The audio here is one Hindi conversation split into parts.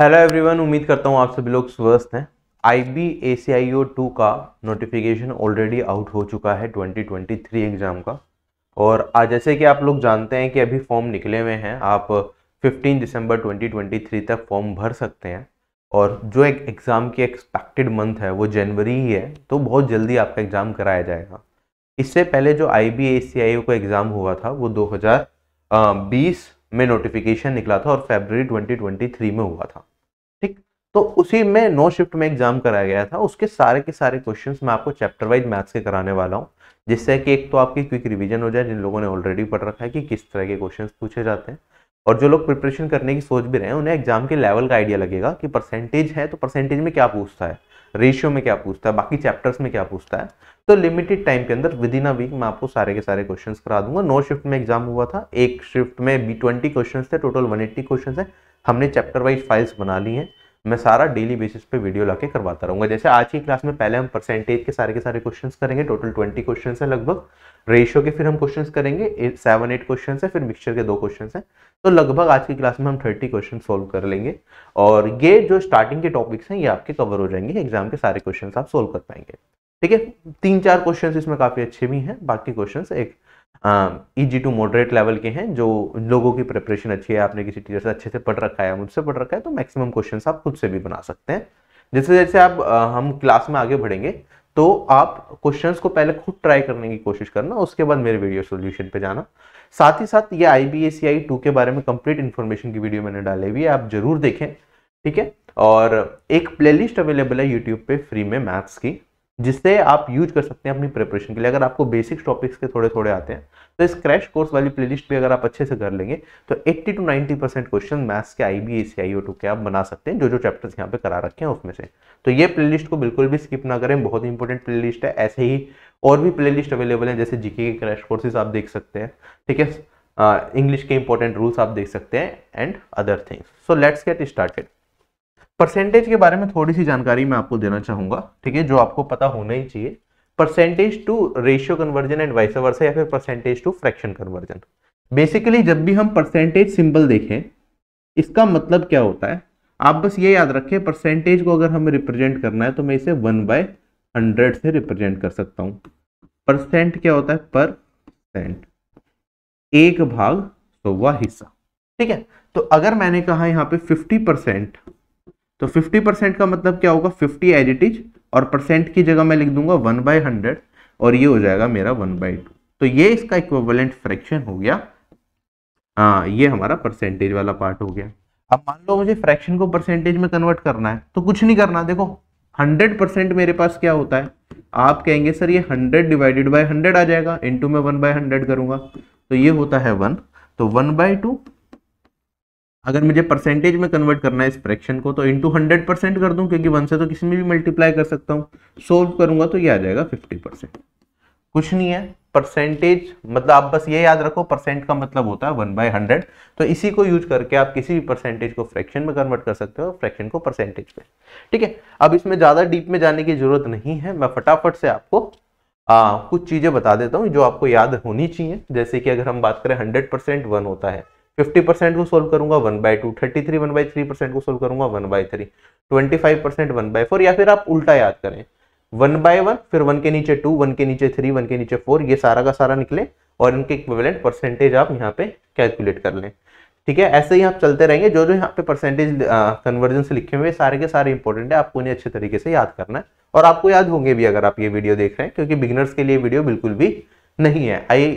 हेलो एवरीवन उम्मीद करता हूँ आप सभी लोग स्वस्थ हैं I B A C I O two का नोटिफिकेशन ऑलरेडी आउट हो चुका है 2023 एग्ज़ाम का और आज जैसे कि आप लोग जानते हैं कि अभी फॉर्म निकले हुए हैं आप 15 दिसंबर 2023 तक फॉर्म भर सकते हैं और जो एक एग्ज़ाम की एक्सपेक्टेड मंथ है वो जनवरी ही है तो बहुत जल्दी आपका एग्ज़ाम कराया जाएगा इससे पहले जो आई बी ए सी आई ओ का एग्ज़ाम हुआ था वो बीस में नोटिफिकेशन निकला था और फेबररी 2023 में हुआ था तो उसी में नो शिफ्ट में एग्जाम कराया गया था उसके सारे के सारे क्वेश्चन मैं आपको चैप्टर वाइज मैथ्स के कराने वाला हूँ जिससे कि एक तो आपकी क्विक रिविजन हो जाए जिन लोगों ने ऑलरेडी पढ़ रखा है कि किस तरह के क्वेश्चन पूछे जाते हैं और जो लोग प्रिपरेशन करने की सोच भी रहे हैं उन्हें एग्जाम के लेवल का आइडिया लगेगा कि परसेंटेज है तो परसेंटेज में क्या पूछता है रेशियो में क्या पूछता है बाकी चैप्टर्स में क्या पूछता है तो लिमिटेड टाइम के अंदर विद इन अ वीक मैं आपको सारे के सारे क्वेश्चन करा दूंगा नो शिफ्ट में एग्जाम हुआ था एक शिफ्ट में बी ट्वेंटी क्वेश्चन थे टोटल वन एट्टी क्वेश्चन है हमने चैप्टर वाइज फाइल्स बना ली हैं मैं सारा डेली बेसिस पे वीडियो लाके करवाता रहूंगा जैसे आज की क्लास में पहले हम परसेंटेज के सारे के सारे क्वेश्चंस करेंगे टोटल ट्वेंटी क्वेश्चन है लगभग रेशियो के फिर हम क्वेश्चंस करेंगे सेवन एट क्वेश्चन है फिर मिक्सचर के दो क्वेश्चन हैं तो लगभग आज की क्लास में हम थर्टी क्वेश्चन सोल्व कर लेंगे और ये जो स्टार्टिंग के टॉपिक्स हैं ये आपके कवर हो जाएंगे एग्जाम के सारे क्वेश्चन आप सोल्व कर पाएंगे ठीक है तीन चार क्वेश्चन इसमें काफ़ी अच्छे भी हैं बाकी क्वेश्चन एक ईजी टू मॉडरेट लेवल के हैं जो लोगों की प्रिपरेशन अच्छी है आपने किसी टीचर से अच्छे से पढ़ रखा है मुझसे पढ़ रखा है तो मैक्सिमम क्वेश्चन आप खुद से भी बना सकते हैं जैसे जैसे आप हम क्लास में आगे बढ़ेंगे तो आप क्वेश्चंस को पहले खुद ट्राई करने की कोशिश करना उसके बाद मेरे वीडियो सोल्यूशन पे जाना साथ ही साथ ये I B S I two के बारे में कंप्लीट इन्फॉर्मेशन की वीडियो मैंने डाली हुई है आप जरूर देखें ठीक है और एक प्लेलिस्ट अवेलेबल है यूट्यूब पे फ्री में मैथ्स की जिससे आप यूज कर सकते हैं अपनी प्रिपरेशन के लिए अगर आपको बेसिक्स टॉपिक्स के थोड़े थोड़े आते हैं तो इस क्रैश कोर्स वाली प्लेलिस्ट भी अगर आप अच्छे से कर लेंगे तो 80 टू 90 परसेंट क्वेश्चन मैथ्स के आई बी ए सी टू के आप बना सकते हैं जो जो चैप्टर्स यहाँ पे करा रखे हैं उसमें से तो ये प्ले को बिल्कुल भी स्किप ना करें बहुत ही इंपॉर्टेंट प्ले है ऐसे ही और भी प्ले अवेलेबल है जैसे जीके के क्रैश कोर्सेज आप देख सकते हैं ठीक है इंग्लिश के इंपॉर्टेंट रूल्स आप देख सकते हैं and other things so let's get started percentage के बारे में थोड़ी सी जानकारी मैं आपको देना चाहूंगा ठीक है जो आपको पता होना ही चाहिए percentage to ratio conversion and vice versa या फिर percentage to fraction conversion basically जब भी हम परसेंटेज सिंबल देखें इसका मतलब क्या होता है आप बस ये याद रखें परसेंटेज को अगर हमें रिप्रेजेंट करना है तो मैं इसे वन बाय हंड्रेड से रिप्रेजेंट कर सकता हूं परसेंट क्या होता है पर सेंट एक भाग सौवा हिस्सा ठीक है तो अगर मैंने कहा यहाँ पे फिफ्टी परसेंट तो 50 परसेंट का मतलब क्या होगा 50 एज इट इज और परसेंट की जगह मैं लिख दूंगा वन बाई हंड्रेड और ये हो जाएगा मेरा वन बाई टू तो ये इसका इक्वलेंट फ्रैक्शन हो गया हाँ ये हमारा परसेंटेज वाला पार्ट हो गया अब मान लो मुझे फ्रैक्शन को परसेंटेज में कन्वर्ट करना है तो कुछ नहीं करना देखो हंड्रेड परसेंट मेरे पास क्या होता है आप कहेंगे सर ये हंड्रेड डिवाइडेड बाय हंड्रेड आ जाएगा इनटू में वन बाय हंड्रेड करूंगा तो ये होता है वन तो वन बाय टू अगर मुझे परसेंटेज में कन्वर्ट करना है इस फ्रैक्शन को तो इंटू हंड्रेड परसेंट कर दूं क्योंकि वन से तो किसी में भी मल्टीप्लाई कर सकता हूँ सोल्व करूंगा तो ये आ जाएगा फिफ्टी परसेंट कुछ नहीं है परसेंटेज मतलब आप बस ये याद रखो परसेंट का मतलब होता है वन बाय हंड्रेड तो इसी को यूज करके आप किसी भी परसेंटेज को फ्रैक्शन में कन्वर्ट कर सकते हो फ्रैक्शन को परसेंटेज में ठीक है अब इसमें ज़्यादा डीप में जाने की जरूरत नहीं है मैं फटाफट से आपको आ, कुछ चीज़ें बता देता हूँ जो आपको याद होनी चाहिए जैसे कि अगर हम बात करें हंड्रेड परसेंट वन होता है फिफ्टी परसेंट को सोल्व करूंगा one by two thirty three one by three percent को सोल्व करूंगा one by three twenty five percent one by four या फिर आप उल्टा याद करें वन बाय वन फिर वन के नीचे टू वन के नीचे थ्री वन के नीचे फोर ये सारा का सारा निकले और इनके इक्विवेलेंट परसेंटेज आप यहाँ पे कैलकुलेट कर लें ठीक है ऐसे ही आप चलते रहेंगे जो जो यहाँ पे परसेंटेज कन्वर्जन से लिखे हुए सारे के सारे इंपॉर्टेंट है आपको उन्हें अच्छे तरीके से याद करना है और आपको याद होंगे भी अगर आप ये वीडियो देख रहे हैं क्योंकि बिगिनर्स के लिए वीडियो बिल्कुल भी नहीं है आई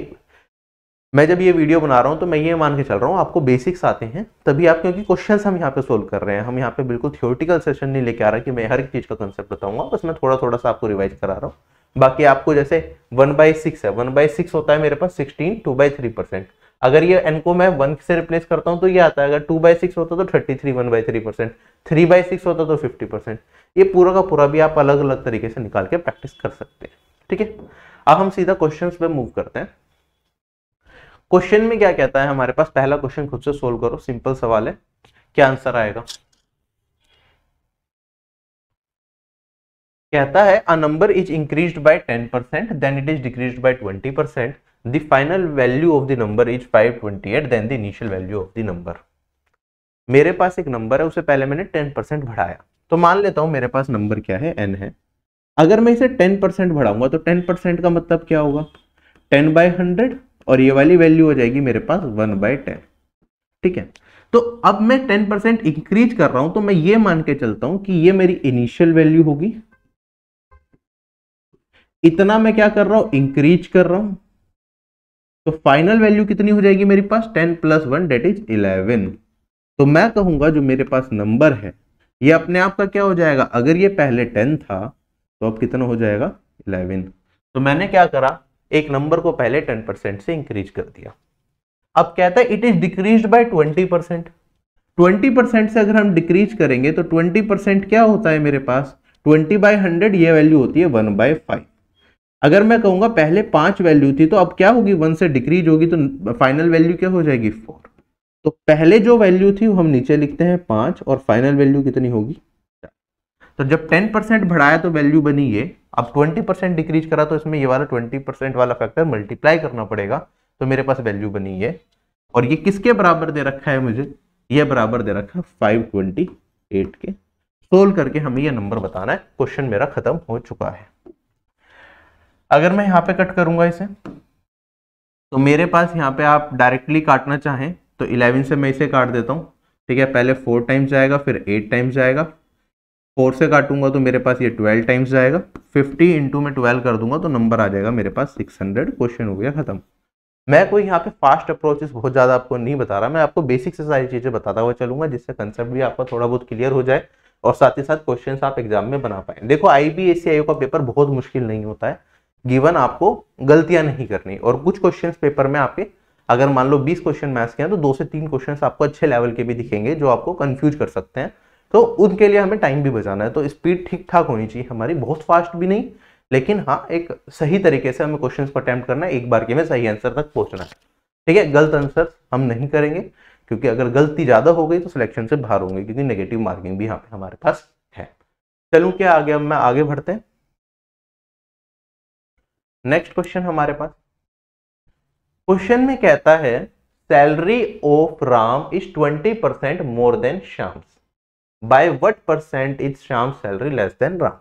मैं जब ये वीडियो बना रहा हूँ तो मैं ये मान के चल रहा हूँ आपको बेसिक्स आते हैं तभी आप क्योंकि क्वेश्चन हम यहाँ पे सोल्व कर रहे हैं हम यहाँ पे बिल्कुल थियोरटिकल सेशन नहीं लेके आ रहा कि मैं हर एक चीज़ का कंसेप्ट बताऊंगा बस मैं थोड़ा थोड़ा सा आपको रिवाइज करा रहा हूँ बाकी आपको जैसे वन बाई सिक्स है वन बाई सिक्स होता है मेरे पास sixteen two by three percent अगर ये एन को मैं वन से रिप्लेस करता हूँ तो ये आता है अगर टू बाई सिक्स होता तो thirty three one by three percent three by six होता तो फिफ्टी परसेंट ये पूरा का पूरा भी आप अलग अलग तरीके से निकाल के प्रैक्टिस कर सकते हैं ठीक है अब हम सीधा क्वेश्चन पे मूव करते हैं क्वेश्चन में क्या कहता है हमारे पास पहला क्वेश्चन खुद से सोल्व करो सिंपल सवाल है क्या आंसर आएगा कहता है a number is increase by ten percent then it is decrease by twenty percent the final value of the number is five twenty eight then the initial value of the number मेरे पास एक नंबर है उसे पहले मैंने टेन परसेंट बढ़ाया तो मान लेता हूं मेरे पास नंबर क्या है एन है अगर मैं इसे टेन परसेंट बढ़ाऊंगा तो टेन परसेंट का मतलब क्या होगा टेन बाय हंड्रेड और ये वाली वैल्यू हो जाएगी मेरे पास वन बाय टेन ठीक है तो अब मैं टेन परसेंट इंक्रीज कर रहा हूं तो मैं ये मान के चलता हूं कि ये मेरी इनिशियल वैल्यू होगी इतना मैं क्या कर रहा हूं इंक्रीज कर रहा हूं तो फाइनल वैल्यू कितनी हो जाएगी मेरे पास ten plus one that is eleven तो मैं कहूंगा जो मेरे पास नंबर है ये अपने आप का क्या हो जाएगा अगर ये पहले टेन था तो अब कितना हो जाएगा इलेवन तो मैंने क्या करा एक नंबर को पहले टेन परसेंट से इंक्रीज कर दिया अब कहता है it is decrease by twenty percent twenty percent से अगर हम डिक्रीज करेंगे तो ट्वेंटी परसेंट क्या होता है मेरे पास ट्वेंटी बाय हंड्रेड ये वैल्यू होती है वन बाय फाइव अगर मैं कहूंगा पहले पांच वैल्यू थी तो अब क्या होगी वन से डिक्रीज होगी तो फाइनल वैल्यू क्या हो जाएगी फोर तो पहले जो वैल्यू थी वो हम नीचे लिखते हैं पांच और फाइनल वैल्यू कितनी होगी तो जब 10 परसेंट बढ़ाया तो वैल्यू बनी ये अब 20 परसेंट डिक्रीज करा तो इसमें ये वाला 20 परसेंट वाला फैक्टर मल्टीप्लाई करना पड़ेगा तो मेरे पास वैल्यू बनी ये और ये किसके बराबर दे रखा है मुझे ये बराबर दे रखा है फाइव के सोल्व करके हमें ये नंबर बताना है क्वेश्चन मेरा खत्म हो चुका है अगर मैं यहाँ पे कट करूंगा इसे तो मेरे पास यहाँ पे आप डायरेक्टली काटना चाहें तो 11 से मैं इसे काट देता हूँ ठीक है पहले फोर टाइम्स जाएगा फिर एट टाइम्स जाएगा फोर से काटूंगा तो मेरे पास ये ट्वेल्व टाइम्स जाएगा फिफ्टी इंटू में ट्वेल्व कर दूंगा तो नंबर आ जाएगा मेरे पास सिक्स हंड्रेड क्वेश्चन हो गया खत्म मैं कोई यहाँ पे फास्ट अप्रोचेस बहुत ज़्यादा आपको नहीं बता रहा मैं आपको बेसिक से सारी चीज़ें बताता हुआ चलूंगा जिससे कंसेप्ट भी आपका थोड़ा बहुत क्लियर हो जाए और साथ ही साथ क्वेश्चन आप एग्जाम में बना पाए देखो आई बी का पेपर बहुत मुश्किल नहीं होता है गिवन आपको गलतियां नहीं करनी और कुछ क्वेश्चन पेपर में आपके अगर मान लो बीस क्वेश्चन मैथ्स के हैं तो दो से तीन क्वेश्चन आपको अच्छे लेवल के भी दिखेंगे जो आपको कन्फ्यूज कर सकते हैं तो उनके लिए हमें टाइम भी बचाना है तो स्पीड ठीक ठाक होनी चाहिए हमारी बहुत फास्ट भी नहीं लेकिन हाँ एक सही तरीके से हमें क्वेश्चन को अटैम्प्ट करना है एक बार के में सही आंसर तक पहुंचना है ठीक है गलत आंसर हम नहीं करेंगे क्योंकि अगर गलती ज़्यादा हो गई तो सिलेक्शन से बाहर होंगे क्योंकि नेगेटिव मार्किंग भी यहाँ पे हमारे पास है चलूँ क्या आगे अब मैं आगे बढ़ते हैं नेक्स्ट क्वेश्चन हमारे पास क्वेश्चन में कहता है salary of Ram is twenty percent more than Shyam's by what percent is Shyam salary less than Ram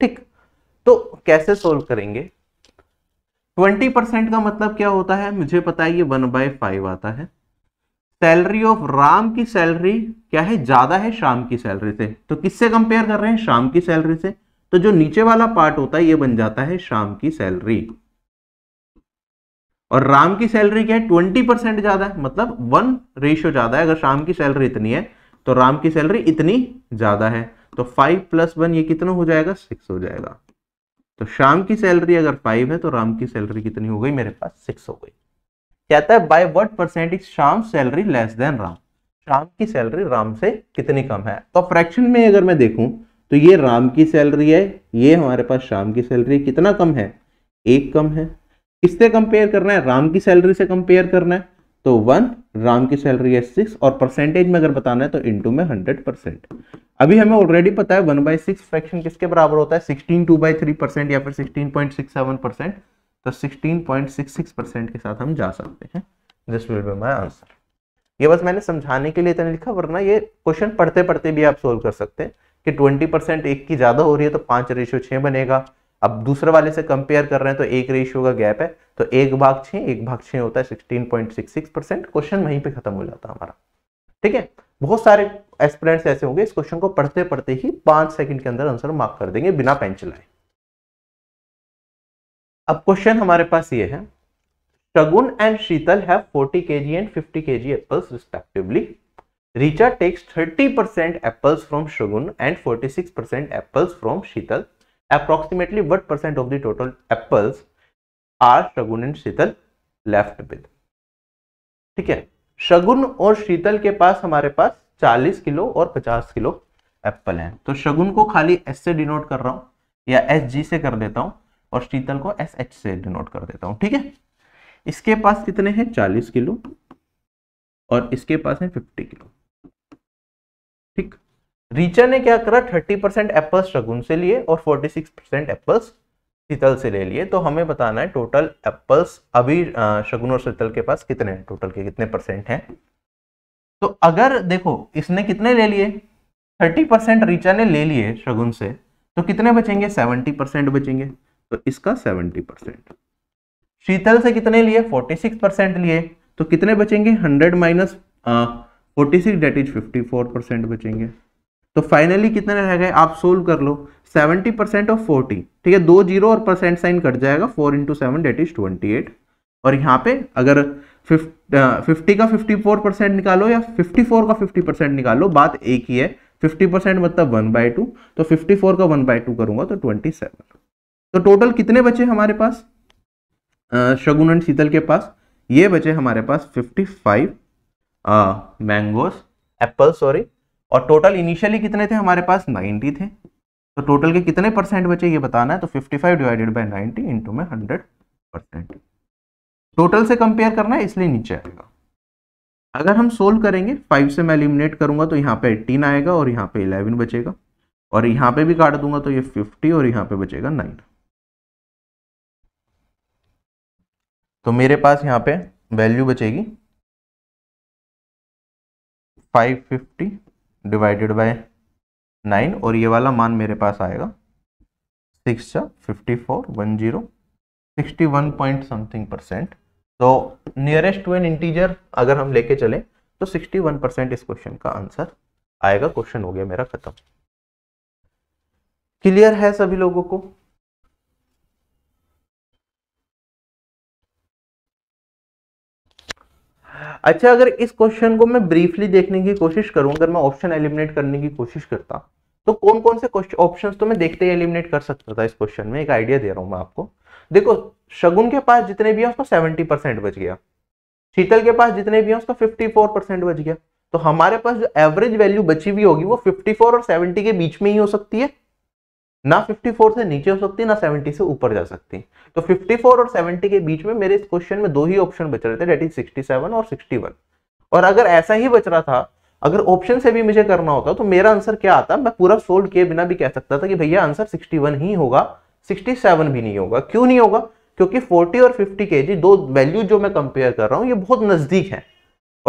ठीक तो कैसे सोल्व करेंगे ट्वेंटी परसेंट का मतलब क्या होता है मुझे पता है ये वन बाय फाइव आता है सैलरी ऑफ राम की सैलरी क्या है ज्यादा है श्याम की सैलरी से तो किससे कंपेयर कर रहे हैं श्याम की सैलरी से तो जो नीचे वाला पार्ट होता है ये बन जाता है श्याम की सैलरी और राम की सैलरी क्या है ट्वेंटी परसेंट ज्यादा है मतलब वन रेशियो ज्यादा है अगर शाम की सैलरी इतनी है तो राम की सैलरी इतनी ज़्यादा है तो फाइव प्लस वन ये कितना हो जाएगा सिक्स हो जाएगा तो शाम की सैलरी अगर फाइव है तो राम की सैलरी कितनी हो गई मेरे पास सिक्स हो गई कहता है by what percentage Shyam salary less than Ram Shyam की सैलरी राम से कितनी कम है तो फ्रैक्शन में अगर मैं देखूं तो ये राम की सैलरी है ये हमारे पास शाम की सैलरी कितना कम है एक कम है किससे कंपेयर करना है राम की सैलरी से कंपेयर करना है तो वन राम की सैलरी है सिक्स और परसेंटेज में अगर बताना है तो इंटू में हंड्रेड परसेंट अभी हमें ऑलरेडी पता है वन बाई सिक्स फ्रैक्शन किसके बराबर होता है sixteen two by three percent या फिर sixteen point six seven percent तो sixteen point six six percent के साथ हम जा सकते हैं this will be my answer ये बस मैंने समझाने के लिए इतना लिखा वरना ये क्वेश्चन पढ़ते पढ़ते भी आप सोल्व कर सकते हैं कि ट्वेंटी परसेंट एक की ज़्यादा हो रही है तो पांच रेशियो छः बनेगा अब दूसरे वाले से कंपेयर कर रहे हैं तो एक रेशियो का गैप है तो एक भाग छः एक भाग छः होता है sixteen point six six percent question वहीं पे खत्म हो जाता है हमारा ठीक है बहुत सारे एक्सपेरेंट्स ऐसे होंगे इस क्वेश्चन को पढ़ते पढ़ते ही पांच सेकंड के अंदर आंसर मार्क कर देंगे बिना पेन चलाए अब क्वेश्चन हमारे पास ये है Shagun and Sheetal have 40 kg and 50 kg apples respectively. Richa takes 30% apples from Shagun and 46% apples from Sheetal approximately what percent of the total apples Shagun and Sheetal left with ठीक है शगुन और शीतल के पास हमारे पास 40 किलो और 50 किलो एप्पल हैं तो शगुन को खाली एस से डिनोट कर रहा हूं या एस जी से कर देता हूं और शीतल को एस एच से डिनोट कर देता हूँ ठीक है इसके पास कितने हैं 40 किलो और इसके पास है 50 किलो रीचा ने क्या करा 30 परसेंट एप्पल शगुन से लिए और 46 परसेंट एप्पल्स शीतल से ले लिए तो हमें बताना है टोटल एप्पल्स अभी शगुन और शीतल के पास कितने हैं टोटल के कितने परसेंट हैं तो अगर देखो इसने कितने ले लिए 30 परसेंट रीचा ने ले लिए शगुन से तो कितने बचेंगे 70 परसेंट बचेंगे तो इसका 70 परसेंट शीतल से कितने लिए 46 परसेंट लिए तो कितने बचेंगे 100 minus forty six that is fifty four percent बचेंगे तो फाइनली कितने रह गए आप सोल्व कर लो सेवेंटी परसेंट ऑफ फोर्टी ठीक है दो जीरो और परसेंट साइन कट जाएगा four into seven that is twenty eight और यहाँ पे अगर फिफ्टी का फिफ्टी फोर परसेंट निकालो या फिफ्टी फोर का फिफ्टी परसेंट निकालो बात एक ही है फिफ्टी परसेंट मतलब वन बाई टू तो फिफ्टी फोर का वन बाई टू करूंगा तो ट्वेंटी सेवन तो टोटल कितने बचे हमारे पास शगुन एंड शीतल के पास ये बचे हमारे पास fifty five mangoes apple sorry और टोटल इनिशियली कितने थे हमारे पास 90 थे तो टोटल के कितने परसेंट बचे ये बताना है तो 55 डिवाइडेड बाय 90 इंटू में 100 परसेंट टोटल से कंपेयर करना है इसलिए नीचे आएगा अगर हम सोल्व करेंगे 5 से मैं एलिमिनेट करूंगा तो यहाँ पे 18 आएगा और यहाँ पे 11 बचेगा और यहाँ पे भी काट दूंगा तो ये फिफ्टी और यहाँ पे बचेगा नाइन तो मेरे पास यहाँ पे वैल्यू बचेगी फिफ्टी डिवाइडेड बाय नाइन और ये वाला मान मेरे पास आएगा six fifty four one zero sixty one point something percent तो नियरेस्ट टू एन इंटीजर अगर हम लेके चले तो सिक्सटी वन परसेंट इस क्वेश्चन का आंसर आएगा क्वेश्चन हो गया मेरा खत्म क्लियर है सभी लोगों को अच्छा अगर इस क्वेश्चन को मैं ब्रीफली देखने की कोशिश करूं अगर मैं ऑप्शन एलिमिनेट करने की कोशिश करता तो कौन कौन से ऑप्शंस तो मैं देखते ही एलिमिनेट कर सकता था इस क्वेश्चन में एक आइडिया दे रहा हूं मैं आपको देखो शगुन के पास जितने भी है उसका सेवेंटी परसेंट बच गया शीतल के पास जितने भी है उसका फिफ्टी फोर परसेंट बच गया तो हमारे पास जो एवरेज वैल्यू बची हुई होगी वो फोर और सेवेंटी के बीच में ही हो सकती है ना 54 से नीचे हो सकती ना 70 से ऊपर जा सकती तो 54 और 70 के बीच में मेरे इस क्वेश्चन में दो ही ऑप्शन बच रहे थे डेट इज 67 और 61 और अगर ऐसा ही बच रहा था अगर ऑप्शन से भी मुझे करना होता तो मेरा आंसर क्या आता मैं पूरा सोल्व किए बिना भी कह सकता था कि भैया आंसर 61 ही होगा 67 भी नहीं होगा क्यों नहीं होगा क्योंकि 40 और 50 के जी दो वैल्यू जो मैं कंपेयर कर रहा हूँ ये बहुत नजदीक है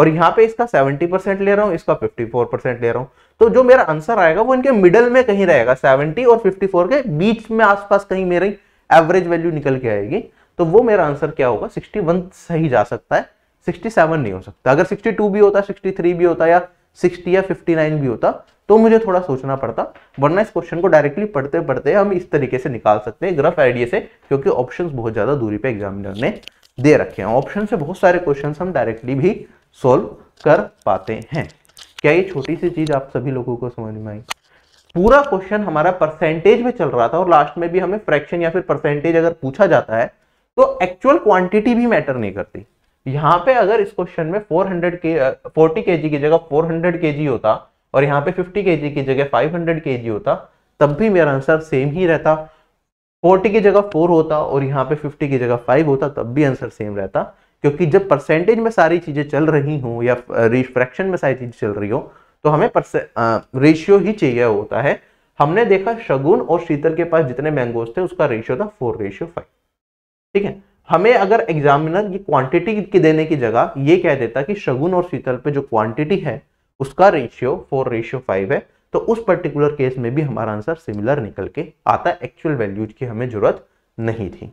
और यहाँ पे इसका 70 परसेंट ले रहा हूँ इसका 54 परसेंट ले रहा हूँ तो जो मेरा आंसर आएगा वो इनके मिडल में कहीं रहेगा 70 और 54 के बीच में आसपास कहीं मेरी एवरेज वैल्यू निकल के आएगी तो वो मेरा आंसर क्या होगा 61 सही जा सकता है 67 नहीं हो सकता अगर 62 भी होता 63 भी होता या 60 या 59 भी होता तो मुझे थोड़ा सोचना पड़ता वरना इस क्वेश्चन को डायरेक्टली पढ़ते पढ़ते हम इस तरीके से निकाल सकते हैं ग्रफ आइडिया से क्योंकि ऑप्शन बहुत ज़्यादा दूरी पे एग्जामिनर ने दे रखे हैं ऑप्शन से बहुत सारे क्वेश्चंस हम डायरेक्टली भी सॉल्व कर पाते हैं क्या ये छोटी सी चीज आप सभी लोगों को समझ में आई पूरा क्वेश्चन हमारा परसेंटेज में चल रहा था और लास्ट में भी हमें फ्रैक्शन या फिर परसेंटेज अगर पूछा जाता है तो एक्चुअल क्वांटिटी भी मैटर नहीं करती यहाँ पे अगर इस क्वेश्चन में 400 के 40 के की जगह 400 के होता और यहाँ पे 50 के की जगह 500 के होता तब भी मेरा आंसर सेम ही रहता 40 की जगह 4 होता और यहाँ पे 50 की जगह 5 होता तब भी आंसर सेम रहता क्योंकि जब परसेंटेज में सारी चीज़ें चल रही हों या रिफ्रैक्शन में सारी चीज़ें चल रही हो तो हमें रेशियो ही चाहिए होता है हमने देखा शगुन और शीतल के पास जितने मैंगोज थे उसका रेशियो था फोर रेशियो फाइव ठीक है हमें अगर एग्जामिनर ये क्वांटिटी की देने की जगह ये कह देता कि शगुन और शीतल पे जो क्वांटिटी है उसका रेशियो फोर रेशियो फाइव है तो उस पर्टिकुलर केस में भी हमारा आंसर सिमिलर निकल के आता एक्चुअल वैल्यूज की हमें जरूरत नहीं थी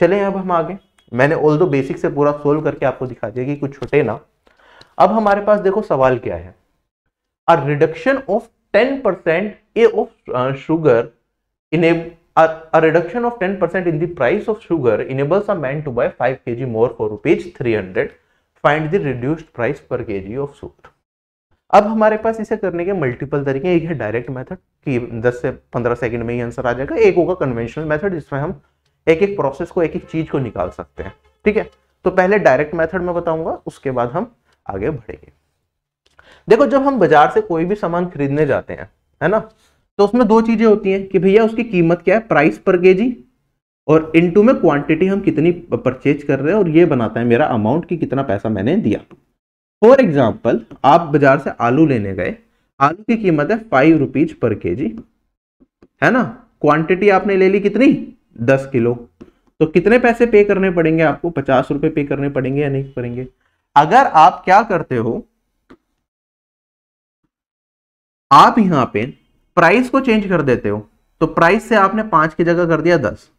चले अब हम आगे मैंने ऑल दो बेसिक से पूरा सोल्व करके आपको दिखा दिया कि कुछ छुटे ना अब हमारे पास देखो सवाल क्या है a reduction of ten percent a of sugar enable a reduction of 10% uh, in the price of sugar enables a man to buy 5 kg more for rupees 300 find the reduced price per kg of sugar अब हमारे पास इसे करने के मल्टीपल तरीके एक है डायरेक्ट मेथड कि 10 से 15 सेकंड में ही आंसर आ जाएगा एक होगा कन्वेंशनल मेथड जिसमें हम एक एक प्रोसेस को एक एक चीज को निकाल सकते हैं ठीक है तो पहले डायरेक्ट मेथड में बताऊंगा उसके बाद हम आगे बढ़ेंगे देखो जब हम बाजार से कोई भी सामान खरीदने जाते हैं है ना तो उसमें दो चीजें होती हैं कि भैया उसकी कीमत क्या है प्राइस पर के जी और इनटू में क्वांटिटी हम कितनी परचेज कर रहे हैं और ये बनाता है मेरा अमाउंट कि कितना पैसा मैंने दिया फॉर एग्जाम्पल आप बाजार से आलू लेने गए आलू की कीमत है फाइव रुपीज पर के जी है ना क्वांटिटी आपने ले ली कितनी दस किलो तो कितने पैसे पे करने पड़ेंगे आपको पचास रुपए पे करने पड़ेंगे या नहीं करेंगे अगर आप क्या करते हो आप यहां पे प्राइस को चेंज कर देते हो तो प्राइस से आपने पांच की जगह कर दिया दस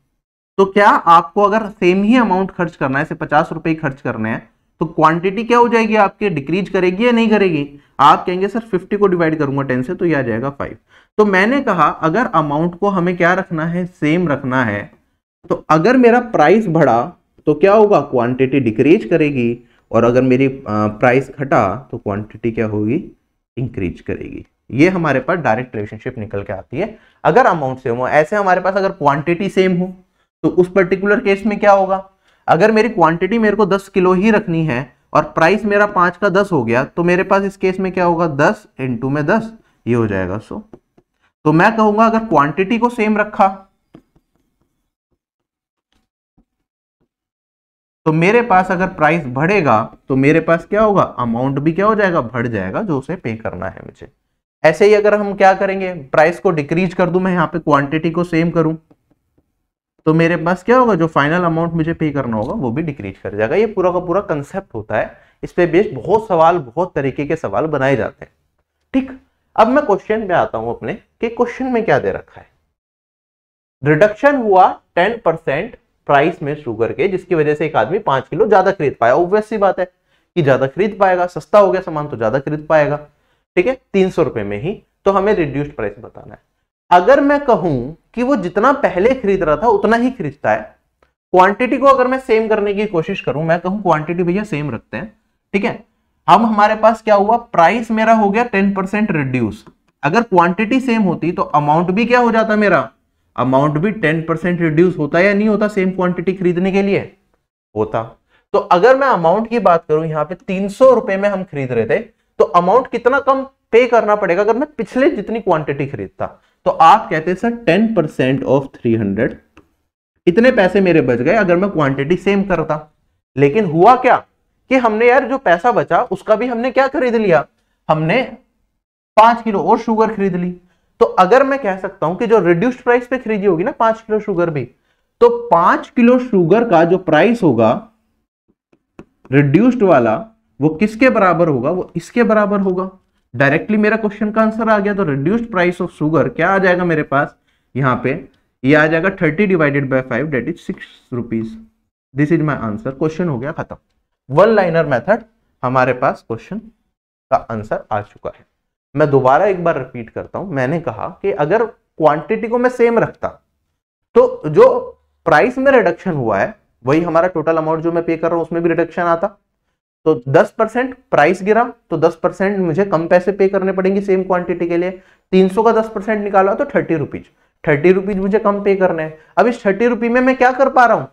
तो क्या आपको अगर सेम ही अमाउंट खर्च करना है पचास रुपए ही खर्च करने हैं तो क्वांटिटी क्या हो जाएगी आपके डिक्रीज करेगी या नहीं करेगी आप कहेंगे सर 50 को डिवाइड करूंगा 10 से तो यह आ जाएगा 5 तो मैंने कहा अगर अमाउंट को हमें क्या रखना है सेम रखना है तो अगर मेरा प्राइस बढ़ा तो क्या होगा क्वांटिटी डिक्रीज करेगी और अगर मेरी प्राइस घटा तो क्वांटिटी क्या होगी इंक्रीज करेगी ये हमारे पास डायरेक्ट रिलेशनशिप निकल के आती है अगर अमाउंट सेम हो ऐसे हमारे पास अगर क्वांटिटी सेम हो तो उस पर्टिकुलर केस में क्या होगा अगर मेरी क्वांटिटी मेरे को दस किलो ही रखनी है और प्राइस मेरा पांच का दस हो गया तो मेरे पास इस केस में क्या होगा दस इंटू में दस ये हो जाएगा सो तो मैं कहूंगा अगर क्वांटिटी को सेम रखा तो मेरे पास अगर प्राइस बढ़ेगा तो मेरे पास क्या होगा अमाउंट भी क्या हो जाएगा बढ़ जाएगा जो उसे पे करना है मुझे ऐसे ही अगर हम क्या करेंगे प्राइस को डिक्रीज कर दूं मैं यहां पे क्वांटिटी को सेम करूं तो मेरे पास क्या होगा जो फाइनल अमाउंट मुझे पे करना होगा वो भी डिक्रीज कर जाएगा ये पूरा का पूरा कंसेप्ट होता है इस पर बेस्ड बहुत सवाल बहुत तरीके के सवाल बनाए जाते हैं ठीक अब मैं क्वेश्चन में आता हूं अपने कि क्वेश्चन में क्या दे रखा है रिडक्शन हुआ टेन परसेंट प्राइस में शुगर के जिसकी वजह से एक आदमी पांच किलो ज्यादा खरीद पाया ऑब्वियस सी बात है कि ज्यादा खरीद पाएगा सस्ता हो गया सामान तो ज्यादा खरीद पाएगा ठीक है तीन सौ रुपए में ही तो हमें रिड्यूस्ड प्राइस बताना है अगर मैं कहूं कि वो जितना पहले खरीद रहा था उतना ही खरीदता है क्वांटिटी को अगर मैं सेम करने की कोशिश करूं मैं कहूं क्वांटिटी भैया सेम रखते हैं ठीक है हम हमारे पास क्या हुआ प्राइस मेरा हो गया टेन परसेंट रिड्यूस अगर क्वांटिटी सेम होती तो अमाउंट भी क्या हो जाता मेरा अमाउंट भी टेन परसेंट रिड्यूस होता या नहीं होता सेम क्वांटिटी खरीदने के लिए होता तो अगर मैं अमाउंट की बात करूं यहां पे तीन सौ रुपए में हम खरीद रहे थे तो अमाउंट कितना कम पे करना पड़ेगा अगर मैं पिछले जितनी क्वांटिटी खरीदता तो आप कहते sir ten percent of three hundred इतने पैसे मेरे बच गए अगर मैं क्वांटिटी सेम करता लेकिन हुआ क्या कि हमने यार जो पैसा बचा उसका भी हमने क्या खरीद लिया हमने पांच किलो और शुगर खरीद ली तो अगर मैं कह सकता हूं कि जो रिड्यूस्ड प्राइस पे खरीदी होगी ना पांच किलो शुगर भी तो पांच किलो शुगर का जो प्राइस होगा रिड्यूस्ड वाला वो किसके बराबर होगा वो इसके बराबर होगा डायरेक्टली मेरा क्वेश्चन का आंसर आ गया तो रिड्यूस्ड प्राइस ऑफ शुगर क्या आ जाएगा मेरे पास यहाँ पे ये यह आ जाएगा thirty divided by five that is six rupees this is my answer question हो गया खत्म वन लाइनर मैथड हमारे पास क्वेश्चन का आंसर आ चुका है मैं दोबारा एक बार रिपीट करता हूं मैंने कहा कि अगर क्वांटिटी को मैं सेम रखता तो जो प्राइस में रिडक्शन हुआ है वही हमारा टोटल अमाउंट जो मैं पे कर रहा हूं उसमें भी रिडक्शन आता तो 10 परसेंट प्राइस गिरा तो 10 परसेंट मुझे कम पैसे पे करने पड़ेंगे सेम क्वांटिटी के लिए 300 का 10 परसेंट निकाला तो थर्टी रुपीज थर्टी रुपीज मुझे कम पे करने हैं अब इस थर्टी रुपी में मैं क्या कर पा रहा हूं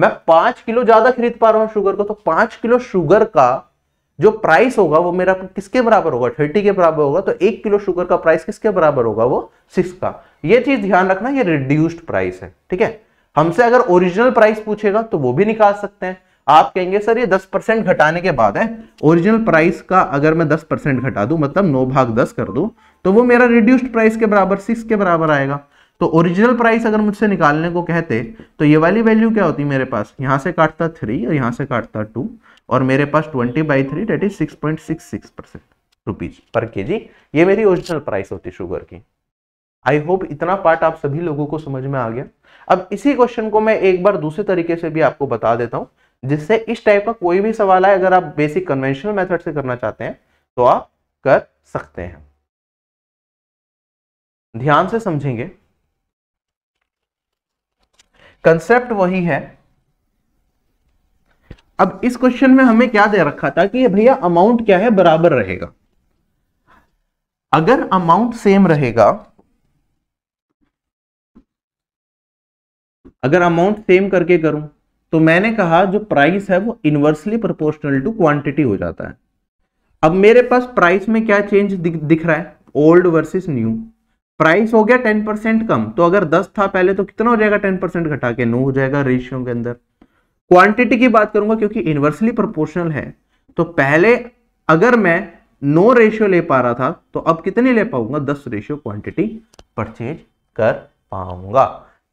मैं पांच किलो ज्यादा खरीद पा रहा हूं शुगर को तो पांच किलो शुगर का जो प्राइस होगा वो मेरा किसके बराबर होगा थर्टी के बराबर होगा तो एक किलो शुगर का प्राइस किसके बराबर होगा वो सिक्स का ये चीज ध्यान रखना ये रिड्यूस्ड प्राइस है ठीक है हमसे अगर ओरिजिनल प्राइस पूछेगा तो वो भी निकाल सकते हैं आप कहेंगे सर ये 10 परसेंट घटाने के बाद है ओरिजिनल प्राइस का अगर मैं 10 परसेंट घटा दूं मतलब नौ भाग 10 कर दूं तो वो मेरा रिड्यूस्ड प्राइस के बराबर सिक्स के बराबर आएगा तो ओरिजिनल प्राइस अगर मुझसे निकालने को कहते तो ये वाली वैल्यू क्या होती मेरे पास यहाँ से काटता थ्री और यहाँ से काटता टू और मेरे पास twenty by three that is six point six six percent rupees per K जी ये मेरी ओरिजिनल प्राइस होती शुगर की आई होप इतना पार्ट आप सभी लोगों को समझ में आ गया अब इसी क्वेश्चन को मैं एक बार दूसरे तरीके से भी आपको बता देता हूं जिससे इस टाइप का कोई भी सवाल आए अगर आप बेसिक कन्वेंशनल मेथड से करना चाहते हैं तो आप कर सकते हैं ध्यान से समझेंगे कंसेप्ट वही है अब इस क्वेश्चन में हमें क्या दे रखा था कि भैया अमाउंट क्या है बराबर रहेगा अगर अमाउंट सेम रहेगा अगर अमाउंट सेम करके करूं तो मैंने कहा जो प्राइस है वो इनवर्सली प्रोपोर्शनल टू क्वांटिटी हो जाता है अब मेरे पास प्राइस में क्या चेंज दिख, रहा है ओल्ड वर्सेस न्यू प्राइस हो गया टेन परसेंट कम तो अगर दस था पहले तो कितना हो जाएगा टेन परसेंट घटा के नौ हो जाएगा रेशियो के अंदर क्वांटिटी की बात करूंगा क्योंकि इनवर्सली प्रोपोर्शनल है तो पहले अगर मैं नो रेशियो ले पा रहा था तो अब कितने ले पाऊंगा दस रेशियो क्वांटिटी परचेज कर पाऊंगा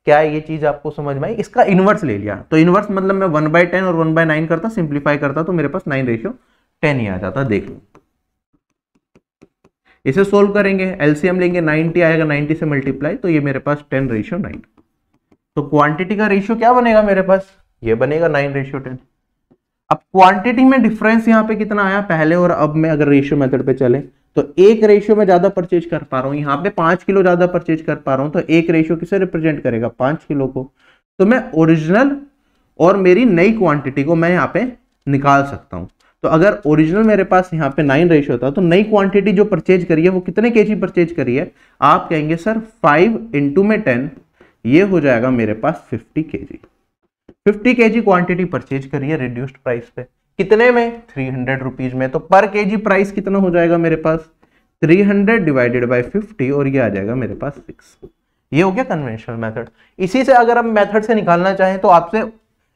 क्या है ये चीज आपको समझ में आई इसका इन्वर्स ले लिया तो इन्वर्स मतलब मैं वन बाय टेन और वन बाय नाइन करता सिंप्लीफाई करता तो मेरे पास नाइन रेशियो टेन ही आ जाता देख लो इसे सोल्व करेंगे एलसीएम लेंगे नाइनटी आएगा नाइनटी से मल्टीप्लाई तो ये मेरे पास टेन रेशियो नाइन तो क्वांटिटी का रेशियो क्या बनेगा मेरे पास ये बनेगा नाइन रेशियो टेन अब क्वांटिटी में डिफरेंस यहाँ पे कितना आया पहले और अब में अगर रेशियो मेथड पे चले तो एक रेशियो में ज्यादा परचेज कर पा रहा हूं यहां पे पांच किलो ज्यादा परचेज कर पा रहा हूं तो एक रेशियो किसे रिप्रेजेंट करेगा पांच किलो को तो मैं ओरिजिनल और मेरी नई क्वांटिटी को मैं यहां पे निकाल सकता हूं तो अगर ओरिजिनल मेरे पास यहां पे नाइन रेशियो था तो नई क्वांटिटी जो परचेज करी है वो कितने के जी परचेज करी है आप कहेंगे सर फाइव इंटू में टेन ये हो जाएगा मेरे पास फिफ्टी के जी फिफ्टी के जी क्वांटिटी परचेज करी है रिड्यूस्ड प्राइस पे कितने में थ्री हंड्रेड रुपीज में तो पर के जी प्राइस कितना हो जाएगा मेरे पास three hundred divided by fifty और ये आ जाएगा मेरे पास सिक्स ये हो गया कन्वेंशनल मेथड इसी से अगर हम मेथड से निकालना चाहें तो आपसे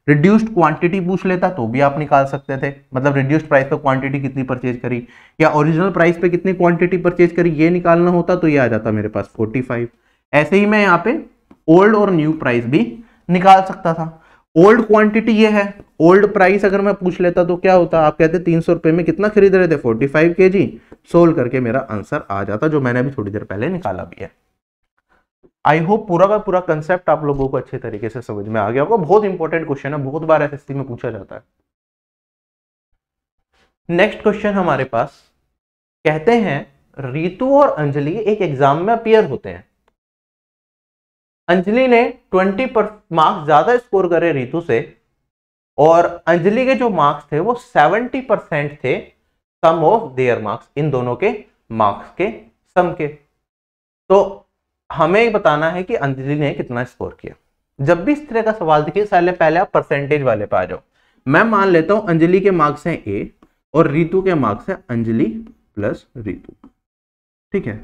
रिड्यूस्ड क्वांटिटी पूछ लेता तो भी आप निकाल सकते थे मतलब रिड्यूस्ड प्राइस पे क्वांटिटी कितनी परचेज करी या ओरिजिनल प्राइस पे कितनी क्वांटिटी परचेज करी ये निकालना होता तो ये आ जाता मेरे पास 45 ऐसे ही मैं यहाँ पे ओल्ड और न्यू प्राइस भी निकाल सकता था ओल्ड क्वांटिटी ये है ओल्ड प्राइस अगर मैं पूछ लेता तो क्या होता आप कहते तीन सौ रुपए में कितना खरीद रहे थे फोर्टी फाइव के जी सोल्व करके मेरा आंसर आ जाता जो मैंने अभी थोड़ी देर पहले निकाला भी है आई होप पूरा का पूरा कंसेप्ट आप लोगों को अच्छे तरीके से समझ में आ गया होगा बहुत इंपॉर्टेंट क्वेश्चन है बहुत बार एस में पूछा जाता है नेक्स्ट क्वेश्चन हमारे पास कहते हैं रितु और अंजलि एक एग्जाम में अपियर होते हैं अंजलि ने 20 पर मार्क्स ज़्यादा स्कोर करे रितु से और अंजलि के जो मार्क्स थे वो 70 परसेंट थे sum of their marks in दोनों के मार्क्स के सम के तो हमें बताना है कि अंजलि ने कितना स्कोर किया जब भी इस तरह का सवाल देखिए साले पहले आप परसेंटेज वाले पे आ जाओ मैं मान लेता हूं अंजलि के मार्क्स हैं ए और रितु के मार्क्स हैं अंजलि प्लस रितु ठीक है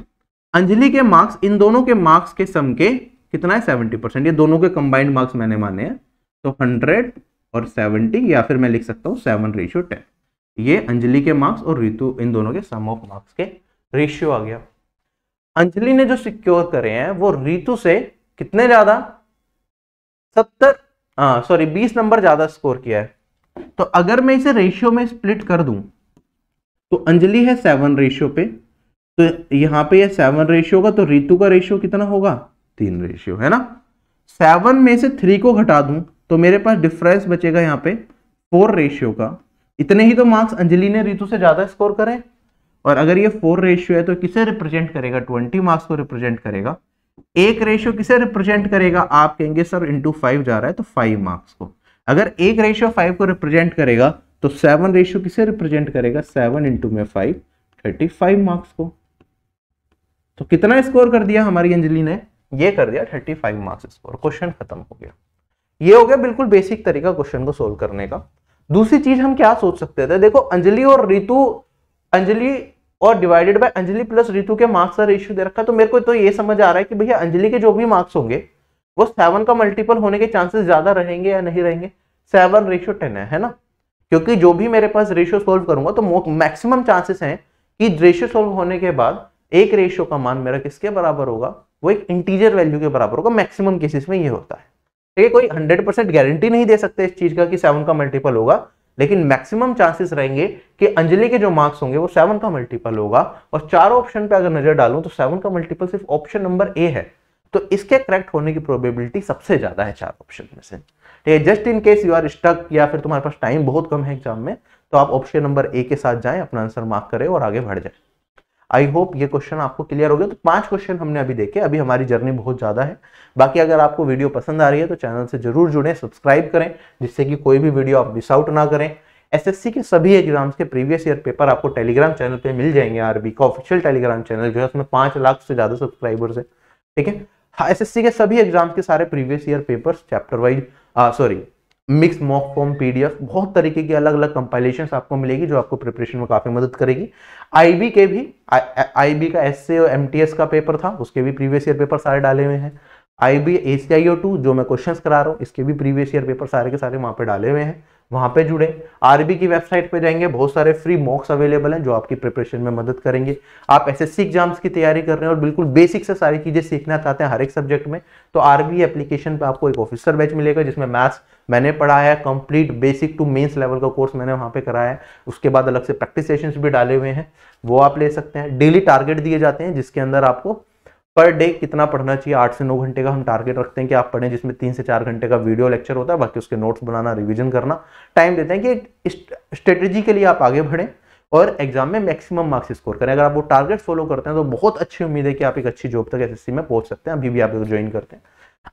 अंजलि के मार्क्स इन दोनों के मार्क्स के सम के कितना है सेवेंटी परसेंट ये दोनों के कंबाइंड मार्क्स मैंने माने हैं तो हंड्रेड और सेवेंटी या फिर मैं लिख सकता हूँ सेवन रेशियो टेन ये अंजलि के मार्क्स और रितु इन दोनों के सम ऑफ मार्क्स के रेशियो आ गया अंजलि ने जो सिक्योर करे हैं वो रितु से कितने ज्यादा सत्तर सॉरी बीस नंबर ज्यादा स्कोर किया है तो अगर मैं इसे रेशियो में स्प्लिट कर दूं तो अंजलि है सेवन रेशियो पे तो यहां पे ये सेवन रेशियो का तो रितु का रेशियो कितना होगा तीन रेशियो है ना सेवन में से थ्री को घटा दूं तो मेरे पास डिफरेंस बचेगा यहाँ पे फोर रेशियो का इतने ही तो मार्क्स अंजलि ने रितु से ज़्यादा स्कोर करे और अगर ये फोर रेशियो है तो किसे रिप्रेजेंट करेगा ट्वेंटी मार्क्स को रिप्रेजेंट करेगा एक रेशियो किसे रिप्रेजेंट करेगा आप कहेंगे सर इंटू फाइव जा रहा है तो फाइव मार्क्स को अगर एक रेशियो फाइव को रिप्रेजेंट करेगा तो सेवन रेशियो किसे रिप्रेजेंट करेगा सेवन इंटू में फाइव थर्टी फाइव मार्क्स को तो कितना स्कोर कर दिया हमारी अंजलि ने ये कर दिया 35 मार्क्स स्कोर क्वेश्चन खत्म हो गया ये हो गया बिल्कुल बेसिक तरीका क्वेश्चन को सोल्व करने का दूसरी चीज हम क्या सोच सकते थे देखो अंजलि और रितु अंजलि और divided by Anjali plus Ritu के मार्क्स का रेशियो दे रखा तो मेरे को तो ये समझ आ रहा है कि भैया अंजलि के जो भी मार्क्स होंगे वो सेवन का मल्टीपल होने के चांसेस ज्यादा रहेंगे या नहीं रहेंगे सेवन रेशियो टेन है, है ना क्योंकि जो भी मेरे पास रेशियो सोल्व करूंगा तो मैक्सिमम चांसेस हैं कि रेशियो सोल्व होने के बाद एक रेशियो का मान मेरा किसके बराबर होगा वो एक इंटीजर वैल्यू के बराबर होगा मैक्सिमम केसेस में ये होता है ठीक है कोई हंड्रेड परसेंट गारंटी नहीं दे सकते इस चीज का कि सेवन का मल्टीपल होगा लेकिन मैक्सिमम चांसेस रहेंगे कि अंजलि के जो मार्क्स होंगे वो सेवन का मल्टीपल होगा और चार ऑप्शन पे अगर नजर डालू तो सेवन का मल्टीपल सिर्फ ऑप्शन नंबर ए है तो इसके करेक्ट होने की प्रोबेबिलिटी सबसे ज्यादा है चार ऑप्शन में से ठीक है just in case you are stuck या फिर तुम्हारे पास टाइम बहुत कम है एग्जाम में तो आप ऑप्शन नंबर ए के साथ जाए अपना आंसर मार्क करें और आगे बढ़ जाए आई होप ये क्वेश्चन आपको क्लियर हो गया तो पांच क्वेश्चन हमने अभी देखे अभी हमारी जर्नी बहुत ज़्यादा है बाकी अगर आपको वीडियो पसंद आ रही है तो चैनल से जरूर जुड़ें सब्सक्राइब करें जिससे कि कोई भी वीडियो आप मिस आउट ना करें एसएससी के सभी एग्जाम्स के प्रीवियस ईयर पेपर आपको टेलीग्राम चैनल पे मिल जाएंगे आरबी का ऑफिशियल टेलीग्राम चैनल जो है उसमें पांच लाख से ज़्यादा सब्सक्राइबर्स है ठीक है एसएससी हाँ, के सभी एग्जाम्स के सारे previous year papers chapter wise sorry mix mock form PDF बहुत तरीके की अलग अलग कंपाइलेशन आपको मिलेगी जो आपको प्रिपरेशन में काफ़ी मदद करेगी आईबी के भी आईबी का एस और एमटीएस का पेपर था उसके भी प्रीवियस ईयर पेपर सारे डाले हुए हैं आईबी एसीआईओ टू जो मैं क्वेश्चंस करा रहा हूँ इसके भी प्रीवियस ईयर पेपर सारे के सारे वहाँ पे डाले हुए हैं वहाँ पे जुड़े आरबी की वेबसाइट पे जाएंगे बहुत सारे फ्री मॉक्स अवेलेबल हैं जो आपकी प्रिपरेशन में मदद करेंगे आप एसएससी एग्जाम्स की तैयारी कर रहे हैं और बिल्कुल बेसिक से सारी चीज़ें सीखना चाहते हैं हर एक सब्जेक्ट में तो आरबी एप्लीकेशन पे आपको एक ऑफिसर बैच मिलेगा जिसमें मैथ्स मैंने पढ़ाया है complete basic to mains level का कोर्स मैंने वहाँ पे कराया है उसके बाद अलग से प्रैक्टिस सेशन भी डाले हुए हैं वो आप ले सकते हैं डेली टारगेट दिए जाते हैं जिसके अंदर आपको पर डे कितना पढ़ना चाहिए आठ से नौ घंटे का हम टारगेट रखते हैं कि आप पढ़ें जिसमें तीन से चार घंटे का वीडियो लेक्चर होता है बाकी उसके नोट्स बनाना रिविजन करना टाइम देते हैं कि स्ट्रेटेजी के लिए आप आगे बढ़ें और एग्जाम में मैक्सिमम मार्क्स स्कोर करें अगर आप वो टारगेट फॉलो करते हैं तो बहुत अच्छी उम्मीद है कि आप एक अच्छी जॉब तक एस में पहुंच सकते हैं अभी भी आप ज्वाइन करते हैं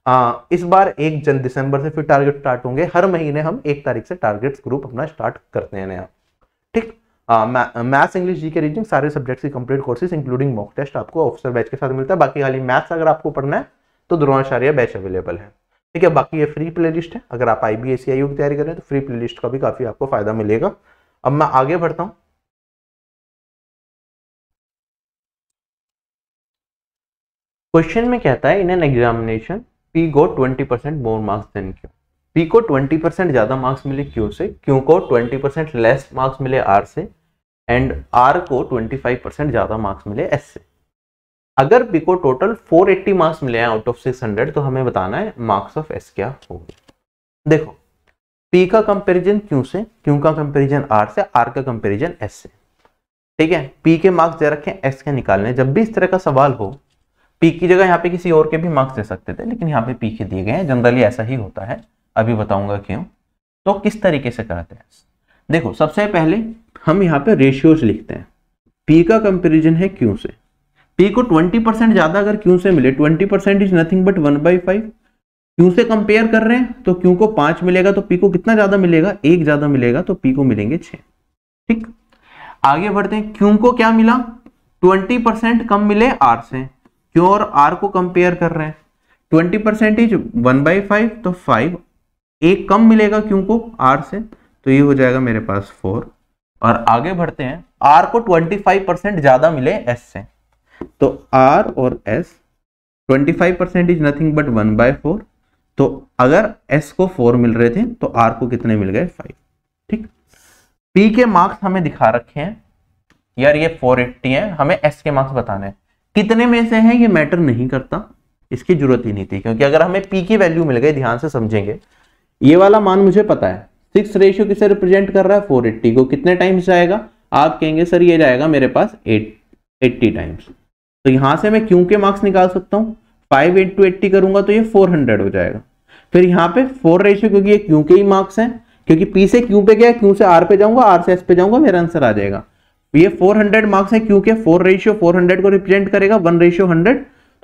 आ, इस बार एक जन दिसंबर से फिर टारगेट स्टार्ट होंगे हर महीने हम एक तारीख से टारगेट्स ग्रुप अपना स्टार्ट करते हैं नया मैथ्स इंग्लिश जी के रीजिंग सारे सब्जेक्ट्स की complete courses including mock test आपको ऑफिसर बैच के साथ मिलता है बाकी खाली मैथ्स अगर आपको पढ़ना है तो द्रोणाचार्य बैच अवेलेबल है ठीक है बाकी ये फ्री लिस्ट है अगर आप आई बी एस की तैयारी करें तो फ्री लिस्ट का भी काफ़ी आपको फायदा मिलेगा अब मैं आगे बढ़ता हूँ क्वेश्चन में कहता है in an examination P got twenty percent more marks than Q P को 20 परसेंट ज़्यादा मार्क्स मिले क्यू से क्यू को 20 परसेंट लेस मार्क्स मिले आर से एंड आर को 25 परसेंट ज़्यादा मार्क्स मिले एस से अगर बी को टोटल 480 मार्क्स मिले हैं आउट ऑफ 600 तो हमें बताना है मार्क्स ऑफ एस क्या होंगे देखो पी का कंपैरिजन क्यू से क्यू का कंपैरिजन आर से आर का कंपेरिजन एस से ठीक है पी के मार्क्स दे रखे एस के निकालने जब भी इस तरह का सवाल हो पी की जगह यहाँ पे किसी और के भी मार्क्स दे सकते थे लेकिन यहाँ पे पी के दिए गए हैं जनरली ऐसा ही होता है अभी बताऊंगा क्यों तो किस तरीके से कराते हैं देखो सबसे पहले हम यहाँ पे रेशियोज लिखते हैं पी का कंपेरिजन है क्यों से पी को 20 परसेंट ज्यादा अगर क्यों से मिले 20 percent is nothing but one by five Q से कंपेयर कर रहे हैं तो क्यों को पांच मिलेगा तो पी को कितना ज्यादा मिलेगा एक ज्यादा मिलेगा तो पी को मिलेंगे छ ठीक आगे बढ़ते हैं क्यों को क्या मिला 20 परसेंट कम मिले आर से क्यों और आर को कंपेयर कर रहे हैं twenty percent is one by five तो फाइव एक कम मिलेगा क्यों को आर से तो ये हो जाएगा मेरे पास फोर और आगे बढ़ते हैं आर को ट्वेंटी फाइव परसेंट ज्यादा मिले एस से तो आर और S twenty five percent is nothing but one by four तो अगर एस को फोर मिल रहे थे तो आर को कितने मिल गए फाइव ठीक पी के मार्क्स हमें दिखा रखे हैं यार ये फोर एट्टी है हमें एस के मार्क्स बताने हैं कितने में से हैं ये मैटर नहीं करता इसकी जरूरत ही नहीं थी क्योंकि अगर हमें पी की वैल्यू मिल गई ध्यान से समझेंगे ये वाला मान मुझे पता है सिक्स रेशियो किसे रिप्रेजेंट कर रहा है फोर एट्टी को कितने टाइम्स जाएगा आप कहेंगे सर ये जाएगा मेरे पास एट एट्टी टाइम्स तो यहां से मैं क्यों के मार्क्स निकाल सकता हूँ फाइव एट टू एट्टी करूंगा तो ये फोर हंड्रेड हो जाएगा फिर यहाँ पे फोर रेशियो क्योंकि ये क्यों के ही मार्क्स हैं क्योंकि पी से क्यों पे गया क्यों से आर पे जाऊंगा आर से एस पे जाऊंगा मेरा आंसर आ जाएगा ये 400 मार्क्स है क्योंकि फोर रेशियो 400 को रिप्रेजेंट करेगा वन रेशियो 100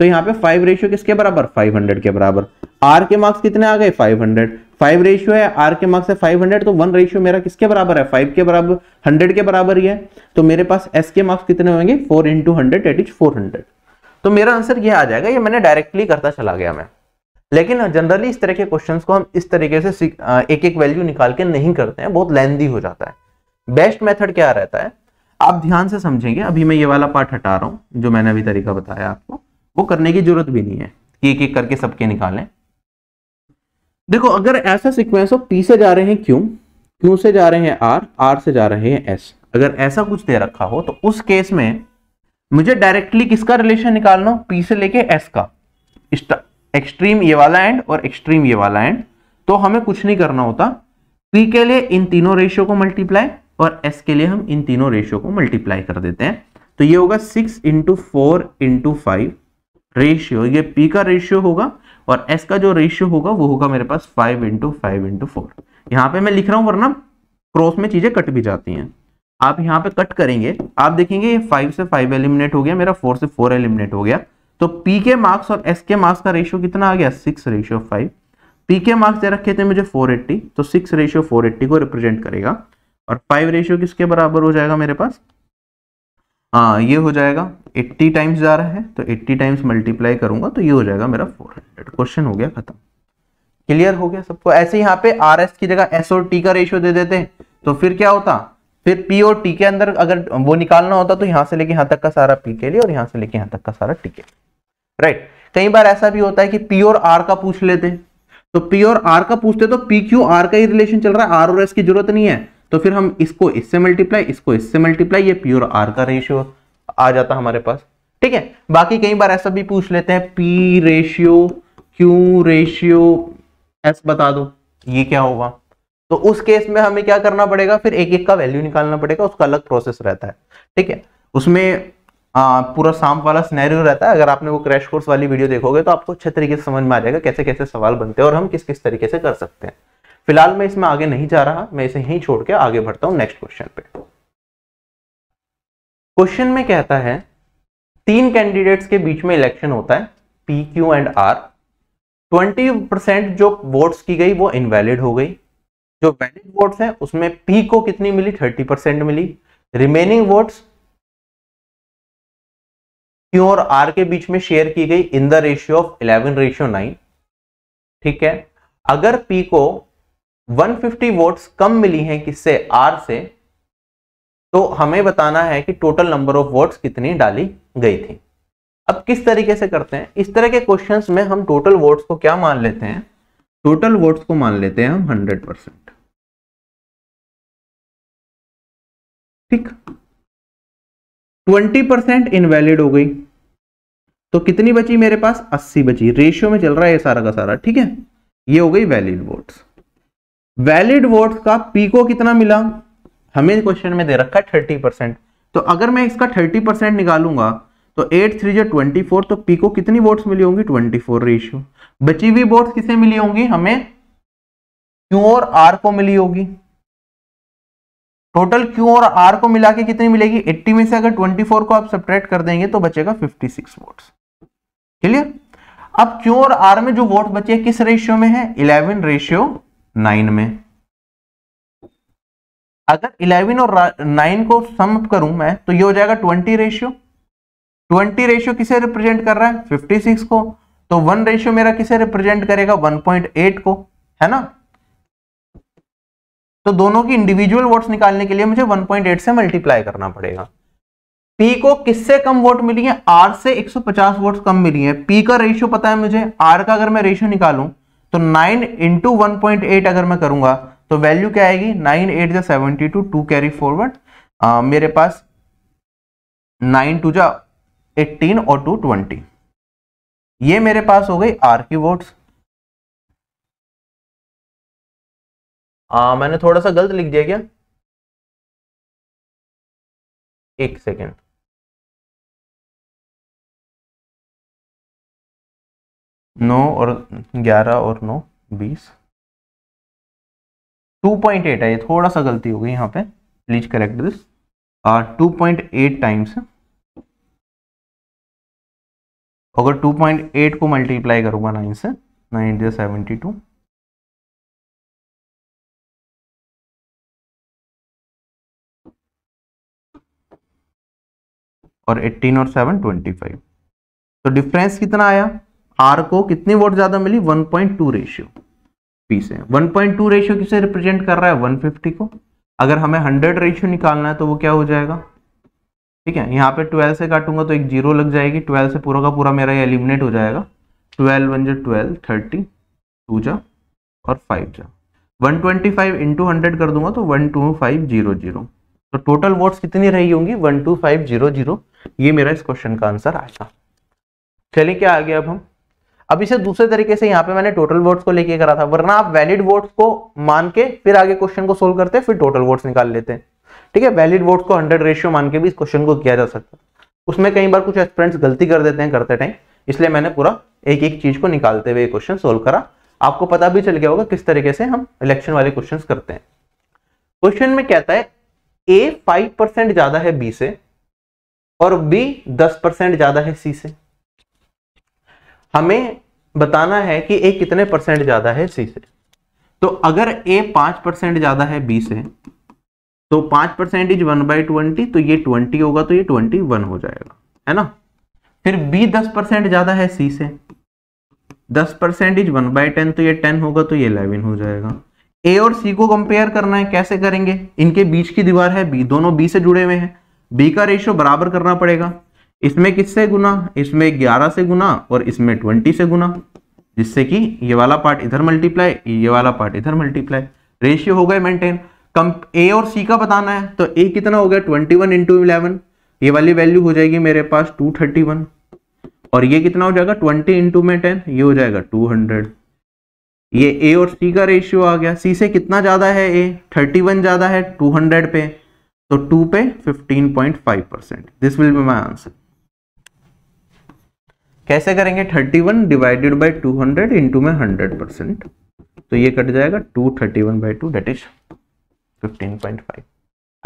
तो यहाँ पे फाइव रेशियो किसके बराबर फाइव के बराबर आर के मार्क्स कितने आ गए फाइव हंड्रेड फाइव रेशियो है आर के मार्क्स है फाइव हंड्रेड तो वन रेशियो मेरा किसके बराबर है फाइव के बराबर हंड्रेड के बराबर ही है तो मेरे पास एस के मार्क्स कितने होंगे four into hundred eight is four hundred तो मेरा आंसर ये आ जाएगा ये मैंने डायरेक्टली करता चला गया मैं लेकिन जनरली इस तरह के क्वेश्चन को हम इस तरीके से एक एक वैल्यू निकाल के नहीं करते हैं बहुत लेंदी हो जाता है बेस्ट मेथड क्या रहता है आप ध्यान से समझेंगे अभी मैं ये वाला पार्ट हटा रहा हूँ जो मैंने अभी तरीका बताया आपको वो करने की जरूरत भी नहीं है कि एक एक करके सबके निकालें देखो अगर ऐसा सिक्वेंस हो पी से जा रहे हैं क्यों क्यों से जा रहे हैं आर आर से जा रहे हैं एस अगर ऐसा कुछ दे रखा हो तो उस केस में मुझे डायरेक्टली किसका रिलेशन निकालना हो पी से लेके एस का एक्सट्रीम ये वाला एंड और एक्सट्रीम ये वाला एंड तो हमें कुछ नहीं करना होता पी के लिए इन तीनों रेशियो को मल्टीप्लाई और एस के लिए हम इन तीनों रेशियो को मल्टीप्लाई कर देते हैं तो ये होगा six into four into five ratio ये पी का रेशियो होगा और एस का जो रेशियो होगा वो होगा मेरे पास five into five into four यहाँ पे मैं लिख रहा हूँ वरना क्रॉस में चीजें कट भी जाती हैं आप यहाँ पे कट करेंगे आप देखेंगे ये फाइव से फाइव एलिमिनेट हो गया मेरा फोर से फोर एलिमिनेट हो गया तो पी के मार्क्स और एस के मार्क्स का रेशियो कितना आ गया सिक्स रेशियो फाइव पी के मार्क्स दे रखे थे मुझे फोर एट्टी तो सिक्स रेशियो फोर एट्टी को रिप्रेजेंट करेगा और फाइव रेशियो किसके बराबर हो जाएगा मेरे पास हाँ ये हो जाएगा 80 टाइम्स जा रहा है तो 80 टाइम्स मल्टीप्लाई करूंगा तो ये हो जाएगा मेरा 400 क्वेश्चन हो गया खत्म क्लियर हो गया सबको ऐसे यहाँ पे आर एस की जगह एस और टी का रेशियो दे देते तो फिर क्या होता फिर पी और टी के अंदर अगर वो निकालना होता तो यहाँ से लेके यहाँ तक का सारा पी के लिए और यहाँ से लेके यहाँ तक का सारा टी के राइट कई बार ऐसा भी होता है कि पी और आर का पूछ लेते तो पी और आर का पूछते तो पी क्यू आर का ही रिलेशन चल रहा है आर और एस की जरूरत नहीं है तो फिर हम इसको इससे मल्टीप्लाई इसको इससे मल्टीप्लाई ये प्योर आर का रेशियो आ जाता हमारे पास ठीक है बाकी कई बार ऐसा भी पूछ लेते हैं P ratio Q ratio S बता दो ये क्या होगा तो उस केस में हमें क्या करना पड़ेगा फिर एक एक का वैल्यू निकालना पड़ेगा उसका अलग प्रोसेस रहता है ठीक है उसमें आ, पूरा सांप वाला स्नैरियो रहता है अगर आपने वो क्रैश कोर्स वाली वीडियो देखोगे तो आपको अच्छे तरीके से समझ में आ जाएगा कैसे कैसे सवाल बनते हैं और हम किस किस तरीके से कर सकते हैं फिलहाल मैं इसमें आगे नहीं जा रहा मैं इसे ही छोड़ के आगे बढ़ता हूं नेक्स्ट क्वेश्चन पे क्वेश्चन में कहता है तीन कैंडिडेट्स के बीच में इलेक्शन होता है P Q and R twenty percent जो वोट्स की गई वो इनवैलिड हो गई जो वैलिड वोट्स हैं उसमें पी को कितनी मिली थर्टी परसेंट मिली रिमेनिंग वोट्स क्यू और आर के बीच में शेयर की गई in the ratio of eleven ratio nine ठीक है अगर पी को 150 वोट्स कम मिली हैं किससे आर से तो हमें बताना है कि टोटल नंबर ऑफ वोट्स कितनी डाली गई थी अब किस तरीके से करते हैं इस तरह के क्वेश्चंस में हम टोटल वोट्स को क्या मान लेते हैं टोटल वोट्स को मान लेते हैं हम हंड्रेड परसेंट ठीक ट्वेंटी परसेंट इनवैलिड हो गई तो कितनी बची मेरे पास अस्सी बची रेशियो में चल रहा है ये सारा का सारा ठीक है ये हो गई वैलिड वोट्स वैलिड वोट का पी को कितना मिला हमें क्वेश्चन में दे रखा है थर्टी परसेंट तो अगर मैं इसका थर्टी परसेंट निकालूंगा तो एट थ्री जो ट्वेंटी फोर तो पी को कितनी वोट्स मिली होंगी ट्वेंटी फोर रेशियो बची हुई वोट्स किसे मिली होंगी हमें क्यू और आर को मिली होगी टोटल क्यू और आर को मिला के कितनी मिलेगी 80 में से अगर 24 को आप सब्ट्रैक्ट कर देंगे तो बचेगा 56 वोट्स क्लियर अब क्यू और आर में जो वोट बचे किस रेशियो में है इलेवन रेशियो नाइन में अगर इलेवन और नाइन को सम करूं मैं तो ये हो जाएगा ट्वेंटी रेशियो ट्वेंटी रेशियो किसे रिप्रेजेंट कर रहा है फिफ्टी सिक्स को तो वन रेशियो मेरा किसे रिप्रेजेंट करेगा वन पॉइंट एट को है ना तो दोनों की इंडिविजुअल वोट्स निकालने के लिए मुझे वन पॉइंट एट से मल्टीप्लाई करना पड़ेगा पी को किससे कम वोट मिली है आर से एक पचास वोट कम मिली है पी का रेशियो पता है मुझे आर का अगर मैं रेशियो निकालू तो 9 इंटू वन अगर मैं करूंगा तो वैल्यू क्या आएगी नाइन एट जा seventy two two carry forward मेरे पास नाइन टू जा एट्टीन और टू ट्वेंटी ये मेरे पास हो गई आर की वोट्स मैंने थोड़ा सा गलत लिख दिया क्या एक सेकेंड नौ और ग्यारह और नौ बीस टू पॉइंट एट है ये थोड़ा सा गलती हो गई यहाँ पे please correct this two point eight times अगर टू पॉइंट एट को मल्टीप्लाई करूंगा नाइन से नाइन जो सेवेंटी टू और एट्टीन और सेवन ट्वेंटी फाइव तो डिफरेंस कितना आया आर को कितनी वोट ज्यादा मिली 1.2 पॉइंट टू रेशियो पी से वन पॉइंट रेशियो किसे रिप्रेजेंट कर रहा है 150 को अगर हमें 100 रेशियो निकालना है तो वो क्या हो जाएगा ठीक है यहाँ पे 12 से काटूंगा तो एक जीरो लग जाएगी 12 से पूरा का पूरा मेरा ये एलिमिनेट हो जाएगा 12 वन जो ट्वेल्व थर्टी टू जा और फाइव जा one twenty five into hundred कर दूंगा तो one two five zero zero तो टोटल वोट्स कितनी रही होंगी one two five zero zero ये मेरा इस क्वेश्चन का आंसर आएगा चलिए क्या आ गया अब हम अब इसे दूसरे तरीके से यहाँ पे मैंने टोटल वोट्स को लेके करा था वरना आप वैलिड वोट्स को मान के फिर आगे क्वेश्चन को सोल्व करते फिर टोटल वोट्स निकाल लेते हैं ठीक है वैलिड वोट्स को हंड्रेड रेशियो मान के भी इस क्वेश्चन को किया जा सकता है उसमें कई बार कुछ एक्सपेरेंट्स गलती कर देते हैं करते टाइम इसलिए मैंने पूरा एक एक चीज को निकालते हुए क्वेश्चन सोल्व करा आपको पता भी चल गया होगा किस तरीके से हम इलेक्शन वाले क्वेश्चन करते हैं क्वेश्चन में कहता है ए फाइव परसेंट ज्यादा है बी से और बी दस परसेंट ज्यादा है सी से हमें बताना है कि ए कितने परसेंट ज्यादा है सी से तो अगर ए पांच परसेंट ज्यादा है बी से तो पांच percent is one by twenty तो ये ट्वेंटी होगा तो ये ट्वेंटी वन हो जाएगा है ना फिर बी दस परसेंट ज्यादा है सी से दस percent is one by ten तो ये टेन होगा तो ये इलेवन हो जाएगा ए और सी को कंपेयर करना है कैसे करेंगे इनके बीच की दीवार है बी दोनों बी से जुड़े हुए हैं बी का रेशियो बराबर करना पड़ेगा इसमें किससे गुना इसमें 11 से गुना और इसमें 20 से गुना जिससे कि ये वाला पार्ट इधर मल्टीप्लाई ये वाला पार्ट इधर मल्टीप्लाई रेशियो हो गए मेंटेन कम ए और सी का बताना है तो ए कितना हो गया ट्वेंटी वन इंटू इलेवन ये वाली वैल्यू हो जाएगी मेरे पास टू थर्टी वन और ये कितना हो जाएगा ट्वेंटी इंटू में टेन ये हो जाएगा टू हंड्रेड ये ए और सी का रेशियो आ गया सी से कितना ज़्यादा है ए थर्टी वन ज़्यादा है टू हंड्रेड पे तो टू पे fifteen point five percent this will be my answer कैसे करेंगे 31 one divided by two hundred into में हंड्रेड परसेंट तो ये कट जाएगा two thirty one by two that is fifteen point five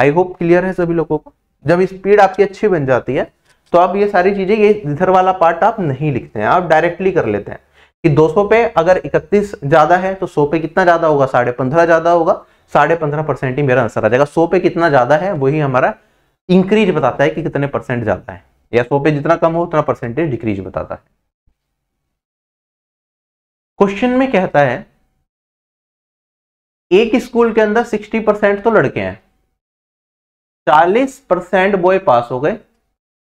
I hope clear है सभी लोगों को जब स्पीड आपकी अच्छी बन जाती है तो आप ये सारी चीजें ये इधर वाला पार्ट आप नहीं लिखते हैं आप डायरेक्टली कर लेते हैं कि 200 पे अगर 31 ज्यादा है तो 100 पे कितना ज्यादा होगा साढ़े पंद्रह ज्यादा होगा साढ़े पंद्रह परसेंट ही मेरा आंसर आ जाएगा 100 पे कितना ज्यादा है वही हमारा इंक्रीज बताता है कि कितने परसेंट ज्यादा है या जितना कम हो उतना परसेंटेज डिक्रीज बताता है क्वेश्चन में कहता है एक स्कूल के अंदर सिक्सटी परसेंट तो लड़के हैं चालीस परसेंट बॉय पास हो गए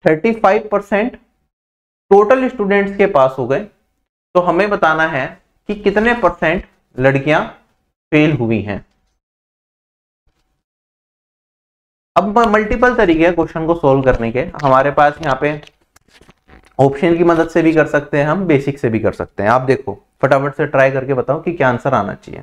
thirty five percent total students के पास हो गए तो हमें बताना है कि कितने परसेंट लड़कियां फेल हुई हैं अब मल्टीपल तरीके हैं क्वेश्चन को सोल्व करने के हमारे पास यहाँ पे ऑप्शन की मदद से भी कर सकते हैं हम बेसिक से भी कर सकते हैं आप देखो फटाफट से ट्राई करके बताओ कि क्या आंसर आना चाहिए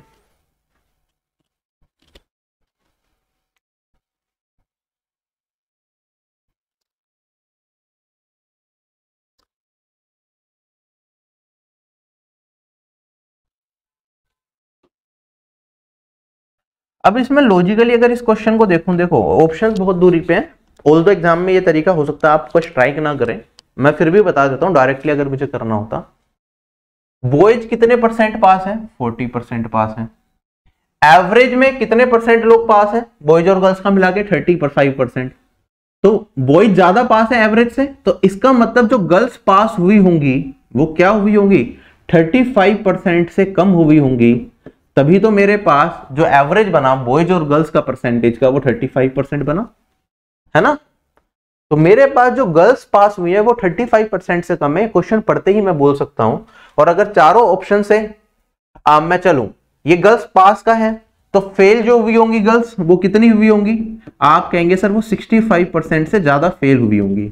अब इसमें लॉजिकली अगर इस क्वेश्चन को देखूं देखो ऑप्शन बहुत दूरी पे हैं ऑल दो एग्जाम में ये तरीका हो सकता है आप कुछ स्ट्राइक ना करें मैं फिर भी बता देता हूँ डायरेक्टली अगर मुझे करना होता बॉयज कितने परसेंट पास है फोर्टी परसेंट पास है एवरेज में कितने परसेंट लोग पास है बॉयज और गर्ल्स का मिला के थर्टी पर फाइव परसेंट तो बॉयज ज्यादा पास है एवरेज से तो इसका मतलब जो गर्ल्स पास हुई होंगी वो क्या हुई होंगी थर्टी फाइव परसेंट से कम हुई होंगी तभी तो मेरे पास जो एवरेज बना बॉयज और गर्ल्स का परसेंटेज का वो 35 परसेंट बना है ना तो मेरे पास जो गर्ल्स पास हुई है वो 35 परसेंट से कम है क्वेश्चन पढ़ते ही मैं बोल सकता हूं और अगर चारों ऑप्शन से आ, मैं चलू ये गर्ल्स पास का है तो फेल जो हुई होंगी गर्ल्स वो कितनी हुई होंगी आप कहेंगे सर वो 65 परसेंट से ज्यादा फेल हुई होंगी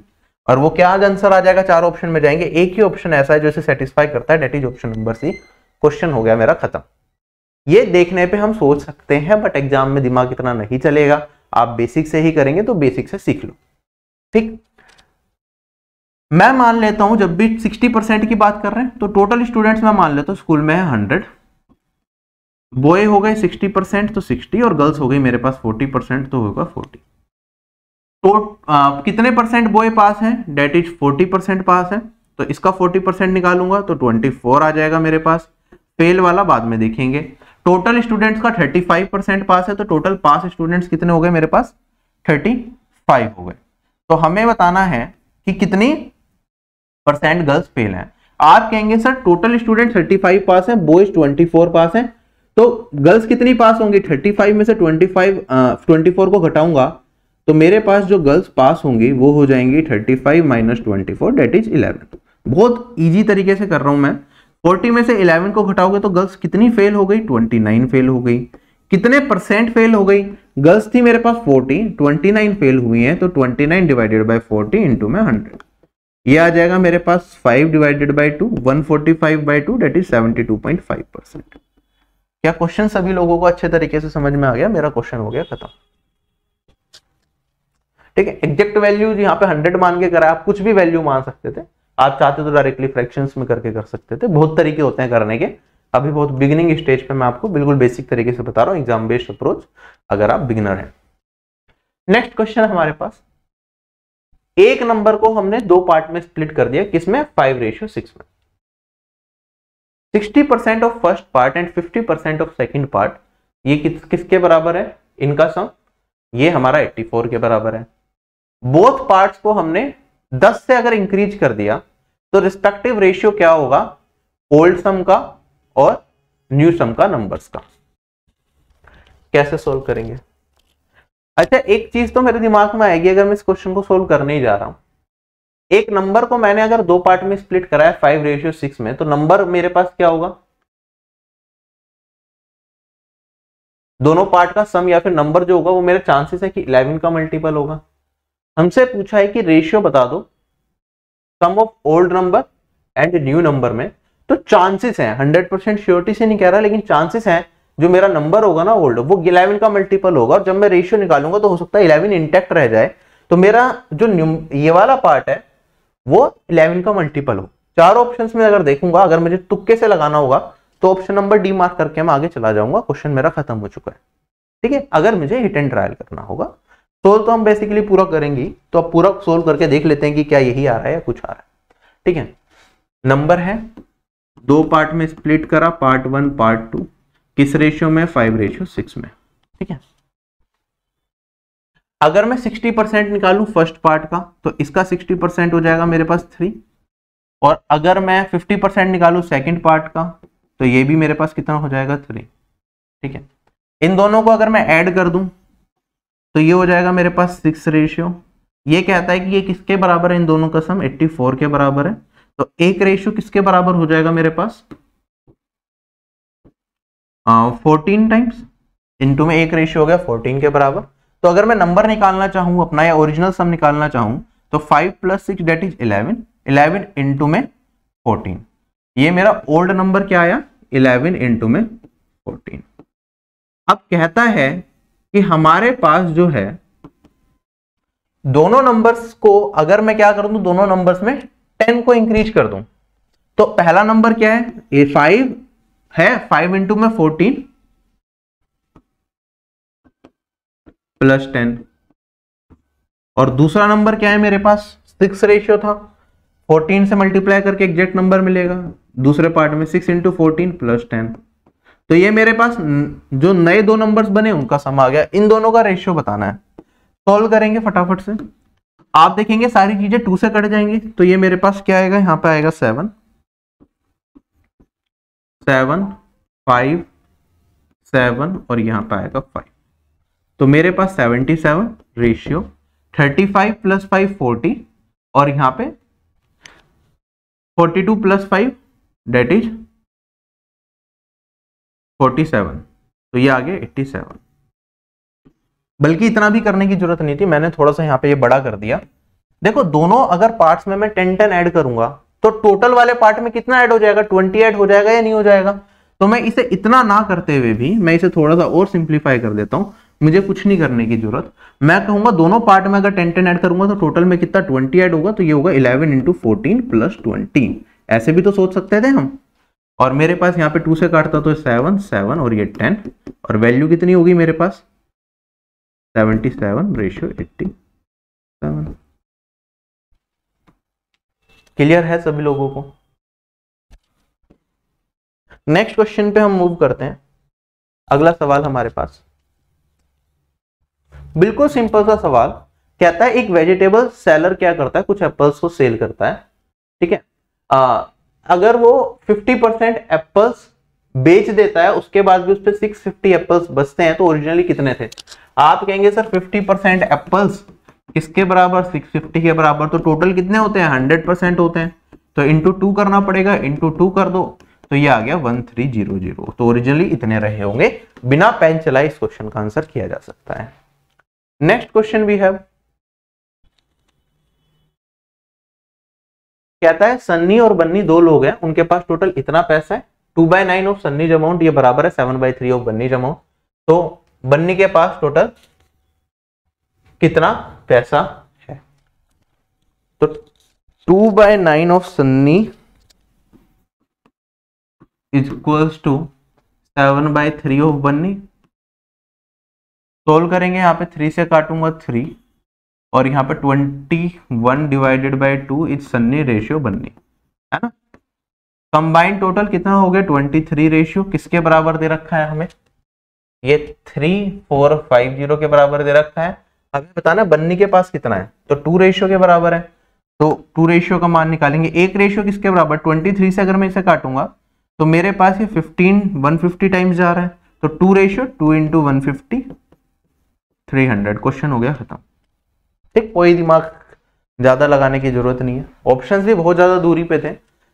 और वो क्या आंसर आ जाएगा चार ऑप्शन में जाएंगे एक ही ऑप्शन ऐसा है जो इसे सेटिस्फाई करता है that is option number C question हो गया मेरा खत्म ये देखने पे हम सोच सकते हैं बट एग्जाम में दिमाग इतना नहीं चलेगा आप बेसिक से ही करेंगे तो बेसिक से सीख लो ठीक मैं मान लेता हूं जब भी 60 परसेंट की बात कर रहे हैं तो टोटल स्टूडेंट्स मैं मान लेता हूं स्कूल में है 100 बॉय हो गए 60 परसेंट तो 60 और गर्ल्स हो गई मेरे पास 40 परसेंट तो होगा 40 तो आ, कितने परसेंट बॉय पास है डेट इज 40 परसेंट पास है तो इसका 40 परसेंट निकालूंगा तो 24 आ जाएगा मेरे पास फेल वाला बाद में देखेंगे टोटल स्टूडेंट्स का 35 परसेंट पास है तो टोटल पास स्टूडेंट्स कितने हो गए मेरे पास 35 हो गए तो हमें बताना है कि कितनी परसेंट गर्ल्स फेल हैं आप कहेंगे सर टोटल स्टूडेंट 35 पास हैं बॉयज 24 पास हैं तो गर्ल्स कितनी पास होंगी 35 में से 25 24 को घटाऊंगा तो मेरे पास जो गर्ल्स पास होंगी वो हो जाएंगी thirty five minus twenty four is eleven तो बहुत ईजी तरीके से कर रहा हूं मैं 40 में से 11 को घटाओगे तो गर्ल्स कितनी फेल हो गई 29 फेल हो गई कितने परसेंट फेल हो गई गर्ल्स थी मेरे पास 40 29 फेल हुई हैं तो 29 डिवाइडेड बाई फोर्टी इंटू में हंड्रेड ये आ जाएगा मेरे पास 5 divided by two one forty five by two that is 72.5 percent क्या क्वेश्चन सभी लोगों को अच्छे तरीके से समझ में आ गया मेरा क्वेश्चन हो गया खत्म ठीक है एग्जैक्ट वैल्यू यहाँ पे 100 मान के करा आप कुछ भी वैल्यू मान सकते थे आप चाहते तो डायरेक्टली फ्रैक्शंस में करके कर सकते थे बहुत तरीके होते हैं करने के अभी बहुत बिगिनिंग स्टेज पे मैं आपको बिल्कुल बेसिक तरीके से बता रहा हूँ एग्जाम बेस्ड अप्रोच अगर आप बिगिनर हैं नेक्स्ट क्वेश्चन हमारे पास एक नंबर को हमने दो पार्ट में स्प्लिट कर दिया किसमें फाइव रेशियो सिक्स में sixty percent of first part and fifty percent of second part ये किस किसके बराबर है इनका सम ये हमारा एट्टी फोर के बराबर है बोथ पार्ट्स को हमने दस से अगर इंक्रीज कर दिया तो रिस्पेक्टिव रेशियो क्या होगा ओल्ड सम का और न्यू सम का नंबर्स का कैसे सोल्व करेंगे अच्छा एक चीज तो मेरे दिमाग में आएगी अगर मैं इस क्वेश्चन को सोल्व करने ही जा रहा हूं एक नंबर को मैंने अगर दो पार्ट में स्प्लिट कराया फाइव रेशियो सिक्स में तो नंबर मेरे पास क्या होगा दोनों पार्ट का सम या फिर नंबर जो होगा वो मेरे चांसेस है कि इलेवन का मल्टीपल होगा हमसे पूछा है कि रेशियो बता दो sum of old number and new number में तो चांसेस हैं 100 परसेंट श्योरिटी से नहीं कह रहा लेकिन चांसेस हैं जो मेरा नंबर होगा ना ओल्ड वो 11 का मल्टीपल होगा और जब मैं रेशियो निकालूंगा तो हो सकता है 11 इंटैक्ट रह जाए तो मेरा जो ये वाला पार्ट है वो 11 का मल्टीपल हो चार ऑप्शन में अगर देखूंगा अगर मुझे तुक्के से लगाना होगा तो ऑप्शन नंबर डी मार्क करके मैं आगे चला जाऊंगा क्वेश्चन मेरा खत्म हो चुका है ठीक है अगर मुझे हिट एंड ट्रायल करना होगा सोल्व तो हम बेसिकली पूरा करेंगे तो आप पूरा सोल्व करके देख लेते हैं कि क्या यही आ रहा है या कुछ आ रहा है ठीक है नंबर है दो पार्ट में स्प्लिट करा पार्ट वन पार्ट टू किस रेशियो में फाइव रेशियो सिक्स में ठीक है अगर मैं सिक्सटी परसेंट निकालू फर्स्ट पार्ट का तो इसका सिक्सटी परसेंट हो जाएगा मेरे पास थ्री और अगर मैं फिफ्टी परसेंट निकालू सेकेंड पार्ट का तो ये भी मेरे पास कितना हो जाएगा थ्री ठीक है इन दोनों को अगर मैं ऐड कर दूं तो ये हो जाएगा मेरे पास सिक्स रेशियो ये कहता है कि ये किसके बराबर है इन दोनों का सम 84 के बराबर है तो एक रेशियो किसके बराबर हो जाएगा मेरे पास फोर्टीन टाइम्स इंटू में एक रेशियो हो गया फोर्टीन के बराबर तो अगर मैं नंबर निकालना चाहूं अपना या ओरिजिनल सम निकालना चाहूं तो five plus six that is eleven eleven into में फोर्टीन ये मेरा ओल्ड नंबर क्या आया इलेवन इंटू में फोर्टीन अब कहता है कि हमारे पास जो है दोनों नंबर्स को अगर मैं क्या करूं दोनों नंबर्स में टेन को इंक्रीज कर दूं तो पहला नंबर क्या है ए फाइव है फाइव इंटू में फोर्टीन प्लस टेन और दूसरा नंबर क्या है मेरे पास सिक्स रेशियो था फोर्टीन से मल्टीप्लाई करके एग्जैक्ट नंबर मिलेगा दूसरे पार्ट में six into fourteen plus ten तो ये मेरे पास जो नए दो नंबर्स बने उनका सम आ गया इन दोनों का रेशियो बताना है सॉल्व करेंगे फटाफट से आप देखेंगे सारी चीजें टू से कट जाएंगी तो ये मेरे पास क्या आएगा यहां पे आएगा सेवन सेवन फाइव सेवन और यहाँ पे आएगा फाइव तो मेरे पास seventy seven ratio thirty five plus five forty और यहां पे forty two plus five that is forty seven तो ये आ गया एट्टी सेवन बल्कि इतना भी करने की जरूरत नहीं थी मैंने थोड़ा सा यहाँ पे ये बड़ा कर दिया देखो दोनों अगर पार्ट्स में मैं टेन टेन ऐड करूंगा तो टोटल वाले पार्ट में कितना ऐड हो जाएगा ट्वेंटी ऐड हो जाएगा या नहीं हो जाएगा तो मैं इसे इतना ना करते हुए भी मैं इसे थोड़ा सा और सिंप्लीफाई कर देता हूं मुझे कुछ नहीं करने की जरूरत मैं कहूंगा दोनों पार्ट में अगर टेन टेन ऐड करूंगा तो टोटल में कितना ट्वेंटी ऐड होगा तो ये होगा eleven into fourteen plus twenty ऐसे भी तो सोच सकते थे हम और मेरे पास यहाँ पे टू से काटता तो सेवन सेवन और ये टेन और वैल्यू कितनी होगी मेरे पास seventy seven ratio eighty seven clear है सभी लोगों को नेक्स्ट क्वेश्चन पे हम मूव करते हैं अगला सवाल हमारे पास बिल्कुल सिंपल सा सवाल कहता है एक वेजिटेबल सेलर क्या करता है कुछ एप्पल्स को सेल करता है ठीक है अगर वो 50 परसेंट एप्पल्स बेच देता है उसके बाद भी उस पर सिक्स फिफ्टी एप्पल्स बचते हैं तो ओरिजिनली कितने थे आप कहेंगे सर 50 परसेंट एप्पल्स किसके बराबर 650 के बराबर तो टोटल कितने होते हैं 100 परसेंट होते हैं तो इंटू टू करना पड़ेगा इंटू टू कर दो तो ये आ गया 1300 तो ओरिजिनली इतने रहे होंगे बिना पेन चलाए इस क्वेश्चन का आंसर किया जा सकता है नेक्स्ट क्वेश्चन वी हैव कहता है सन्नी और बन्नी दो लोग हैं उनके पास टोटल इतना पैसा है two by nine of Sunny amount ये बराबर है seven by three of Bunny amount तो बन्नी के पास टोटल कितना पैसा है तो two by nine of Sunny is equals to seven by three of Bunny solve करेंगे यहां पे थ्री से काटूंगा थ्री और यहाँ पर twenty one divided by two is Sunny ratio Bunny है ना कंबाइंड टोटल कितना हो गया ट्वेंटी थ्री रेशियो किसके बराबर दे रखा है हमें ये थ्री फोर फाइव जीरो के बराबर दे रखा है हमें बताना बन्नी के पास कितना है तो टू रेशियो के बराबर है तो टू रेशियो का मान निकालेंगे एक रेशियो किसके बराबर ट्वेंटी थ्री से अगर मैं इसे काटूंगा तो मेरे पास ये फिफ्टीन वन फिफ्टी टाइम्स जा रहा है तो two ratio two into one fifty three hundred question हो गया खत्म ठीक कोई दिमाग ज़्यादा लगाने की जरूरत नहीं है ऑप्शन भी बहुत ज़्यादा दूरी पे थे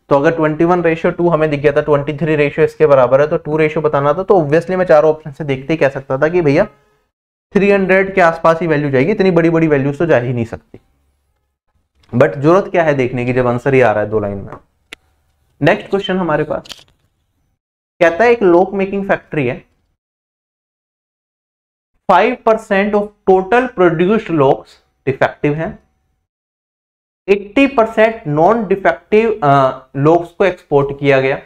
तो अगर 21 रेशियो टू हमें दिख गया था 23 रेशियो इसके बराबर है तो टू रेशियो बताना था तो ऑब्वियसली मैं चारों ऑप्शन से देखते ही कह सकता था कि भैया 300 के आसपास ही वैल्यू जाएगी इतनी बड़ी बड़ी वैल्यूज तो जा ही नहीं सकती बट जरूरत क्या है देखने की जब आंसर ही आ रहा है दो लाइन में नेक्स्ट क्वेश्चन हमारे पास कहता है एक लोक मेकिंग फैक्ट्री है five percent of total produced locks defective है 80 परसेंट नॉन डिफेक्टिव लोग्स को एक्सपोर्ट किया गया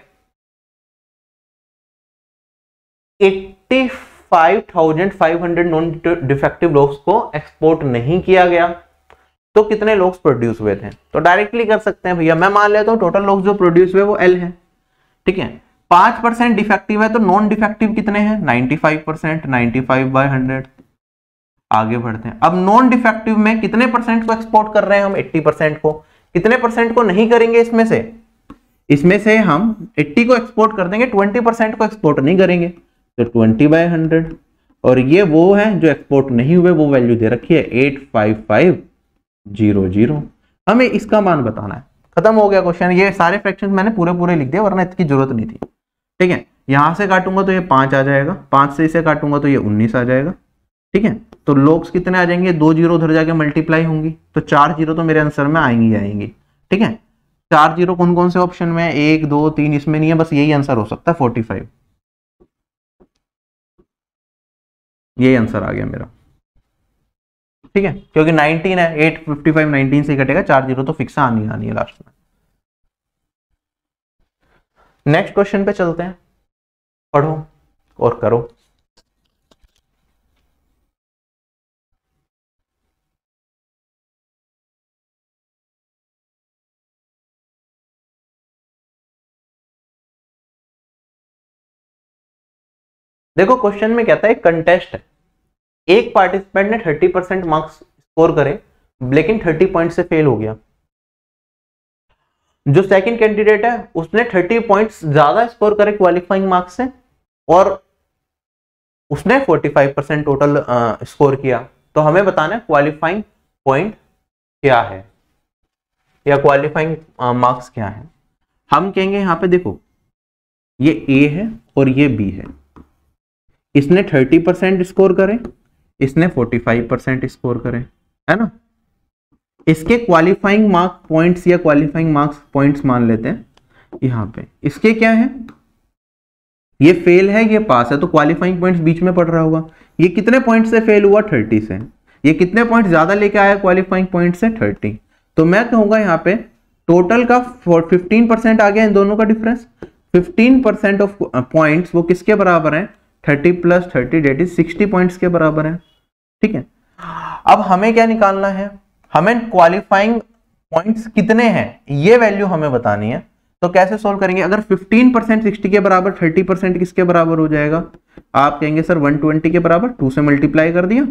85,500 नॉन डिफेक्टिव लोग्स को एक्सपोर्ट नहीं किया गया तो कितने लोग्स प्रोड्यूस हुए थे तो डायरेक्टली कर सकते हैं भैया मैं मान लेता हूं टोटल लोग्स जो प्रोड्यूस हुए वो एल है ठीक है पांच परसेंट डिफेक्टिव है तो नॉन डिफेक्टिव कितने हैं ninety five percent ninety five by hundred आगे बढ़ते हैं अब नॉन डिफेक्टिव में कितने परसेंट को एक्सपोर्ट कर रहे हैं हम 80 परसेंट को कितने परसेंट को नहीं करेंगे इसमें से इसमें से हम 80 को एक्सपोर्ट कर देंगे 20 परसेंट को एक्सपोर्ट नहीं करेंगे तो 20 बाय 100 और ये वो है जो एक्सपोर्ट नहीं हुए वो वैल्यू दे रखी है eight five five zero zero हमें इसका मान बताना है खत्म हो गया क्वेश्चन ये सारे फ्रैक्शन मैंने पूरे पूरे लिख दिया वरना इसकी जरूरत नहीं थी ठीक है यहां से काटूंगा तो ये पांच आ जाएगा पांच से इसे काटूंगा तो ये उन्नीस आ जाएगा ठीक है तो लोग्स कितने आ जाएंगे दो जीरो उधर जाके मल्टीप्लाई होंगी तो चार जीरो तो मेरे आंसर में आएंगी आएंगी ठीक है चार जीरो कौन कौन से ऑप्शन में एक दो तीन इसमें नहीं है बस यही आंसर हो सकता है फोर्टी फाइव यही आंसर आ गया मेरा ठीक है क्योंकि नाइनटीन है एट फिफ्टी फाइव नाइनटीन से कटेगा चार जीरो तो फिक्स आनी आनी है लास्ट में नेक्स्ट क्वेश्चन पे चलते हैं पढ़ो और करो देखो क्वेश्चन में कहता है कंटेस्ट है एक पार्टिसिपेंट ने 30 परसेंट मार्क्स स्कोर करे लेकिन 30 पॉइंट से फेल हो गया जो सेकंड कैंडिडेट है उसने 30 पॉइंट्स ज्यादा स्कोर करे क्वालिफाइंग मार्क्स से और उसने 45 परसेंट टोटल स्कोर किया तो हमें बताना है क्वालिफाइंग पॉइंट क्या है या क्वालिफाइंग मार्क्स क्या है हम कहेंगे यहां पर देखो ये ए है और ये बी है इसने थर्टी परसेंट स्कोर करें इसने फोर्टी फाइव परसेंट स्कोर करें है ना इसके क्वालिफाइंग मार्क्स पॉइंट्स या क्वालिफाइंग मार्क्स पॉइंट्स मान लेते हैं यहां पे इसके क्या है ये फेल है ये पास है तो क्वालिफाइंग पॉइंट्स बीच में पड़ रहा होगा ये कितने पॉइंट से फेल हुआ थर्टी से ये कितने पॉइंट ज्यादा लेके आया क्वालिफाइंग पॉइंट से थर्टी तो मैं कहूंगा यहां पे टोटल का फिफ्टीन परसेंट आ गया इन दोनों का difference fifteen percent of point वो किसके बराबर है thirty plus thirty that is sixty points के बराबर है ठीक है अब हमें क्या निकालना है हमें क्वालिफाइंग पॉइंट्स कितने हैं ये वैल्यू हमें बतानी है तो कैसे सोल्व करेंगे अगर 15 परसेंट सिक्सटी के बराबर 30 परसेंट किसके बराबर हो जाएगा आप कहेंगे सर 120 के बराबर 2 से मल्टीप्लाई कर दिया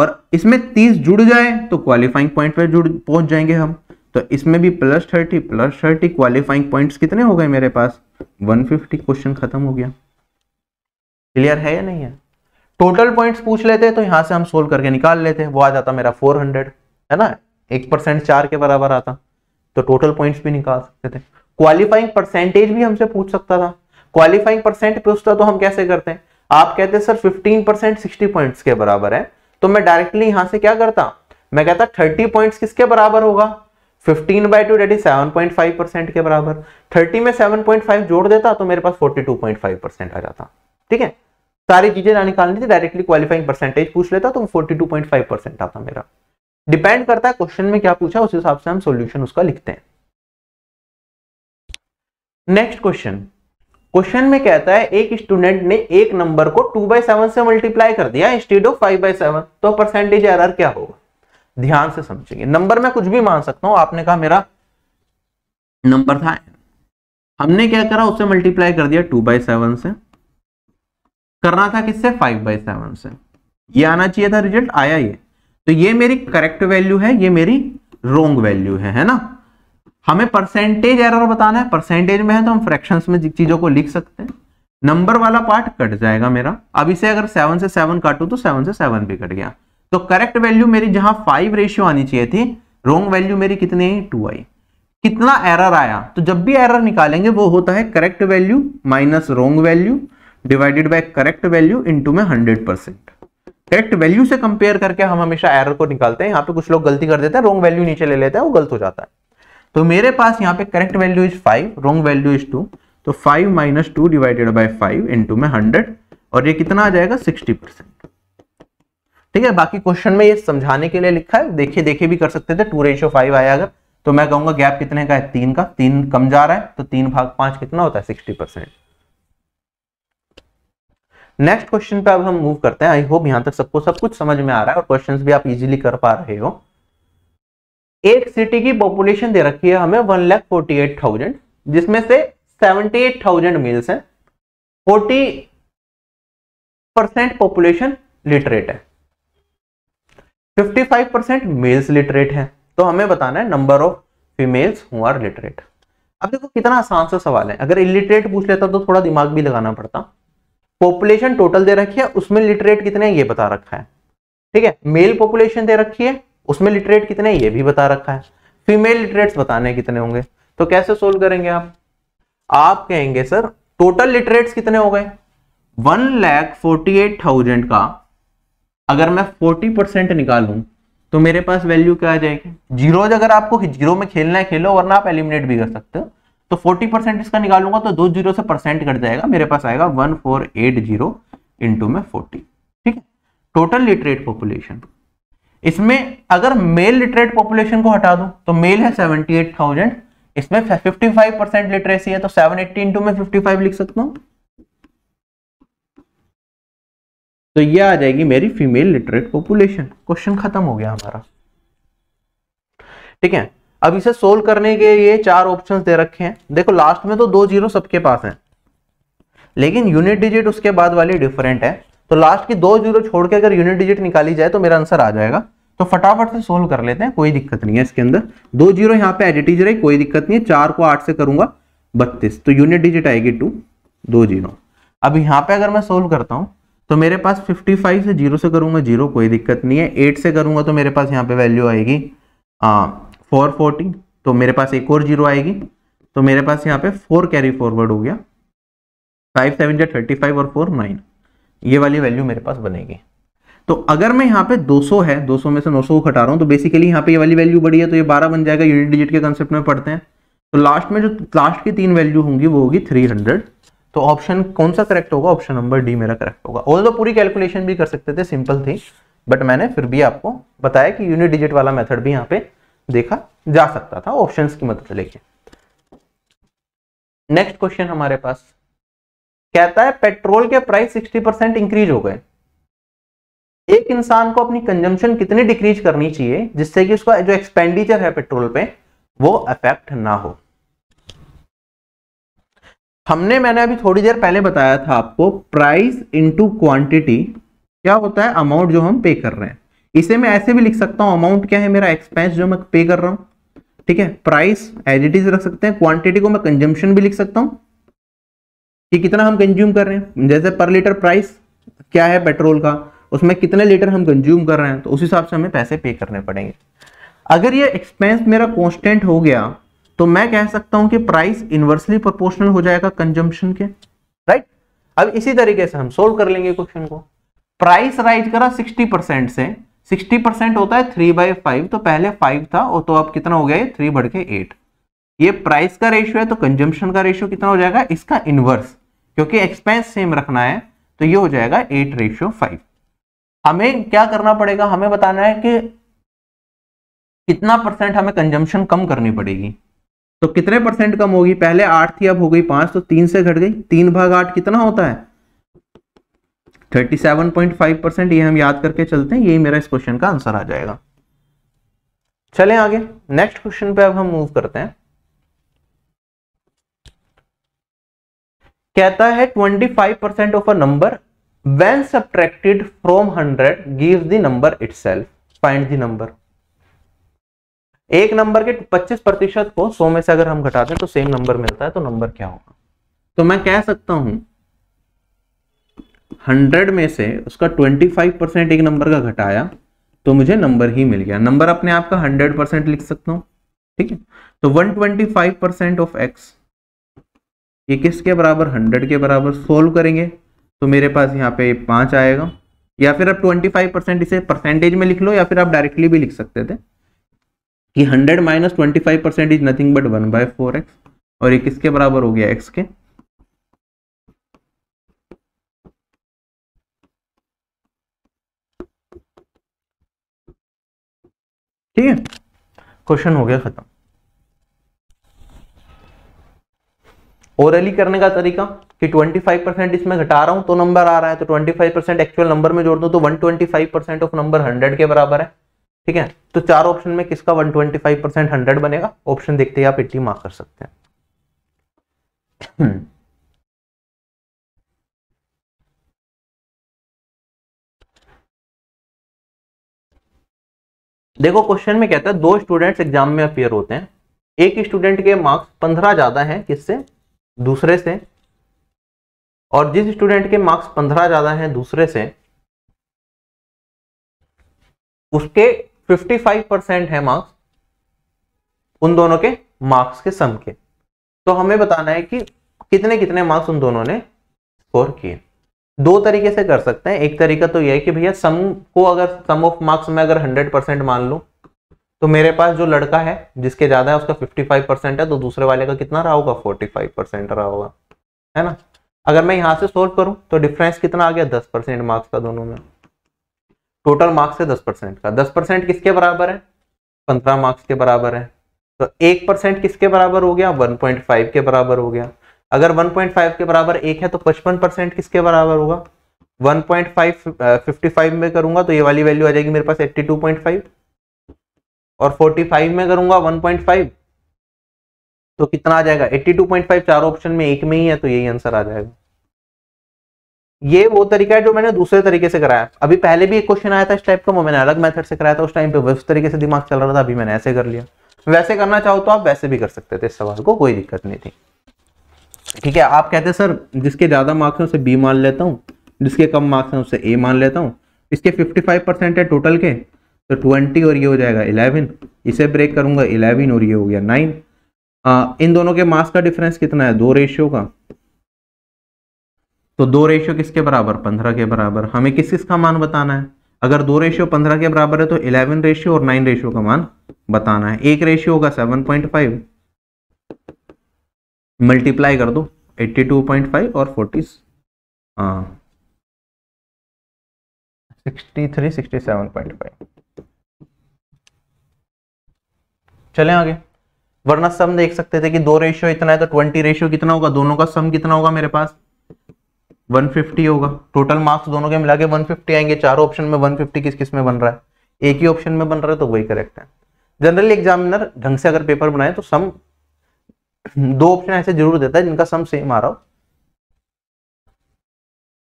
और इसमें 30 जुड़ जाए तो क्वालिफाइंग पॉइंट पर जुड़ पहुंच जाएंगे हम तो इसमें भी plus thirty plus thirty qualifying points कितने हो गए मेरे पास 150 क्वेश्चन खत्म हो गया क्लियर है या नहीं है टोटल पॉइंट्स पूछ लेते तो यहां से हम सोल्व करके निकाल लेते वो आ जाता मेरा 400 है ना एक परसेंट चार के बराबर आता तो टोटल पॉइंट्स भी निकाल सकते थे क्वालिफाइंग परसेंटेज भी हमसे पूछ सकता था क्वालिफाइंग परसेंट पूछता तो हम कैसे करते हैं आप कहते sir fifteen percent sixty points के बराबर है तो मैं डायरेक्टली यहां से क्या करता मैं कहता थर्टी पॉइंट किसके बराबर होगा 15 बाई टू डेटी 7.5 परसेंट के बराबर 30 में 7.5 जोड़ देता तो मेरे पास 42.5 परसेंट आ जाता ठीक है सारी चीजें ना निकालनी थी डायरेक्टली क्वालिफाइंग परसेंटेज पूछ लेता तो forty two point five percent आता मेरा डिपेंड करता है क्वेश्चन में क्या पूछा उस हिसाब से हम सोल्यूशन उसका लिखते हैं नेक्स्ट क्वेश्चन क्वेश्चन में कहता है एक स्टूडेंट ने एक नंबर को टू बाई सेवन से मल्टीप्लाई कर दिया instead of five by seven तो परसेंटेज एरर क्या होगा ध्यान से समझेंगे नंबर मैं कुछ भी मान सकता हूं आपने कहा मेरा नंबर था हमने क्या करा उसे मल्टीप्लाई कर दिया टू बाई सेवन से करना था किससे फाइव बाई सेवन से ये आना चाहिए था रिजल्ट आया ये तो ये मेरी करेक्ट वैल्यू है ये मेरी रोंग वैल्यू है है ना हमें परसेंटेज एरर बताना है परसेंटेज में है तो हम फ्रैक्शन में चीजों को लिख सकते हैं नंबर वाला पार्ट कट जाएगा मेरा अब इसे अगर सेवन से सेवन काटू तो सेवन से सेवन भी कट गया तो करेक्ट वैल्यू मेरी जहां फाइव रेशियो आनी चाहिए थी रोंग वैल्यू मेरी कितनी है टू आई कितना एरर आया तो जब भी एरर निकालेंगे वो होता है correct value minus wrong value divided by correct value into में हंड्रेड परसेंट करेक्ट वैल्यू से कंपेयर करके हम हमेशा एरर को निकालते हैं यहाँ पे कुछ लोग गलती कर देते हैं रॉन्ग वैल्यू नीचे ले लेते हैं वो गलत हो जाता है तो मेरे पास यहाँ पे correct value is five wrong value is two तो five minus two divided by five into में हंड्रेड और ये कितना आ जाएगा सिक्सटी परसेंट ठीक है बाकी क्वेश्चन में ये समझाने के लिए लिखा है देखिए देखे भी कर सकते थे टू रेशो फाइव आया अगर तो मैं कहूंगा गैप कितने का है तीन का तीन कम जा रहा है तो तीन भाग पांच कितना होता है सिक्सटी परसेंट नेक्स्ट क्वेश्चन पे अब हम मूव करते हैं आई होप यहां तक सबको सब कुछ समझ में आ रहा है और क्वेश्चंस भी आप इजीली कर पा रहे हो एक सिटी की पॉपुलेशन दे रखी है हमें one lakh forty eight thousand जिसमें से सेवेंटी एट थाउजेंड मेल्स हैं फोर्टी परसेंट पॉपुलेशन लिटरेट है fifty five percent males literate है तो हमें बताना है number of females who are literate अब देखो कितना आसान सा सवाल है अगर इलिटरेट पूछ लेता तो थोड़ा दिमाग भी लगाना पड़ता पॉपुलेशन टोटल दे रखी है उसमें लिटरेट कितने ये बता रखा है ठीक है मेल पॉपुलेशन दे रखी है उसमें लिटरेट कितने ये भी बता रखा है फीमेल लिटरेट बताने कितने होंगे तो कैसे सोल्व करेंगे आप आप कहेंगे सर टोटल लिटरेट्स कितने हो गए one lakh forty eight thousand का अगर मैं फोर्टी परसेंट निकालू तो मेरे पास वैल्यू क्या आ जाएगी जीरो अगर आपको जीरो में खेलना है खेलो वरना आप एलिमिनेट भी कर सकते हो तो 40 परसेंट इसका निकालूंगा तो दो जीरो से परसेंट कट जाएगा मेरे पास आएगा one four eight zero into में फोर्टी ठीक है टोटल लिटरेट पॉपुलेशन इसमें अगर मेल लिटरेट पॉपुलेशन को हटा दूं तो मेल है 78,000 इसमें 55 परसेंट लिटरेसी है तो 780 एट्टी इंटू में फाइव लिख सकता हूं तो ये आ जाएगी मेरी फीमेल लिटरेट पॉपुलेशन क्वेश्चन खत्म हो गया हमारा ठीक है अब इसे सोल्व करने के ये चार ऑप्शंस दे रखे हैं देखो लास्ट में तो दो जीरो सबके पास हैं लेकिन यूनिट डिजिट उसके बाद वाली डिफरेंट है तो लास्ट की दो जीरो छोड़ के अगर यूनिट डिजिट निकाली जाए तो मेरा आंसर आ जाएगा तो फटाफट से सोल्व कर लेते हैं कोई दिक्कत नहीं है इसके अंदर दो जीरो यहाँ पे एडिटिज रही कोई दिक्कत नहीं है चार को आठ से करूंगा बत्तीस तो यूनिट डिजिट आएगी टू दो जीरो अब यहाँ पे अगर मैं सोल्व करता हूँ तो मेरे पास 55 से जीरो से करूंगा जीरो कोई दिक्कत नहीं है एट से करूंगा तो मेरे पास यहाँ पे वैल्यू आएगी फोर फोर्टी तो मेरे पास एक और जीरो आएगी तो मेरे पास यहाँ पे फोर कैरी फॉरवर्ड हो गया फाइव सेवन या थर्टी फाइव और फोर नाइन ये वाली वैल्यू मेरे पास बनेगी तो अगर मैं यहाँ पे 200 है 200 में से 900 को घटा रहा हूँ तो बेसिकली यहाँ पे ये वाली वैल्यू बढ़ी है तो ये 12 बन जाएगा यूनिट डिजिट के कंसेप्ट में पढ़ते हैं तो लास्ट में जो लास्ट की तीन वैल्यू होंगी वो होगी 300 तो ऑप्शन कौन सा करेक्ट होगा ऑप्शन नंबर डी मेरा करेक्ट होगा ऑल पूरी कैलकुलेशन भी कर सकते थे सिंपल थी बट मैंने फिर भी आपको बताया कि यूनिट डिजिट वाला मेथड भी यहाँ पे देखा जा सकता था ऑप्शंस की मदद लेके नेक्स्ट क्वेश्चन हमारे पास कहता है पेट्रोल के प्राइस 60 परसेंट इंक्रीज हो गए एक इंसान को अपनी कंजम्पशन कितनी डिक्रीज करनी चाहिए जिससे कि उसका जो एक्सपेंडिचर है पेट्रोल पे वो अफेक्ट ना हो हमने मैंने अभी थोड़ी देर पहले बताया था आपको प्राइस इंटू क्वांटिटी क्या होता है अमाउंट जो हम पे कर रहे हैं इसे मैं ऐसे भी लिख सकता हूँ अमाउंट क्या है मेरा एक्सपेंस जो मैं पे कर रहा हूं ठीक है प्राइस एज इट इज रख सकते हैं क्वांटिटी को मैं कंजम्पशन भी लिख सकता हूं कि कितना हम कंज्यूम कर रहे हैं जैसे पर लीटर प्राइस क्या है पेट्रोल का उसमें कितने लीटर हम कंज्यूम कर रहे हैं तो उस हिसाब से हमें पैसे पे करने पड़ेंगे अगर ये एक्सपेंस मेरा कॉन्स्टेंट हो गया तो मैं कह सकता हूं कि प्राइस इनवर्सली प्रोपोर्शनल हो जाएगा कंजम्पशन के राइट अब इसी तरीके से हम सोल्व कर लेंगे क्वेश्चन को प्राइस राइज करा 60 परसेंट से सिक्सटी परसेंट होता है थ्री बाई फाइव तो पहले फाइव था और तो अब कितना हो गया ये थ्री बढ़ के एट ये प्राइस का रेशियो है तो कंजम्पशन का रेशियो कितना हो जाएगा इसका इनवर्स क्योंकि एक्सपेंस सेम रखना है तो ये हो जाएगा एट रेशियो फाइव हमें क्या करना पड़ेगा हमें बताना है कि कितना परसेंट हमें कंजम्पशन कम करनी पड़ेगी तो कितने परसेंट कम होगी पहले आठ थी अब हो गई पांच तो तीन से घट गई तीन भाग आठ कितना होता है 37.5 परसेंट ये हम याद करके चलते हैं यही मेरा इस क्वेश्चन का आंसर आ जाएगा चलें आगे नेक्स्ट क्वेश्चन पे अब हम मूव करते हैं कहता है 25 percent of a number when subtracted from 100 gives the number itself find the number एक नंबर के 25 प्रतिशत को 100 में से अगर हम घटाते हैं तो सेम नंबर मिलता है तो नंबर क्या होगा तो मैं कह सकता हूं हंड्रेड में से उसका ट्वेंटी फाइव परसेंट एक नंबर का घटाया तो मुझे नंबर ही मिल गया नंबर अपने आप का हंड्रेड परसेंट लिख सकता हूं ठीक है तो one twenty five percent of X ये किसके बराबर हंड्रेड के बराबर सोल्व करेंगे तो मेरे पास यहाँ पे पांच आएगा या फिर आप ट्वेंटी फाइव परसेंट इसे परसेंटेज में लिख लो या फिर आप डायरेक्टली भी लिख सकते थे कि hundred minus twenty five percent is nothing but one by four X और ये किसके बराबर हो गया एक्स के ठीक है क्वेश्चन हो गया खत्म ओरली करने का तरीका कि 25 परसेंट इसमें घटा रहा हूं तो नंबर आ रहा है तो 25 परसेंट एक्चुअल नंबर में जोड़ दो तो 125 परसेंट ऑफ नंबर 100 के बराबर है ठीक है तो चार ऑप्शन में किसका 125 परसेंट हंड्रेड बनेगा ऑप्शन देखते ही आप इट्टी मार्क कर सकते हैं देखो क्वेश्चन में कहता है दो स्टूडेंट्स एग्जाम में अपियर होते हैं एक स्टूडेंट के मार्क्स पंद्रह ज्यादा है किससे दूसरे से और जिस स्टूडेंट के मार्क्स पंद्रह ज्यादा हैं दूसरे से उसके 55 परसेंट है मार्क्स उन दोनों के मार्क्स के सम के तो हमें बताना है कि कितने कितने मार्क्स उन दोनों ने स्कोर किए दो तरीके से कर सकते हैं एक तरीका तो यह है कि भैया सम को अगर सम ऑफ मार्क्स में अगर हंड्रेड परसेंट मान लूँ तो मेरे पास जो लड़का है जिसके ज़्यादा है उसका फिफ्टी फाइव परसेंट है तो दूसरे वाले का कितना रहा होगा फोर्टी फाइव परसेंट रहा होगा है ना अगर मैं यहाँ से सोल्व करूँ तो डिफरेंस कितना आ गया दस परसेंट मार्क्स का दोनों में टोटल मार्क्स है दस परसेंट का दस परसेंट किसके बराबर है पंद्रह मार्क्स के बराबर है तो एक परसेंट किसके बराबर हो गया वन पॉइंट फाइव के बराबर हो गया अगर 1.5 के बराबर एक है तो पचपन परसेंट किसके बराबर होगा 1.5 55 में करूंगा तो ये वाली वैल्यू आ जाएगी मेरे पास 82.5 और 45 में करूंगा 1.5 तो कितना आ जाएगा 82.5 चार ऑप्शन में एक में ही है तो यही आंसर आ जाएगा ये वो तरीका है जो मैंने दूसरे तरीके से कराया अभी पहले भी एक क्वेश्चन आया था इस टाइप का वो मैंने अलग मेथड से कराया था उस टाइम पे उस तरीके से दिमाग चल रहा था अभी मैंने ऐसे कर लिया वैसे करना चाहो तो आप वैसे भी कर सकते थे इस सवाल को कोई दिक्कत नहीं थी ठीक है आप कहते हैं सर जिसके ज़्यादा मार्क्स हैं उसे बी मान लेता हूँ जिसके कम मार्क्स हैं उसे ए मान लेता हूँ इसके 55 परसेंट है टोटल के तो 20 और ये हो जाएगा 11 इसे ब्रेक करूंगा 11 और ये हो गया 9 इन दोनों के मार्क्स का डिफरेंस कितना है दो रेशियो का तो दो रेशियो किसके बराबर पंद्रह के बराबर हमें किस किस का मान बताना है अगर दो रेशियो पंद्रह के बराबर है तो इलेवन रेशियो और नाइन रेशियो का मान बताना है एक रेशियो होगा सेवन पॉइंट फाइव मल्टीप्लाई कर दो 82.5 और 40 हाँ 63 67.5 चले आगे वरना सम देख सकते थे कि दो रेशियो इतना है तो 20 रेशियो कितना होगा दोनों का सम कितना होगा मेरे पास 150 होगा टोटल मार्क्स दोनों के मिला के 150 आएंगे चारों ऑप्शन में 150 किस किस में बन रहा है एक ही ऑप्शन में बन रहा है तो वही करेक्ट है जनरली एग्जामिनर ढंग से अगर पेपर बनाए तो सम दो ऑप्शन ऐसे जरूर देता है जिनका सम सेम आ रहा हो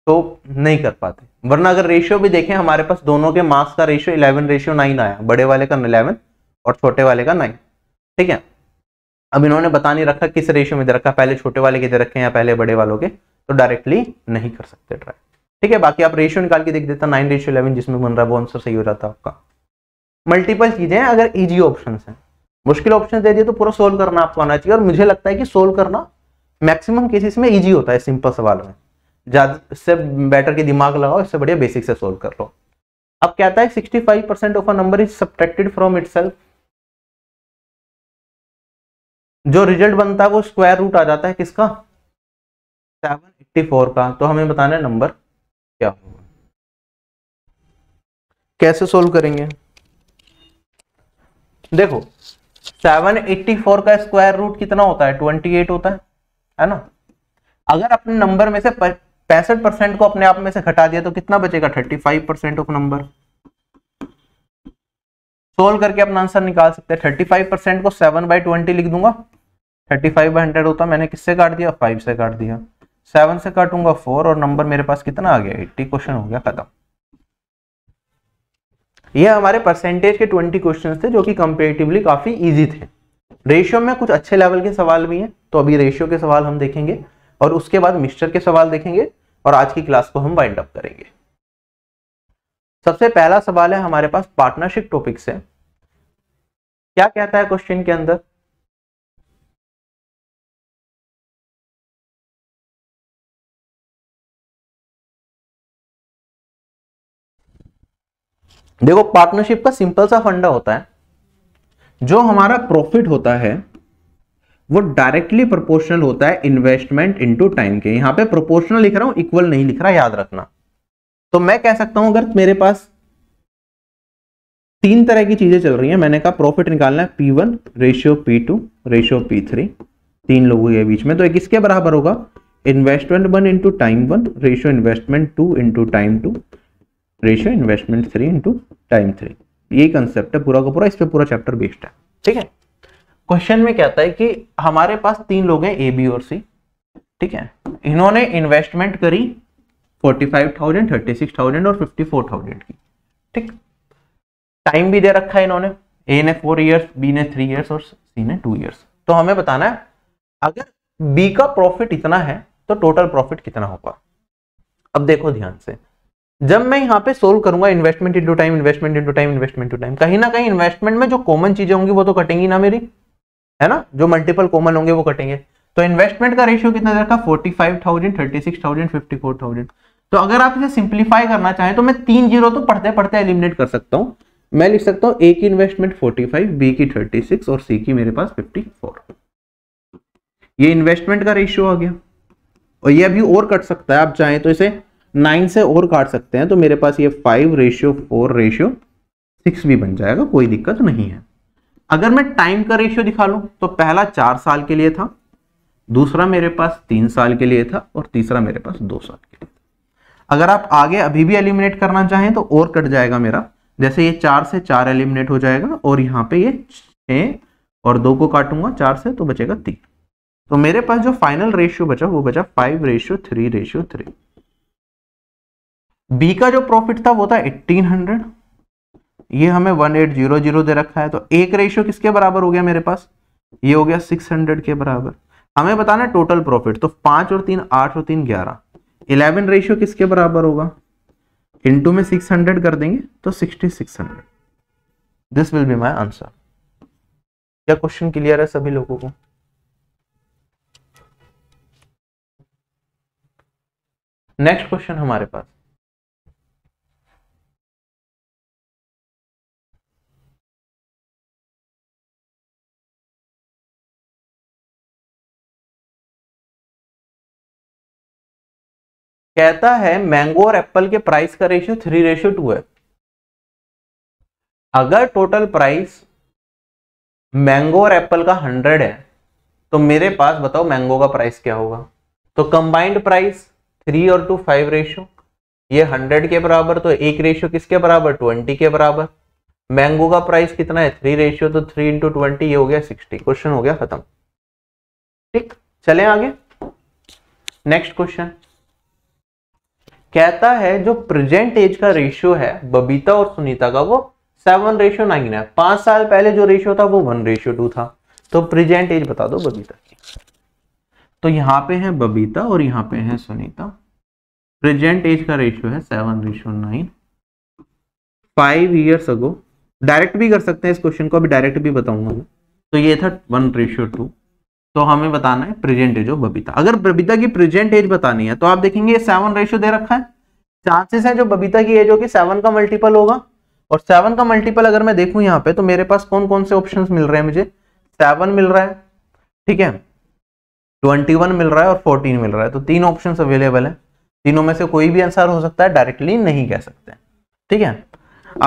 तो नहीं कर पाते वरना अगर रेशियो भी देखें हमारे पास दोनों के मार्क्स का रेशियो इलेवन रेशियो नाइन आया बड़े वाले का इलेवन और छोटे वाले का नाइन ठीक है अब इन्होंने बता नहीं रखा किस रेशियो में दे रखा पहले छोटे वाले के दे रखे या पहले बड़े वालों के तो डायरेक्टली नहीं कर सकते ट्राई ठीक है बाकी आप रेशियो निकाल के देख देता नाइन रेशियो इलेवन जिसमें बन रहा है वो आंसर सही हो जाता आपका मल्टीपल चीजें अगर इजी ऑप्शन है मुश्किल ऑप्शन दे दिए तो पूरा सोल्व करना आपको आना चाहिए और मुझे लगता है कि सोल्व करना मैक्सिमम केसेस में इजी होता है सिंपल सवाल में ज्यादा इससे बेटर के दिमाग लगाओ इससे बढ़िया बेसिक से सोल्व कर लो अब कहता है sixty five percent of a number is subtracted from it जो रिजल्ट बनता है वो स्क्वायर रूट आ जाता है किसका सेवन एट्टी फोर का तो हमें बताना है नंबर क्या होगा कैसे सोल्व करेंगे देखो 784 का स्क्वायर रूट कितना होता है 28 होता है है ना अगर अपने नंबर में से पैंसठ परसेंट को अपने आप में से घटा दिया तो कितना बचेगा 35 परसेंट ऑफ नंबर सोल्व करके अपना आंसर निकाल सकते हैं 35 परसेंट को 7 बाई ट्वेंटी लिख दूंगा 35 फाइव बाई हंड्रेड होता मैंने किससे काट दिया 5 से काट दिया 7 से काटूंगा 4 और नंबर मेरे पास कितना आ गया 80 क्वेश्चन हो गया खत्म ये हमारे परसेंटेज के ट्वेंटी क्वेश्चन थे जो कि कंपेरेटिवली काफ़ी ईजी थे रेशियो में कुछ अच्छे लेवल के सवाल भी हैं तो अभी रेशियो के सवाल हम देखेंगे और उसके बाद मिक्सचर के सवाल देखेंगे और आज की क्लास को हम वाइंड अप करेंगे सबसे पहला सवाल है हमारे पास पार्टनरशिप टॉपिक से क्या कहता है क्वेश्चन के अंदर देखो पार्टनरशिप का सिंपल सा फंडा होता है जो हमारा प्रॉफिट होता है वो डायरेक्टली प्रोपोर्शनल होता है इन्वेस्टमेंट इनटू टाइम के यहां पे प्रोपोर्शनल लिख रहा हूं इक्वल नहीं लिख रहा याद रखना तो मैं कह सकता हूं अगर मेरे पास तीन तरह की चीजें चल रही हैं मैंने कहा प्रॉफिट निकालना है P one ratio P two ratio P three तीन लोगों के बीच में तो एक इसके बराबर होगा investment one into time one ratio investment two into time two ratio investment three into time three यही कंसेप्ट है पूरा का पूरा इस पर पूरा चैप्टर बेस्ड है ठीक है क्वेश्चन में कहता है कि हमारे पास तीन लोग हैं ए बी और सी ठीक है इन्होंने इन्वेस्टमेंट करी forty five thousand thirty six thousand और फिफ्टी फोर थाउजेंड की ठीक टाइम भी दे रखा है इन्होंने ए ने फोर ईयर्स बी ने थ्री ईयर्स और सी ने टू ईयर्स तो हमें बताना है अगर बी का प्रॉफिट इतना है तो टोटल प्रॉफिट कितना होगा अब देखो ध्यान से जब मैं यहाँ पे सोल्व करूंगा investment into time investment into time investment into time कहीं ना कहीं इन्वेस्टमेंट में जो कॉमन चीजें होंगी वो तो कटेंगी ना मेरी है ना जो मल्टीपल कॉमन होंगे वो कटेंगे तो इन्वेस्टमेंट का रेशियो कितना देखा forty five thousand thirty six thousand fifty four thousand तो अगर आप इसे सिंप्लीफाई करना चाहें तो मैं तीन जीरो तो पढ़ते पढ़ते एलिमिनेट कर सकता हूँ मैं लिख सकता हूँ ए की इन्वेस्टमेंट फोर्टी फाइव बी की थर्टी सिक्स और सी की मेरे पास फिफ्टी फोर ये इन्वेस्टमेंट का रेशियो आ गया और ये अभी और कट सकता है आप चाहें तो इसे नाइन से और काट सकते हैं तो मेरे पास ये five ratio four ratio six भी बन जाएगा कोई दिक्कत नहीं है अगर मैं टाइम का रेशियो दिखा लूँ तो पहला चार साल के लिए था दूसरा मेरे पास तीन साल के लिए था और तीसरा मेरे पास दो साल के लिए था अगर आप आगे अभी भी एलिमिनेट करना चाहें तो और कट जाएगा मेरा जैसे ये चार से चार एलिमिनेट हो जाएगा और यहाँ पे ये छः और दो को काटूंगा चार से तो बचेगा तीन तो मेरे पास जो फाइनल रेशियो बचा वो बचा five ratio three ratio three B का जो प्रॉफिट था वो था 1800 ये हमें 1800 दे रखा है तो एक रेशियो किसके बराबर हो गया मेरे पास ये हो गया 600 के बराबर हमें बताना है टोटल प्रॉफिट तो पांच और तीन आठ और तीन ग्यारह इलेवन रेशियो किसके बराबर होगा इंटू में 600 कर देंगे तो 6600 this will be my answer क्या क्वेश्चन क्लियर है सभी लोगों को नेक्स्ट क्वेश्चन हमारे पास कहता है मैंगो और एप्पल के प्राइस का रेशियो थ्री रेशियो टू है अगर टोटल प्राइस मैंगो और एप्पल का हंड्रेड है तो मेरे पास बताओ मैंगो का प्राइस क्या होगा तो कंबाइंड प्राइस थ्री और टू फाइव रेशियो ये हंड्रेड के बराबर तो एक रेशियो किसके बराबर ट्वेंटी के बराबर मैंगो का प्राइस कितना है थ्री रेशियो तो थ्री इंटू ट्वेंटी ये हो गया सिक्सटी क्वेश्चन हो गया खत्म ठीक चले आगे नेक्स्ट क्वेश्चन कहता है जो प्रेजेंट एज का रेशियो है बबीता और सुनीता का वो सेवन रेशियो नाइन है पांच साल पहले जो रेशियो था वो वन रेशियो टू था तो प्रेजेंट एज बता दो बबीता की तो यहाँ पे है बबीता और यहाँ पे है सुनीता प्रेजेंट एज का रेशियो है seven ratio nine five years ago direct भी कर सकते हैं इस क्वेश्चन को अभी डायरेक्ट भी बताऊंगा तो ये था वन रेशियो टू तो हमें बताना है प्रेजेंट एज ऑफ बबीता अगर बबीता की प्रेजेंट एज बतानी है तो आप देखेंगे सेवन रेशियो दे रखा है चांसेस है जो बबीता की एज होगी सेवन का मल्टीपल होगा और सेवन का मल्टीपल अगर मैं देखूं यहाँ पे तो मेरे पास कौन कौन से ऑप्शन मिल रहे हैं मुझे सेवन मिल रहा है ठीक है ट्वेंटी वन मिल रहा है और फोर्टीन मिल रहा है तो तीन ऑप्शन अवेलेबल है तीनों में से कोई भी आंसर हो सकता है डायरेक्टली नहीं कह सकते ठीक है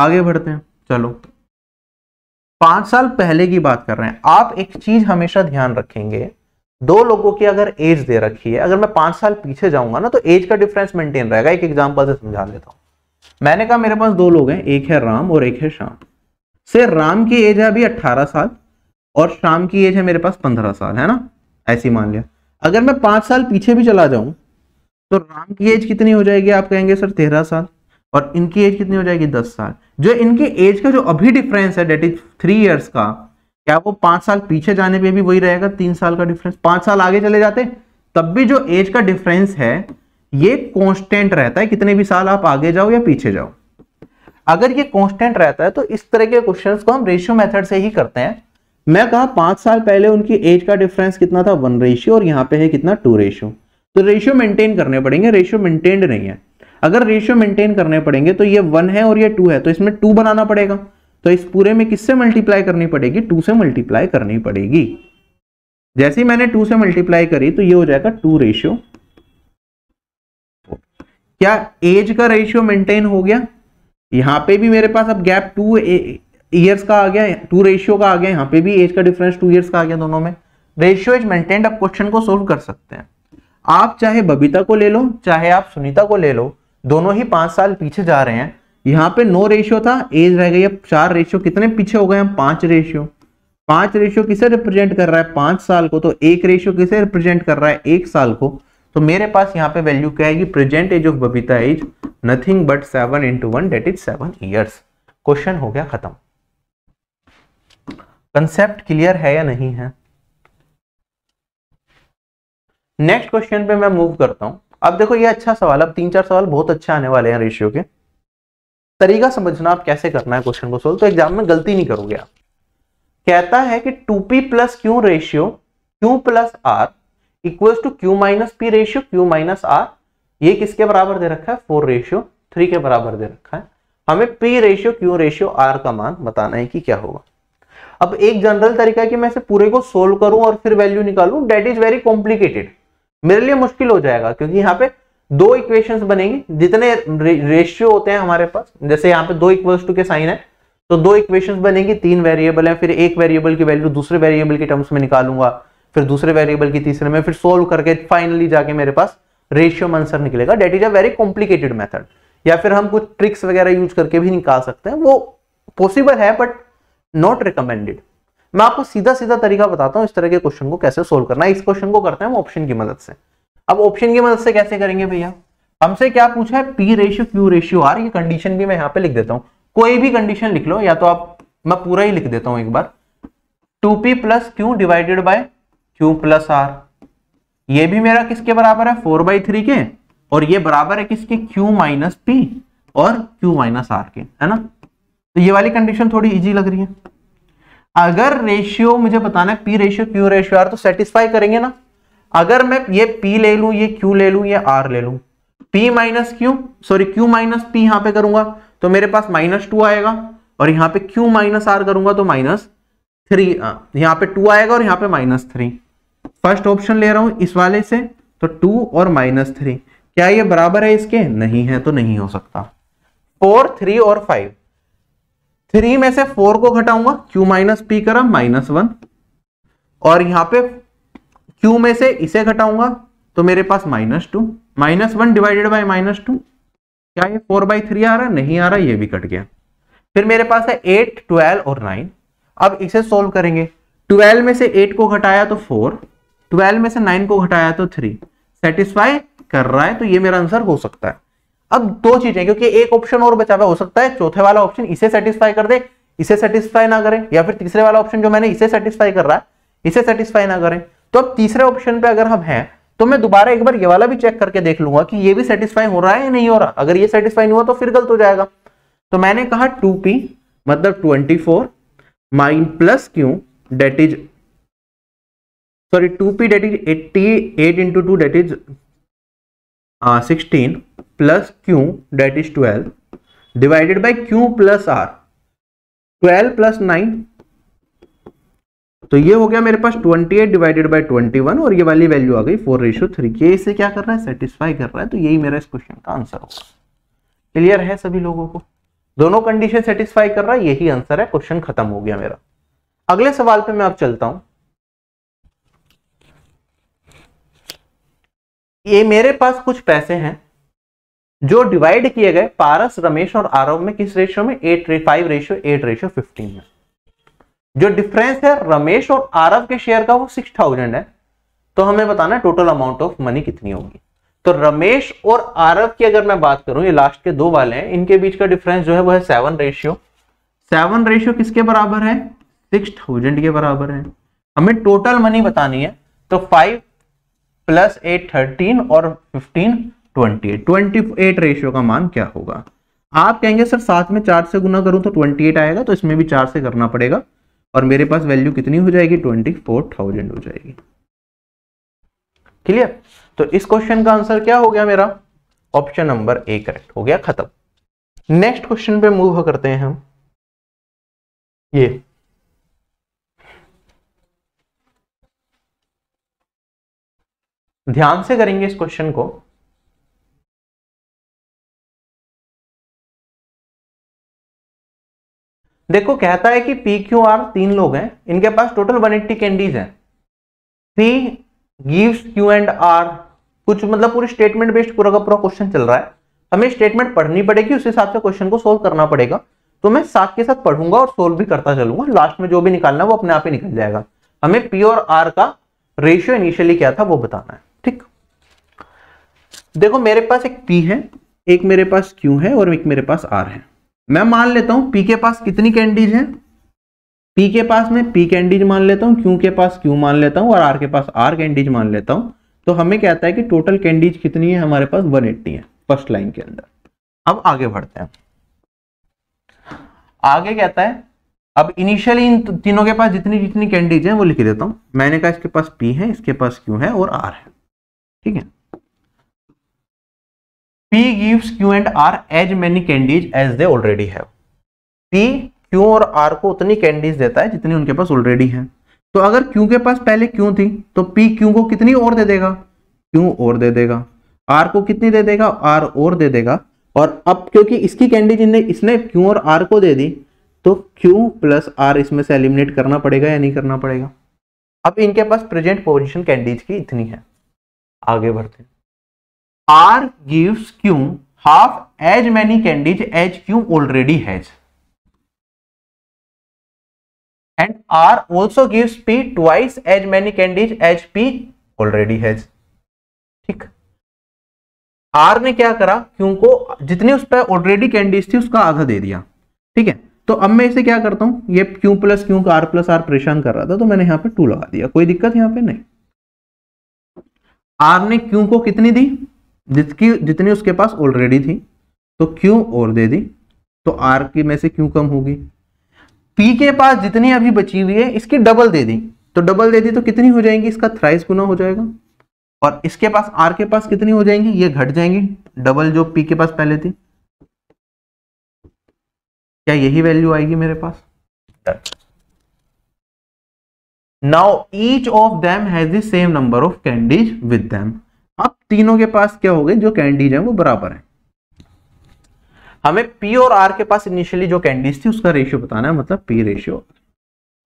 आगे बढ़ते हैं चलो पांच साल पहले की बात कर रहे हैं आप एक चीज हमेशा ध्यान रखेंगे दो लोगों की अगर एज दे रखी है अगर मैं पांच साल पीछे जाऊंगा ना तो एज का डिफरेंस मेंटेन रहेगा एक एग्जांपल से समझा लेता हूं मैंने कहा मेरे पास दो लोग हैं एक है राम और एक है श्याम से राम की एज है अभी 18 साल और श्याम की एज है मेरे पास 15 साल है ना ऐसी मान लिया अगर मैं पांच साल पीछे भी चला जाऊं तो राम की एज कितनी हो जाएगी आप कहेंगे सर तेरह साल और इनकी एज कितनी हो जाएगी दस साल जो इनके एज का जो अभी डिफरेंस है डेट इज थ्री ईयर्स का क्या वो पांच साल पीछे जाने पे भी वही रहेगा तीन साल का डिफरेंस पांच साल आगे चले जाते तब भी जो एज का डिफरेंस है ये कांस्टेंट रहता है कितने भी साल आप आगे जाओ या पीछे जाओ अगर ये कांस्टेंट रहता है तो इस तरह के क्वेश्चंस को हम रेशियो मेथड से ही करते हैं मैं कहा पांच साल पहले उनकी एज का डिफरेंस कितना था वन रेशियो और यहाँ पे है कितना टू रेशियो तो रेशियो मेंटेन करने पड़ेंगे रेशियो मेंटेन नहीं है अगर रेशियो मेंटेन करने पड़ेंगे तो ये वन है और ये टू है तो इसमें टू बनाना पड़ेगा तो इस पूरे में किससे मल्टीप्लाई करनी पड़ेगी टू से मल्टीप्लाई करनी पड़ेगी जैसे ही मैंने टू से मल्टीप्लाई करी तो ये हो जाएगा टू रेशियो क्या एज का रेशियो मेंटेन हो गया यहां पे भी मेरे पास अब गैप टू ईयर्स का आ गया टू रेशियो का आ गया यहां पे भी एज का डिफरेंस टू ईयर्स का आ गया दोनों में रेशियो इज मेंटेन्ड आप क्वेश्चन को सोल्व कर सकते हैं आप चाहे बबीता को ले लो चाहे आप सुनीता को ले लो दोनों ही पांच साल पीछे जा रहे हैं यहां पे नो रेशियो था एज रह गई है चार रेशियो कितने पीछे हो गए हैं पांच रेशियो पांच रेशियो किसे रिप्रेजेंट कर रहा है पांच साल को तो एक रेशियो किसे रिप्रेजेंट कर रहा है एक साल को तो मेरे पास यहाँ पे वैल्यू क्या है present age of Babita age nothing but seven into one that is seven years question हो गया खत्म कंसेप्ट क्लियर है या नहीं है नेक्स्ट क्वेश्चन पे मैं मूव करता हूं अब देखो ये अच्छा सवाल अब तीन चार सवाल बहुत अच्छे आने वाले हैं रेशियो के तरीका समझना आप कैसे करना है क्वेश्चन को सोल्व तो एग्जाम में गलती नहीं करोगे आप कहता है कि two P plus Q ratio Q plus R equal to Q minus P ratio Q minus R ये किसके बराबर दे रखा है फोर रेशियो थ्री के बराबर दे रखा है हमें P ratio Q ratio R का मान बताना है कि क्या होगा अब एक जनरल तरीका है कि मैं इसे पूरे को सोल्व करूं और फिर वैल्यू निकालू डेट इज वेरी कॉम्प्लिकेटेड मेरे लिए मुश्किल हो जाएगा क्योंकि यहाँ पे दो इक्वेशंस बनेंगे जितने रेशियो होते हैं हमारे पास जैसे यहाँ पे दो इक्वल्स टू के साइन है तो दो इक्वेशंस बनेंगी तीन वेरिएबल है फिर एक वेरिएबल की वैल्यू दूसरे वेरिएबल के टर्म्स में निकालूंगा फिर दूसरे वेरिएबल की तीसरे में फिर सोल्व करके फाइनली जाके मेरे पास रेशियो आंसर निकलेगा that is a very complicated method या फिर हम कुछ ट्रिक्स वगैरह यूज करके भी निकाल सकते हैं वो पॉसिबल है बट नॉट रिकमेंडेड मैं आपको सीधा सीधा तरीका बताता हूँ इस तरह के क्वेश्चन को कैसे सोल्व करना है इस क्वेश्चन को करते हैं ऑप्शन की मदद से अब ऑप्शन की मदद से कैसे करेंगे भैया हमसे क्या पूछा है P ratio Q ratio R ये कंडीशन भी मैं यहाँ पे लिख देता हूँ कोई भी कंडीशन लिख लो या तो आप मैं पूरा ही लिख देता हूँ एक बार two P plus Q divided by Q plus R ये भी मेरा किसके बराबर है फोर बाई थ्री के और ये बराबर है किसके क्यू माइनस पी और क्यू माइनस आर के है ना तो ये वाली कंडीशन थोड़ी इजी लग रही है अगर रेशियो मुझे बताना है P ratio Q ratio R तो सेटिस्फाई करेंगे ना अगर मैं ये पी ले लू ये क्यू ले लू ये आर ले लू P minus Q sorry Q minus P यहां पे करूंगा तो मेरे पास माइनस टू आएगा और यहां पे क्यू माइनस आर करूंगा तो माइनस हाँ, थ्री यहां पे टू आएगा और यहां पे माइनस थ्री फर्स्ट ऑप्शन ले रहा हूं इस वाले से तो टू और माइनस थ्री क्या ये बराबर है इसके नहीं है तो नहीं हो सकता फोर थ्री और फाइव थ्री में से फोर को घटाऊंगा क्यू माइनस पी करा माइनस वन और यहां पे क्यू में से इसे घटाऊंगा तो मेरे पास minus two minus one divided by minus two क्या ये फोर बाई थ्री आ रहा है नहीं आ रहा ये भी कट गया फिर मेरे पास है एट ट्वेल्व और नाइन अब इसे सोल्व करेंगे ट्वेल्व में से एट को घटाया तो फोर ट्वेल्व में से नाइन को घटाया तो थ्री सेटिस्फाई कर रहा है तो ये मेरा आंसर हो सकता है अब दो चीजें क्योंकि एक ऑप्शन और बचा हुआ हो सकता है चौथे वाला ऑप्शन इसे सेटिस्फाई कर दे इसे सेटिस्फाई ना करें या फिर तीसरे वाला ऑप्शन जो मैंने इसे सेटिस्फाई कर रहा है इसे सेटिस्फाई ना करें तो अब तीसरे ऑप्शन पे अगर हम हैं तो मैं दोबारा एक बार ये वाला भी चेक करके देख लूंगा कि ये भी सेटिस्फाई हो रहा है या नहीं हो रहा अगर ये सेटिस्फाई नहीं हुआ तो फिर गलत हो जाएगा तो मैंने कहा टू पी मतलब twenty four mine plus Q that is sorry two P that is eighty eight into two that is sixteen plus Q that is twelve divided by Q plus R twelve plus nine तो ये हो गया मेरे पास 28 डिवाइडेड बाय 21 और ये वाली वैल्यू आ गई फोर रेशो थ्री ये इसे क्या कर रहा है सेटिस्फाई कर रहा है तो यही मेरा इस क्वेश्चन का आंसर होगा क्लियर है सभी लोगों को दोनों कंडीशन सेटिस्फाई कर रहा है यही आंसर है क्वेश्चन खत्म हो गया मेरा अगले सवाल पे मैं आप चलता हूं ये मेरे पास कुछ पैसे हैं जो डिवाइड किए गए पारस रमेश और आरव में किस रेशियो में एट रे, five ratio eight ratio fifteen में जो डिफरेंस है रमेश और आरव के शेयर का वो सिक्स थाउजेंड है तो हमें बताना टोटल अमाउंट ऑफ मनी कितनी होगी तो रमेश और आरव की अगर मैं बात करूं ये लास्ट के दो वाले हैं इनके बीच का डिफरेंस जो है वो है सेवन रेशियो सेवन रेशियो किसके बराबर है सिक्स के बराबर है हमें टोटल मनी बतानी है तो फाइव प्लस एट थर्टीन और fifteen twenty eight twenty eight ratio का मान क्या होगा आप कहेंगे सर साथ में चार से गुना करूं तो ट्वेंटी एट आएगा तो इसमें भी चार से करना पड़ेगा और मेरे पास वैल्यू कितनी हो जाएगी ट्वेंटी फोर थाउजेंड हो जाएगी क्लियर तो इस क्वेश्चन का आंसर क्या हो गया मेरा ऑप्शन नंबर ए करेक्ट हो गया खत्म नेक्स्ट क्वेश्चन पे मूव करते हैं हम ये ध्यान से करेंगे इस क्वेश्चन को देखो कहता है कि पी क्यू आर तीन लोग हैं इनके पास टोटल 180 कैंडीज है P gives Q and R कुछ मतलब पूरी स्टेटमेंट बेस्ड पूरा का पूरा क्वेश्चन चल रहा है हमें स्टेटमेंट पढ़नी पड़ेगी उस हिसाब से क्वेश्चन को सोल्व करना पड़ेगा तो मैं साथ के साथ पढ़ूंगा और सोल्व भी करता चलूंगा लास्ट में जो भी निकालना है वो अपने आप ही निकल जाएगा हमें पी और आर का रेशियो इनिशियली क्या था वो बताना है ठीक देखो मेरे पास एक पी है एक मेरे पास क्यू है और एक मेरे पास आर है मैं मान लेता हूं पी के पास कितनी कैंडीज हैं पी के पास मैं पी कैंडीज मान लेता हूं क्यू के पास क्यू मान लेता हूं और आर के पास आर कैंडीज मान लेता हूं तो हमें कहता है कि टोटल कैंडीज कितनी है हमारे पास 180 है फर्स्ट लाइन के अंदर अब आगे बढ़ते हैं आगे कहता है अब इनिशियली इन तीनों के पास जितनी जितनी कैंडीज है वो लिख देता हूं मैंने कहा इसके पास पी है इसके पास क्यू है और आर है ठीक है P gives Q and R as many candies as they already है पी क्यू और आर को उतनी कैंडीज देता है जितनी उनके पास ऑलरेडी है तो अगर क्यू के पास पहले क्यू थी तो पी क्यू को कितनी और दे देगा क्यू और दे देगा आर को कितनी दे देगा आर और दे देगा और अब क्योंकि इसकी कैंडीज इसने क्यू और आर को दे दी तो क्यू प्लस आर इसमें से एलिमिनेट करना पड़ेगा या नहीं करना पड़ेगा अब इनके पास प्रेजेंट पोजिशन कैंडीज की इतनी है आगे बढ़ते हैं R gives Q half as many candies as Q already has and R also gives P twice as many candies as P already has ठीक आर ने क्या करा क्यू को जितनी उस पर ऑलरेडी कैंडीज थी उसका आधा दे दिया ठीक है तो अब मैं इसे क्या करता हूं ये क्यू प्लस क्यू का आर प्लस आर परेशान कर रहा था तो मैंने यहां पे टू लगा दिया कोई दिक्कत यहां पे नहीं आर ने क्यू को कितनी दी जितकी जितनी उसके पास ऑलरेडी थी तो क्यू और दे दी तो आर की में से क्यों कम होगी पी के पास जितनी अभी बची हुई है इसकी डबल दे दी तो डबल दे दी तो कितनी हो जाएंगी इसका थ्राइस गुना हो जाएगा और इसके पास आर के पास कितनी हो जाएंगी ये घट जाएंगी डबल जो पी के पास पहले थी क्या यही वैल्यू आएगी मेरे पास now each of them has the same number of candies with them अब तीनों के पास क्या हो गए जो कैंडीज हैं वो बराबर हैं हमें पी और आर के पास इनिशियली जो कैंडीज थी उसका रेशियो बताना है मतलब पी रेशियो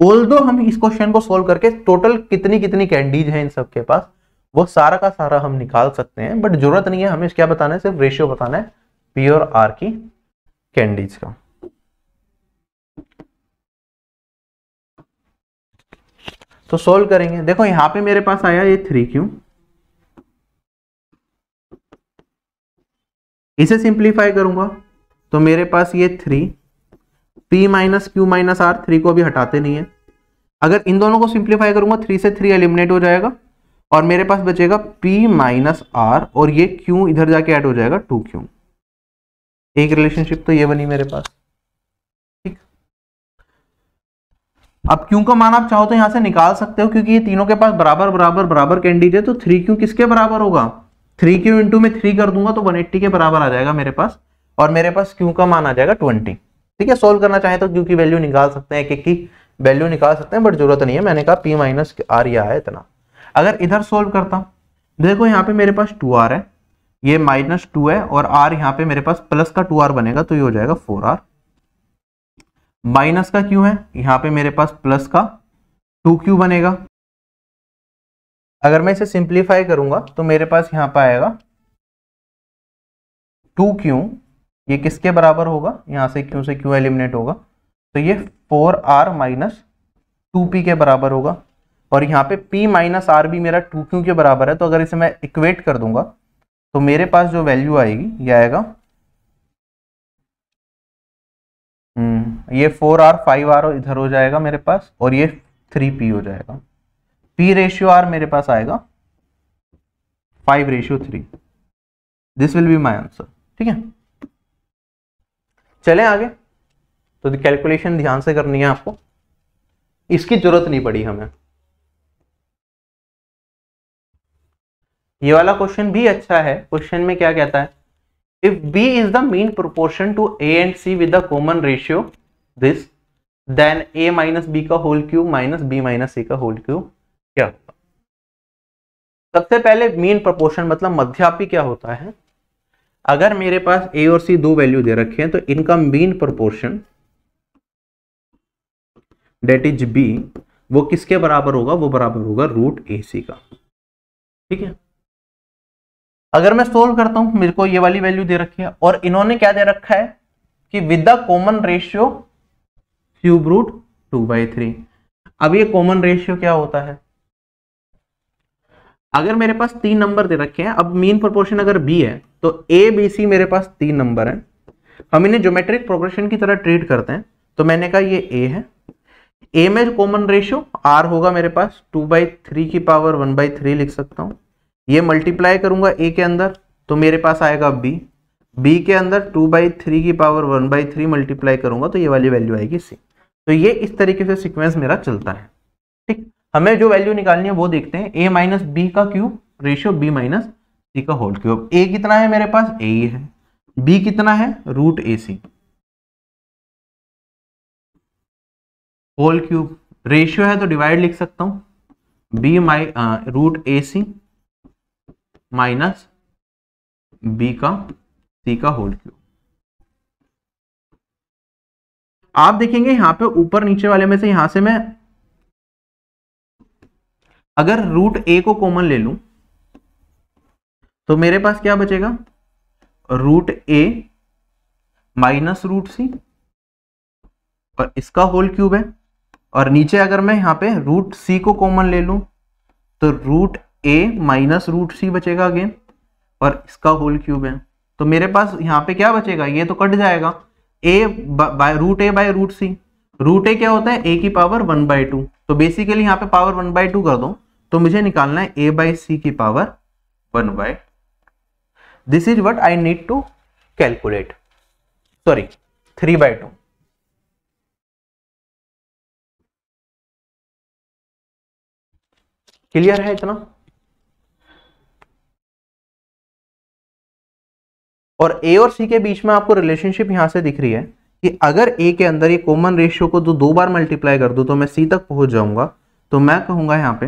ओल दो हम इस क्वेश्चन को सोल्व करके टोटल कितनी कितनी कैंडीज हैं इन सब के पास वो सारा का सारा हम निकाल सकते हैं बट जरूरत नहीं है हमें क्या बताना है सिर्फ रेशियो बताना है पी और आर की कैंडीज का तो सोल्व करेंगे देखो यहां पे मेरे पास आया ये थ्री क्यू इसे सिंप्लीफाई करूंगा तो मेरे पास ये three P minus Q minus R three को अभी हटाते नहीं है अगर इन दोनों को सिंप्लीफाई करूंगा थ्री से थ्री एलिमिनेट हो जाएगा और मेरे पास बचेगा p माइनस आर और ये q इधर जाके ऐड हो जाएगा टू क्यू एक रिलेशनशिप तो ये बनी मेरे पास ठीक अब क्यू का मान आप चाहो तो यहां से निकाल सकते हो क्योंकि ये तीनों के पास बराबर बराबर बराबर कैंडिडेट है तो थ्री क्यू किसके बराबर होगा थ्री क्यू इंटू में थ्री कर दूंगा तो वन एट्टी के बराबर आ जाएगा मेरे पास और मेरे पास क्यू का मान आ जाएगा ट्वेंटी ठीक है सोल्व करना चाहे तो क्यू की वैल्यू निकाल सकते हैं एक एक की वैल्यू निकाल सकते हैं बट जरूरत नहीं है मैंने कहा पी माइनस आर यह है इतना अगर इधर सोल्व करता हूँ देखो यहाँ पे मेरे पास टू आर है ये माइनस टू है और आर यहाँ पे मेरे पास प्लस का टू आर बनेगा तो ये हो जाएगा फोर आर माइनस का क्यू है यहाँ पे मेरे पास प्लस का टू क्यू बनेगा अगर मैं इसे सिंप्लीफाई करूंगा तो मेरे पास यहाँ पर आएगा टू क्यू ये किसके बराबर होगा यहाँ से क्यू से क्यू एलिमिनेट होगा तो ये four R minus two P के बराबर होगा और यहाँ पे पी माइनस आर भी मेरा टू क्यू के बराबर है तो अगर इसे मैं इक्वेट कर दूंगा तो मेरे पास जो वैल्यू आएगी ये आएगा हम्म, ये फोर आर फाइव आर इधर हो जाएगा मेरे पास और ये थ्री पी हो जाएगा पी रेशियो आर मेरे पास आएगा five ratio three this will be my answer ठीक है चले आगे तो कैलकुलेशन ध्यान से करनी है आपको इसकी जरूरत नहीं पड़ी हमें ये वाला क्वेश्चन भी अच्छा है क्वेश्चन में क्या कहता है if B is the mean proportion to A and C with the common ratio this then A minus B का whole cube minus B minus C का होल क्यूब सबसे पहले मीन प्रपोर्शन मतलब मध्यापी क्या होता है अगर मेरे पास ए और सी दो वैल्यू दे रखे हैं तो इनका mean proportion that is B वो किसके बराबर होगा वो बराबर होगा रूट ए सी का ठीक है अगर मैं सोल्व करता हूं मेरे को ये वाली वैल्यू दे रखी है और इन्होंने क्या दे रखा है कि with the common ratio cube root two by three अब ये कॉमन रेशियो क्या होता है अगर मेरे पास तीन नंबर दे रखे हैं अब मीन प्रोपोर्शन अगर बी है तो ए बी सी मेरे पास तीन नंबर हैं हम इन्हें ज्योमेट्रिक प्रोग्रेशन की तरह ट्रीट करते हैं तो मैंने कहा ये ए है ए में कॉमन रेशियो आर होगा मेरे पास टू बाई थ्री की पावर वन बाई थ्री लिख सकता हूँ ये मल्टीप्लाई करूंगा ए के अंदर तो मेरे पास आएगा बी बी के अंदर टू बाई थ्री की power one by three multiply करूंगा तो ये वाली वैल्यू आएगी सी तो ये इस तरीके से सिक्वेंस मेरा चलता है हमें जो वैल्यू निकालनी है वो देखते हैं ए माइनस बी का cube ratio B minus C का होल क्यूब ए कितना है मेरे पास ए है बी कितना है root A C whole cube ratio है तो डिवाइड लिख सकता हूं B by root A C minus B का सी का होल क्यूब आप देखेंगे यहां पे ऊपर नीचे वाले में से यहां से मैं अगर रूट ए को कॉमन ले लूं तो मेरे पास क्या बचेगा root A minus root C और इसका होल क्यूब है और नीचे अगर मैं यहां पे रूट सी को कॉमन ले लूं तो root A minus root C बचेगा अगेन और इसका होल क्यूब है तो मेरे पास यहाँ पे क्या बचेगा ये तो कट जाएगा A by root A by root C root A क्या होता है ए की पावर वन बाय टू तो बेसिकली यहां पे पावर वन बाय टू कर दो तो मुझे निकालना है ए बाई सी की power one by this is what I need to calculate sorry three by two clear है इतना और ए और सी के बीच में आपको रिलेशनशिप यहां से दिख रही है कि अगर ए के अंदर ये कॉमन रेशियो को दो तो दो बार मल्टीप्लाई कर दो तो मैं सी तक पहुंच जाऊंगा तो मैं कहूंगा यहां पे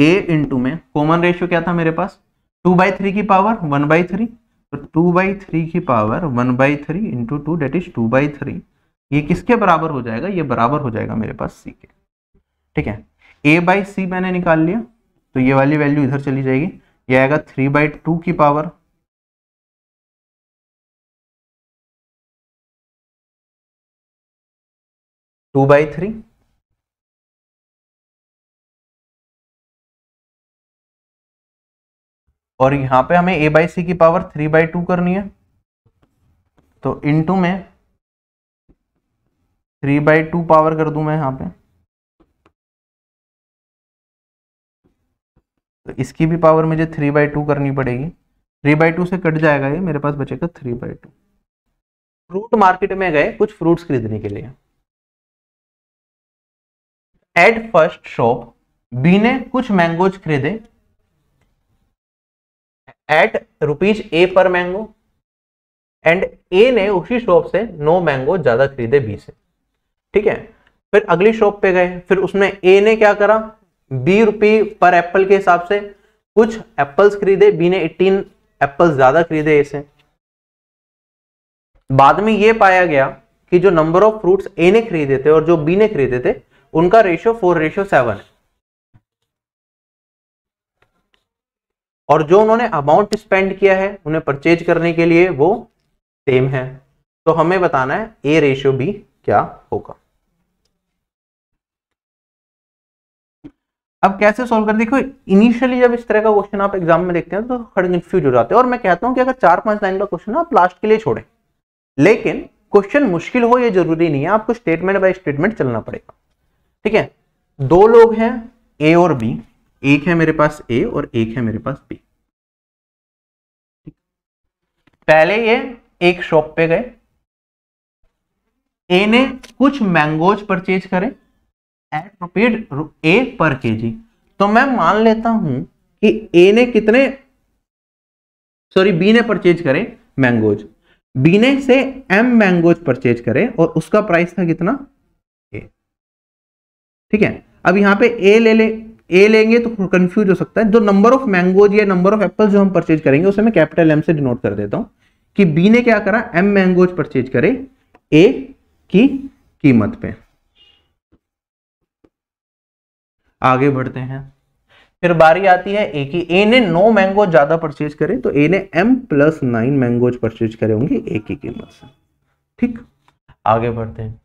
ए इंटू में कॉमन रेशियो क्या था मेरे पास टू बाई थ्री की पावर वन बाई थ्री तो टू बाई थ्री की power one by three into two that is two by three ये किसके बराबर हो जाएगा ये बराबर हो जाएगा मेरे पास सी के ठीक है ए बाई सी मैंने निकाल लिया तो ये वाली वैल्यू इधर चली जाएगी ये आएगा थ्री बाई टू की पावर टू बाई थ्री और यहां पे हमें ए बाई सी की पावर थ्री बाई टू करनी है तो इन टू में थ्री बाई टू पावर कर दू मैं यहां पे तो इसकी भी पावर मुझे थ्री बाई टू करनी पड़ेगी थ्री बाई टू से कट जाएगा ये मेरे पास बचेगा three by two fruit market में गए कुछ फ्रूट्स खरीदने के लिए एट फर्स्ट शॉप बी ने कुछ मैंगोज खरीदे एट रुपीज ए पर मैंगो एंड ए ने उसी शॉप से नौ मैंगो ज्यादा खरीदे बी से ठीक है फिर अगली शॉप पे गए फिर उसने ए ने क्या करा बी रुपी पर एप्पल के हिसाब से कुछ एप्पल्स खरीदे बी ने एटीन एप्पल्स ज्यादा खरीदे ए से बाद में ये पाया गया कि जो नंबर ऑफ फ्रूट्स ए ने खरीदे थे और जो बी ने खरीदे थे उनका रेशियो फोर रेशियो सेवन है और जो उन्होंने अमाउंट स्पेंड किया है उन्हें परचेज करने के लिए वो सेम है तो हमें बताना है ए रेशियो बी क्या होगा अब कैसे सोल्व कर देखो इनिशियली जब इस तरह का क्वेश्चन आप एग्जाम में देखते हैं तो खड़े कंफ्यूज हो जाते हैं और मैं कहता हूं कि अगर चार पांच लाइन का क्वेश्चन आप लास्ट के लिए छोड़ें लेकिन क्वेश्चन मुश्किल हो ये जरूरी नहीं है आपको स्टेटमेंट बाय स्टेटमेंट चलना पड़ेगा ठीक है दो लोग हैं ए और बी एक है मेरे पास ए और एक है मेरे पास बी पहले ये एक शॉप पे गए ए ने कुछ मैंगोज परचेज करे at rupees A per K G तो मैं मान लेता हूं कि ए ने कितने सॉरी बी ने परचेज करे मैंगोज बी ने से एम मैंगोज परचेज करे और उसका प्राइस था कितना ए ठीक है अब यहां पे ए ले ले ए लेंगे तो कंफ्यूज हो सकता है जो नंबर ऑफ मैंगोज या नंबर ऑफ एप्पल जो हम परचेज करेंगे उसे मैं कैपिटल एम से डिनोट कर देता हूं कि बी ने क्या करा एम मैंगोज परचेज करे ए की कीमत पे आगे बढ़ते हैं फिर बारी आती है ए की ए ने नौ मैंगोज ज्यादा परचेज करे तो ए ने M plus nine mangoes purchase करे होंगे ए की कीमत से ठीक आगे बढ़ते हैं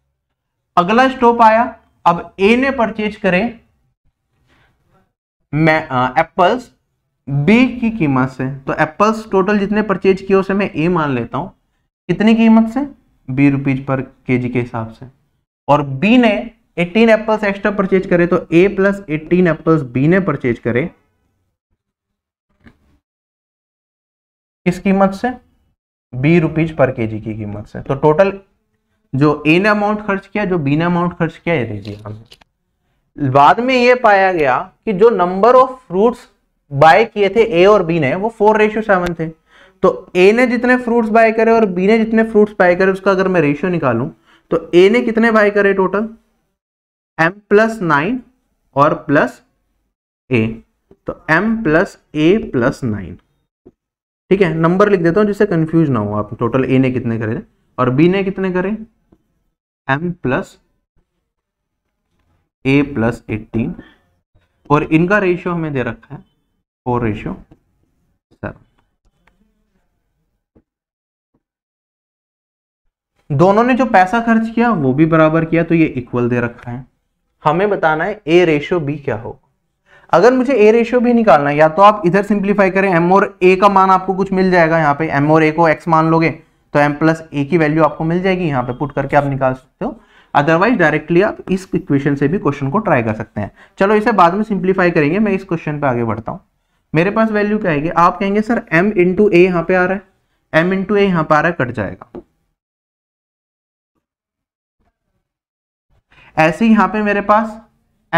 अगला स्टॉप आया अब ए ने परचेज करें एप्पल्स बी की कीमत से तो एप्पल्स टोटल जितने परचेज किए उसे मैं ए मान लेता हूं कितनी कीमत से बी रुपीज पर के के हिसाब से और बी ने 18 एप्पल्स एक्स्ट्रा परचेज करे तो A plus eighteen apples B ने परचेज करे किस कीमत से बी रुपीज पर के की कीमत से तो टोटल जो ए ने अमाउंट खर्च किया जो बी ने अमाउंट खर्च किया ये दीजिए हमें बाद में ये पाया गया कि जो नंबर ऑफ फ्रूट्स बाय किए थे ए और बी ने वो फोर रेशियो सेवन थे तो ए ने जितने फ्रूट्स बाय करे और बी ने जितने फ्रूट्स बाय करे उसका अगर मैं रेशियो निकालूं तो ए ने कितने बाय करे टोटल एम प्लस नाइन और प्लस ए तो M plus A plus nine ठीक है नंबर लिख देता हूं जिससे कंफ्यूज ना हो आप टोटल ए ने कितने करे और बी ने कितने करे M plus A plus eighteen और इनका रेशियो हमें दे रखा है फोर रेशियो दोनों ने जो पैसा खर्च किया वो भी बराबर किया तो ये इक्वल दे रखा है हमें बताना है ए रेशियो बी क्या होगा अगर मुझे ए रेशियो भी निकालना है या तो आप इधर सिंप्लीफाई करें एम और ए का मान आपको कुछ मिल जाएगा यहाँ पे एम और ए को एक्स मान लोगे तो एम प्लस ए की वैल्यू आपको मिल जाएगी यहाँ पे पुट करके आप निकाल सकते हो अदरवाइज डायरेक्टली आप इस इक्वेशन से भी क्वेश्चन को ट्राई कर सकते हैं चलो इसे बाद में सिंप्लीफाई करेंगे मैं इस क्वेश्चन पे आगे बढ़ता हूँ मेरे पास वैल्यू क्या आएगी आप कहेंगे सर m इंटू ए यहाँ पे आ रहा है m इंटू ए यहाँ पे आ रहा है कट जाएगा ऐसे ही यहाँ पे मेरे पास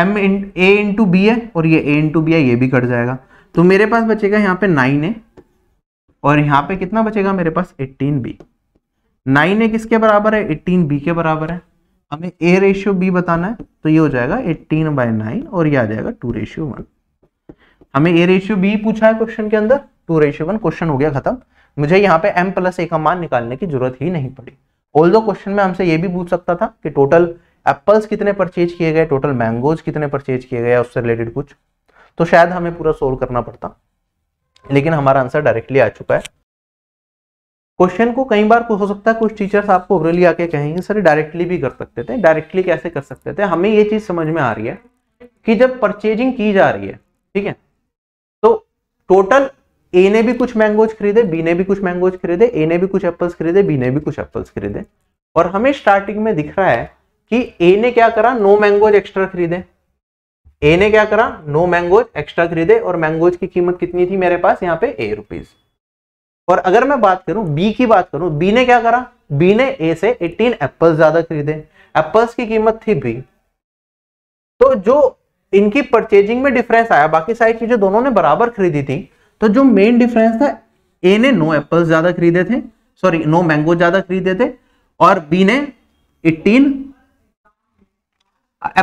m इन ए इंटू बी है और ये a इंटू बी है ये भी कट जाएगा तो मेरे पास बचेगा यहाँ पे नाइन ए और यहाँ पे कितना बचेगा मेरे पास एट्टीन बी नाइन ए किसके बराबर है एट्टीन बी के बराबर है हमें ए रेशियो बी बताना है तो ये हो जाएगा एट्टीन बाय नाइन और ये आ जाएगा टू रेशियो वन हमें ए रेशियो बी पूछा है क्वेश्चन के अंदर टू रेशियो वन क्वेश्चन हो गया खत्म मुझे यहाँ पे एम प्लस ए का मान निकालने की जरूरत ही नहीं पड़ी ऑल दो क्वेश्चन में हमसे ये भी पूछ सकता था कि टोटल एप्पल्स कितने परचेज किए गए टोटल मैंगोज कितने परचेज किए गए उससे रिलेटेड कुछ तो शायद हमें पूरा सोल्व करना पड़ता लेकिन हमारा आंसर डायरेक्टली आ चुका है क्वेश्चन को कई बार हो सकता है कुछ टीचर्स आपको ओरली आके कहेंगे सर डायरेक्टली भी कर सकते थे डायरेक्टली कैसे कर सकते थे हमें ये चीज़ समझ में आ रही है कि जब परचेजिंग की जा रही है ठीक है तो टोटल ए ने भी कुछ मैंगोज खरीदे बी ने भी कुछ मैंगोज खरीदे ए ने भी कुछ एप्पल्स खरीदे बी ने भी कुछ एप्पल्स खरीदे और हमें स्टार्टिंग में दिख रहा है कि ए ने क्या करा नो मैंगोज एक्स्ट्रा खरीदे ए ने क्या करा नो मैंगोज एक्स्ट्रा खरीदे और मैंगोज की कीमत कितनी थी मेरे पास यहाँ पे ए रुपीज़ और अगर मैं बात करूं बी की बात करूं बी ने क्या करा बी ने ए से 18 एप्पल ज्यादा खरीदे एप्पल्स की कीमत थी बी तो जो इनकी परचेजिंग में डिफरेंस आया बाकी सारी चीजें दोनों ने बराबर खरीदी थी तो जो मेन डिफरेंस था ए ने नो एप्पल ज्यादा खरीदे थे सॉरी नो मैंगो ज्यादा खरीदे थे और बी ने 18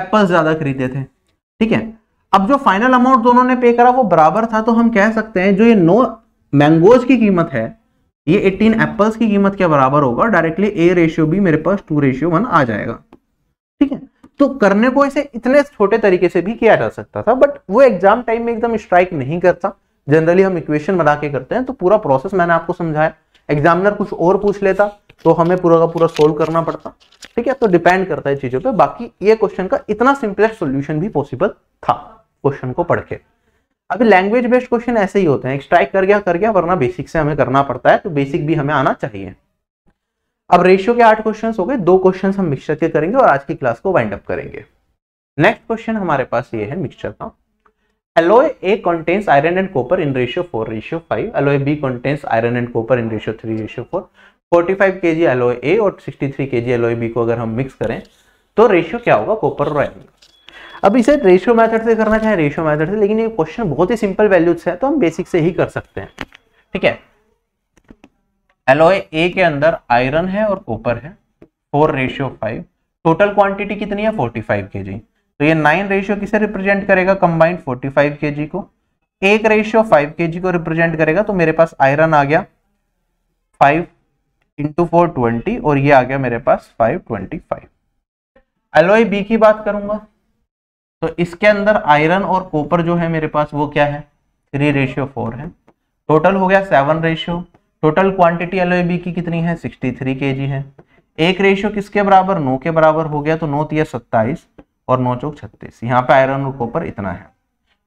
एप्पल ज्यादा खरीदे थे ठीक है अब जो फाइनल अमाउंट दोनों ने पे करा वो बराबर था तो हम कह सकते हैं जो ये नो मैंगोज की कीमत है ये 18 एप्पल्स की कीमत के बराबर होगा डायरेक्टली ए रेशियो भी मेरे पास टू रेशियो वन आ जाएगा ठीक है तो करने को ऐसे इतने छोटे तरीके से भी किया जा सकता था बट वो एग्जाम टाइम में एकदम स्ट्राइक नहीं करता जनरली हम इक्वेशन बना के करते हैं तो पूरा प्रोसेस मैंने आपको समझाया एग्जामिनर कुछ और पूछ लेता तो हमें पूरा का पूरा सोल्व करना पड़ता ठीक है तो डिपेंड करता है चीजों पर बाकी ये क्वेश्चन का इतना सिंपलेस्ट सोल्यूशन भी पॉसिबल था क्वेश्चन को पढ़ के अभी लैंग्वेज बेस्ड क्वेश्चन ऐसे ही होते हैं स्ट्राइक कर गया कर गया वरना बेसिक से हमें करना पड़ता है तो बेसिक भी हमें आना चाहिए अब रेशियो के आठ क्वेश्चन हो गए दो क्वेश्चन हम मिक्सचर के करेंगे और आज की क्लास को वाइंड अप करेंगे नेक्स्ट क्वेश्चन हमारे पास ये है मिक्सचर का alloy A contains iron and copper in ratio four ratio five alloy B contains iron and copper in ratio three ratio four forty five K G alloy ए और सिक्सटी थ्री के जी एलोए बी को अगर हम मिक्स करें तो रेशियो क्या होगा कॉपर और आयरन अब इसे रेशियो मैथड से करना चाहे रेशियो मैथड से लेकिन ये क्वेश्चन बहुत ही सिंपल वैल्यूज है तो हम बेसिक से ही कर सकते हैं ठीक है एलोए ए के अंदर आयरन है और कॉपर है four ratio five total quantity कितनी है फोर्टी फाइव के जी तो ये नाइन रेशियो किसे रिप्रेजेंट करेगा combined forty five K G को एक रेशियो फाइव के जी को रिप्रेजेंट करेगा तो मेरे पास आयरन आ गया फाइव इंटू फोर ट्वेंटी और ये आ गया मेरे पास five twenty five alloy B की बात करूंगा तो इसके अंदर आयरन और कॉपर जो है मेरे पास वो क्या है थ्री रेशियो फोर है टोटल हो गया seven ratio total quantity alloy B की कितनी है सिक्सटी थ्री के जी है एक रेशियो किसके बराबर नौ के बराबर हो गया तो नौ तीस सत्ताईस और नौ चौक छत्तीस यहाँ पे आयरन और कॉपर इतना है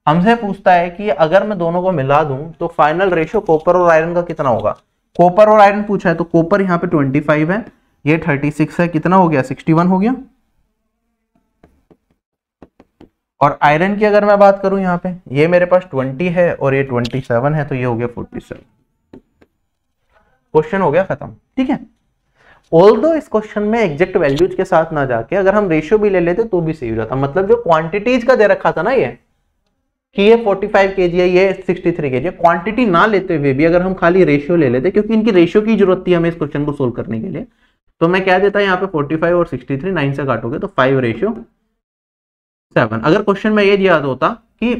हमसे पूछता है कि अगर मैं दोनों को मिला दूं तो फाइनल रेशियो कॉपर और आयरन का कितना होगा कॉपर और आयरन पूछा है तो कॉपर यहाँ पे 25 है ये 36 है कितना हो गया 61 हो गया और आयरन की अगर मैं बात करूं यहाँ पे ये मेरे पास 20 है और ये 27 है तो ये हो गया 47 क्वेश्चन हो गया खत्म ठीक है ऑल इस क्वेश्चन में एग्जेक्ट वैल्यूज के साथ ना जाके अगर हम रेशियो भी ले लेते तो भी सही हो जाता मतलब जो क्वांटिटीज का दे रखा था ना ये कि ये 45 जी है ये 63 केजी है क्वांटिटी ना लेते हुए भी अगर हम खाली रेशियो ले लेते क्योंकि इनकी रेशियो की जरूरत थी हमें इस क्वेश्चन को सोल्व करने के लिए तो मैं क्या देता यहाँ पे 45 और 63 नाइन से काटोगे तो फाइव रेशियो सेवन अगर क्वेश्चन में ये याद होता कि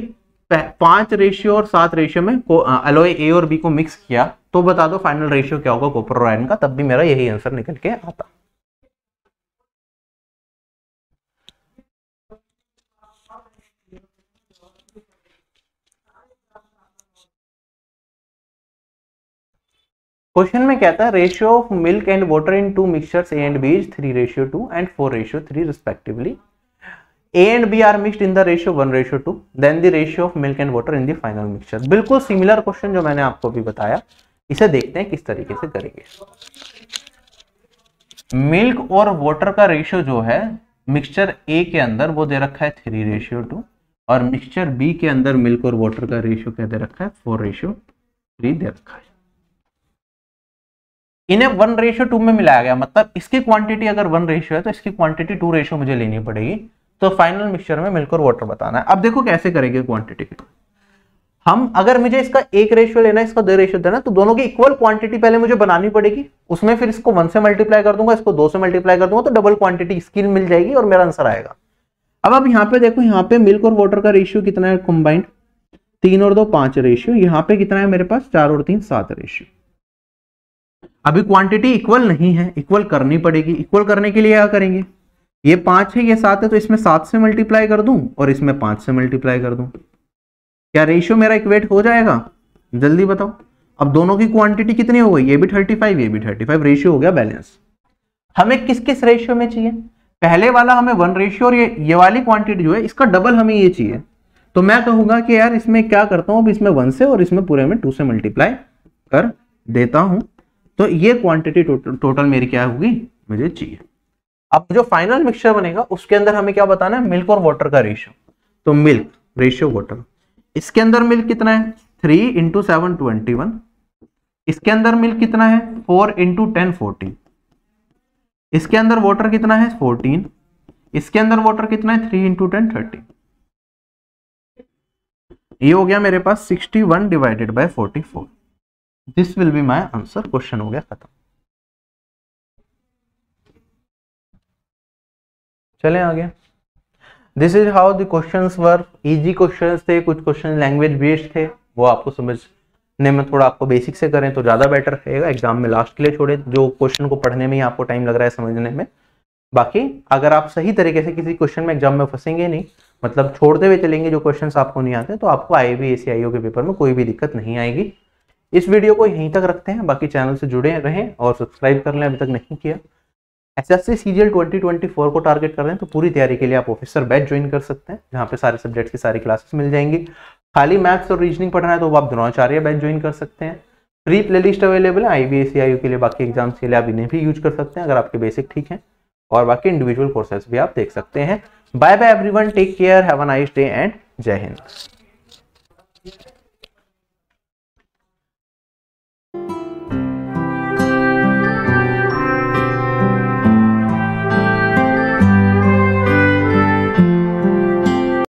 पांच रेशियो और सात रेशियो में अलोए ए और बी को मिक्स किया तो बता दो फाइनल रेशियो क्या होगा कोपर और आयन का तब भी मेरा यही आंसर निकल के आता क्वेश्चन में कहता है ratio of milk and water in two mixtures A and B is three ratio two and four ratio three respectively A and B are mixed in the ratio one ratio two then the ratio of milk and water in the final mixture बिल्कुल सिमिलर क्वेश्चन जो मैंने आपको भी बताया इसे देखते हैं किस तरीके से करेंगे मिल्क और वाटर का रेशियो जो है मिक्सचर ए के अंदर वो दे रखा है थ्री रेशियो टू और मिक्सचर बी के अंदर मिल्क और वाटर का रेशियो क्या दे रखा है फोर रेशियो थ्री दे रखा है इन्हें वन रेशियो टू में मिलाया गया मतलब इसकी क्वांटिटी अगर वन रेशियो है तो इसकी क्वांटिटी टू रेशियो मुझे लेनी पड़ेगी तो फाइनल मिक्सचर में मिल्क और वाटर बताना है अब देखो कैसे करेंगे क्वांटिटी हम अगर मुझे इसका एक रेशियो लेना है इसका दो रेशियो देना तो दोनों की इक्वल क्वांटिटी पहले मुझे बनानी पड़ेगी उसमें फिर इसको वन से मल्टीप्लाई कर दूंगा इसको दो से मल्टीप्लाई कर दूंगा तो डबल क्वांटिटी स्किल मिल जाएगी और मेरा आंसर आएगा अब अब यहाँ पे देखो यहाँ पे मिल्क और वाटर का रेशियो कितना है कंबाइंड तीन और दो पांच रेशियो यहाँ पे कितना है मेरे पास चार और तीन सात रेशियो अभी क्वांटिटी इक्वल नहीं है इक्वल करनी पड़ेगी इक्वल करने के लिए क्या करेंगे ये पांच है ये सात है तो इसमें सात से मल्टीप्लाई कर दूं और इसमें पांच से मल्टीप्लाई कर दूं क्या रेशियो मेरा इक्वेट हो जाएगा जल्दी बताओ अब दोनों की क्वांटिटी कितनी हो गई ये भी थर्टी फाइव ये भी थर्टी फाइव रेशियो हो गया बैलेंस हमें किस किस रेशियो में चाहिए पहले वाला हमें वन रेशियो और ये ये वाली क्वांटिटी जो है इसका डबल हमें ये चाहिए तो मैं कहूँगा कि यार इसमें क्या करता हूँ अब इसमें वन से और इसमें पूरे में टू से मल्टीप्लाई कर देता हूं तो ये क्वांटिटी टोटल टोटल मेरी क्या होगी मुझे चाहिए अब जो फाइनल मिक्सचर बनेगा उसके अंदर हमें क्या बताना है मिल्क और वाटर का रेशियो तो मिल्क रेशियो वाटर इसके अंदर मिल्क कितना है three into seven twenty one इसके अंदर मिल्क कितना है फोर इंटू टेन फोर्टीन इसके अंदर वाटर कितना है फोर्टीन इसके अंदर वाटर कितना है थ्री इंटू टेन थर्टी ये हो गया मेरे पास sixty one divided by forty four this will be my answer question हो गया खत्म चलें आगे this is how the question were easy question थे कुछ क्वेश्चन लैंग्वेज बेस्ड थे वो आपको समझने में थोड़ा आपको बेसिक से करें तो ज़्यादा बेटर रहेगा एग्जाम में लास्ट के लिए छोड़े जो क्वेश्चन को पढ़ने में ही आपको टाइम लग रहा है समझने में बाकी अगर आप सही तरीके से किसी क्वेश्चन में एग्जाम में फंसेंगे नहीं मतलब छोड़ते हुए चलेंगे जो क्वेश्चंस आपको नहीं आते तो आपको आई बी के पेपर में कोई भी दिक्कत नहीं आएगी इस वीडियो को यहीं तक रखते हैं बाकी चैनल से जुड़े रहें और सब्सक्राइब कर लें अभी तक नहीं किया S S C twenty twenty four को टारगेट कर रहे हैं तो पूरी तैयारी के लिए आप ऑफिसर बैच ज्वाइन कर सकते हैं जहाँ पे सारे सब्जेक्ट्स की सारी क्लासेस मिल जाएंगी खाली मैथ्स और रीजनिंग पढ़ना है तो आप द्रोणाचार्य बैच ज्वाइन कर सकते हैं फ्री प्ले लिस्ट अवेलेबल है आई बी एस आई के लिए बाकी एग्जाम्स के लिए आप इन्हें भी यूज कर सकते हैं अगर आपके बेसिक ठीक है और बाकी इंडिविजुअल कोर्सेज भी आप देख सकते हैं bye bye one take care have a nice day and Jai Hind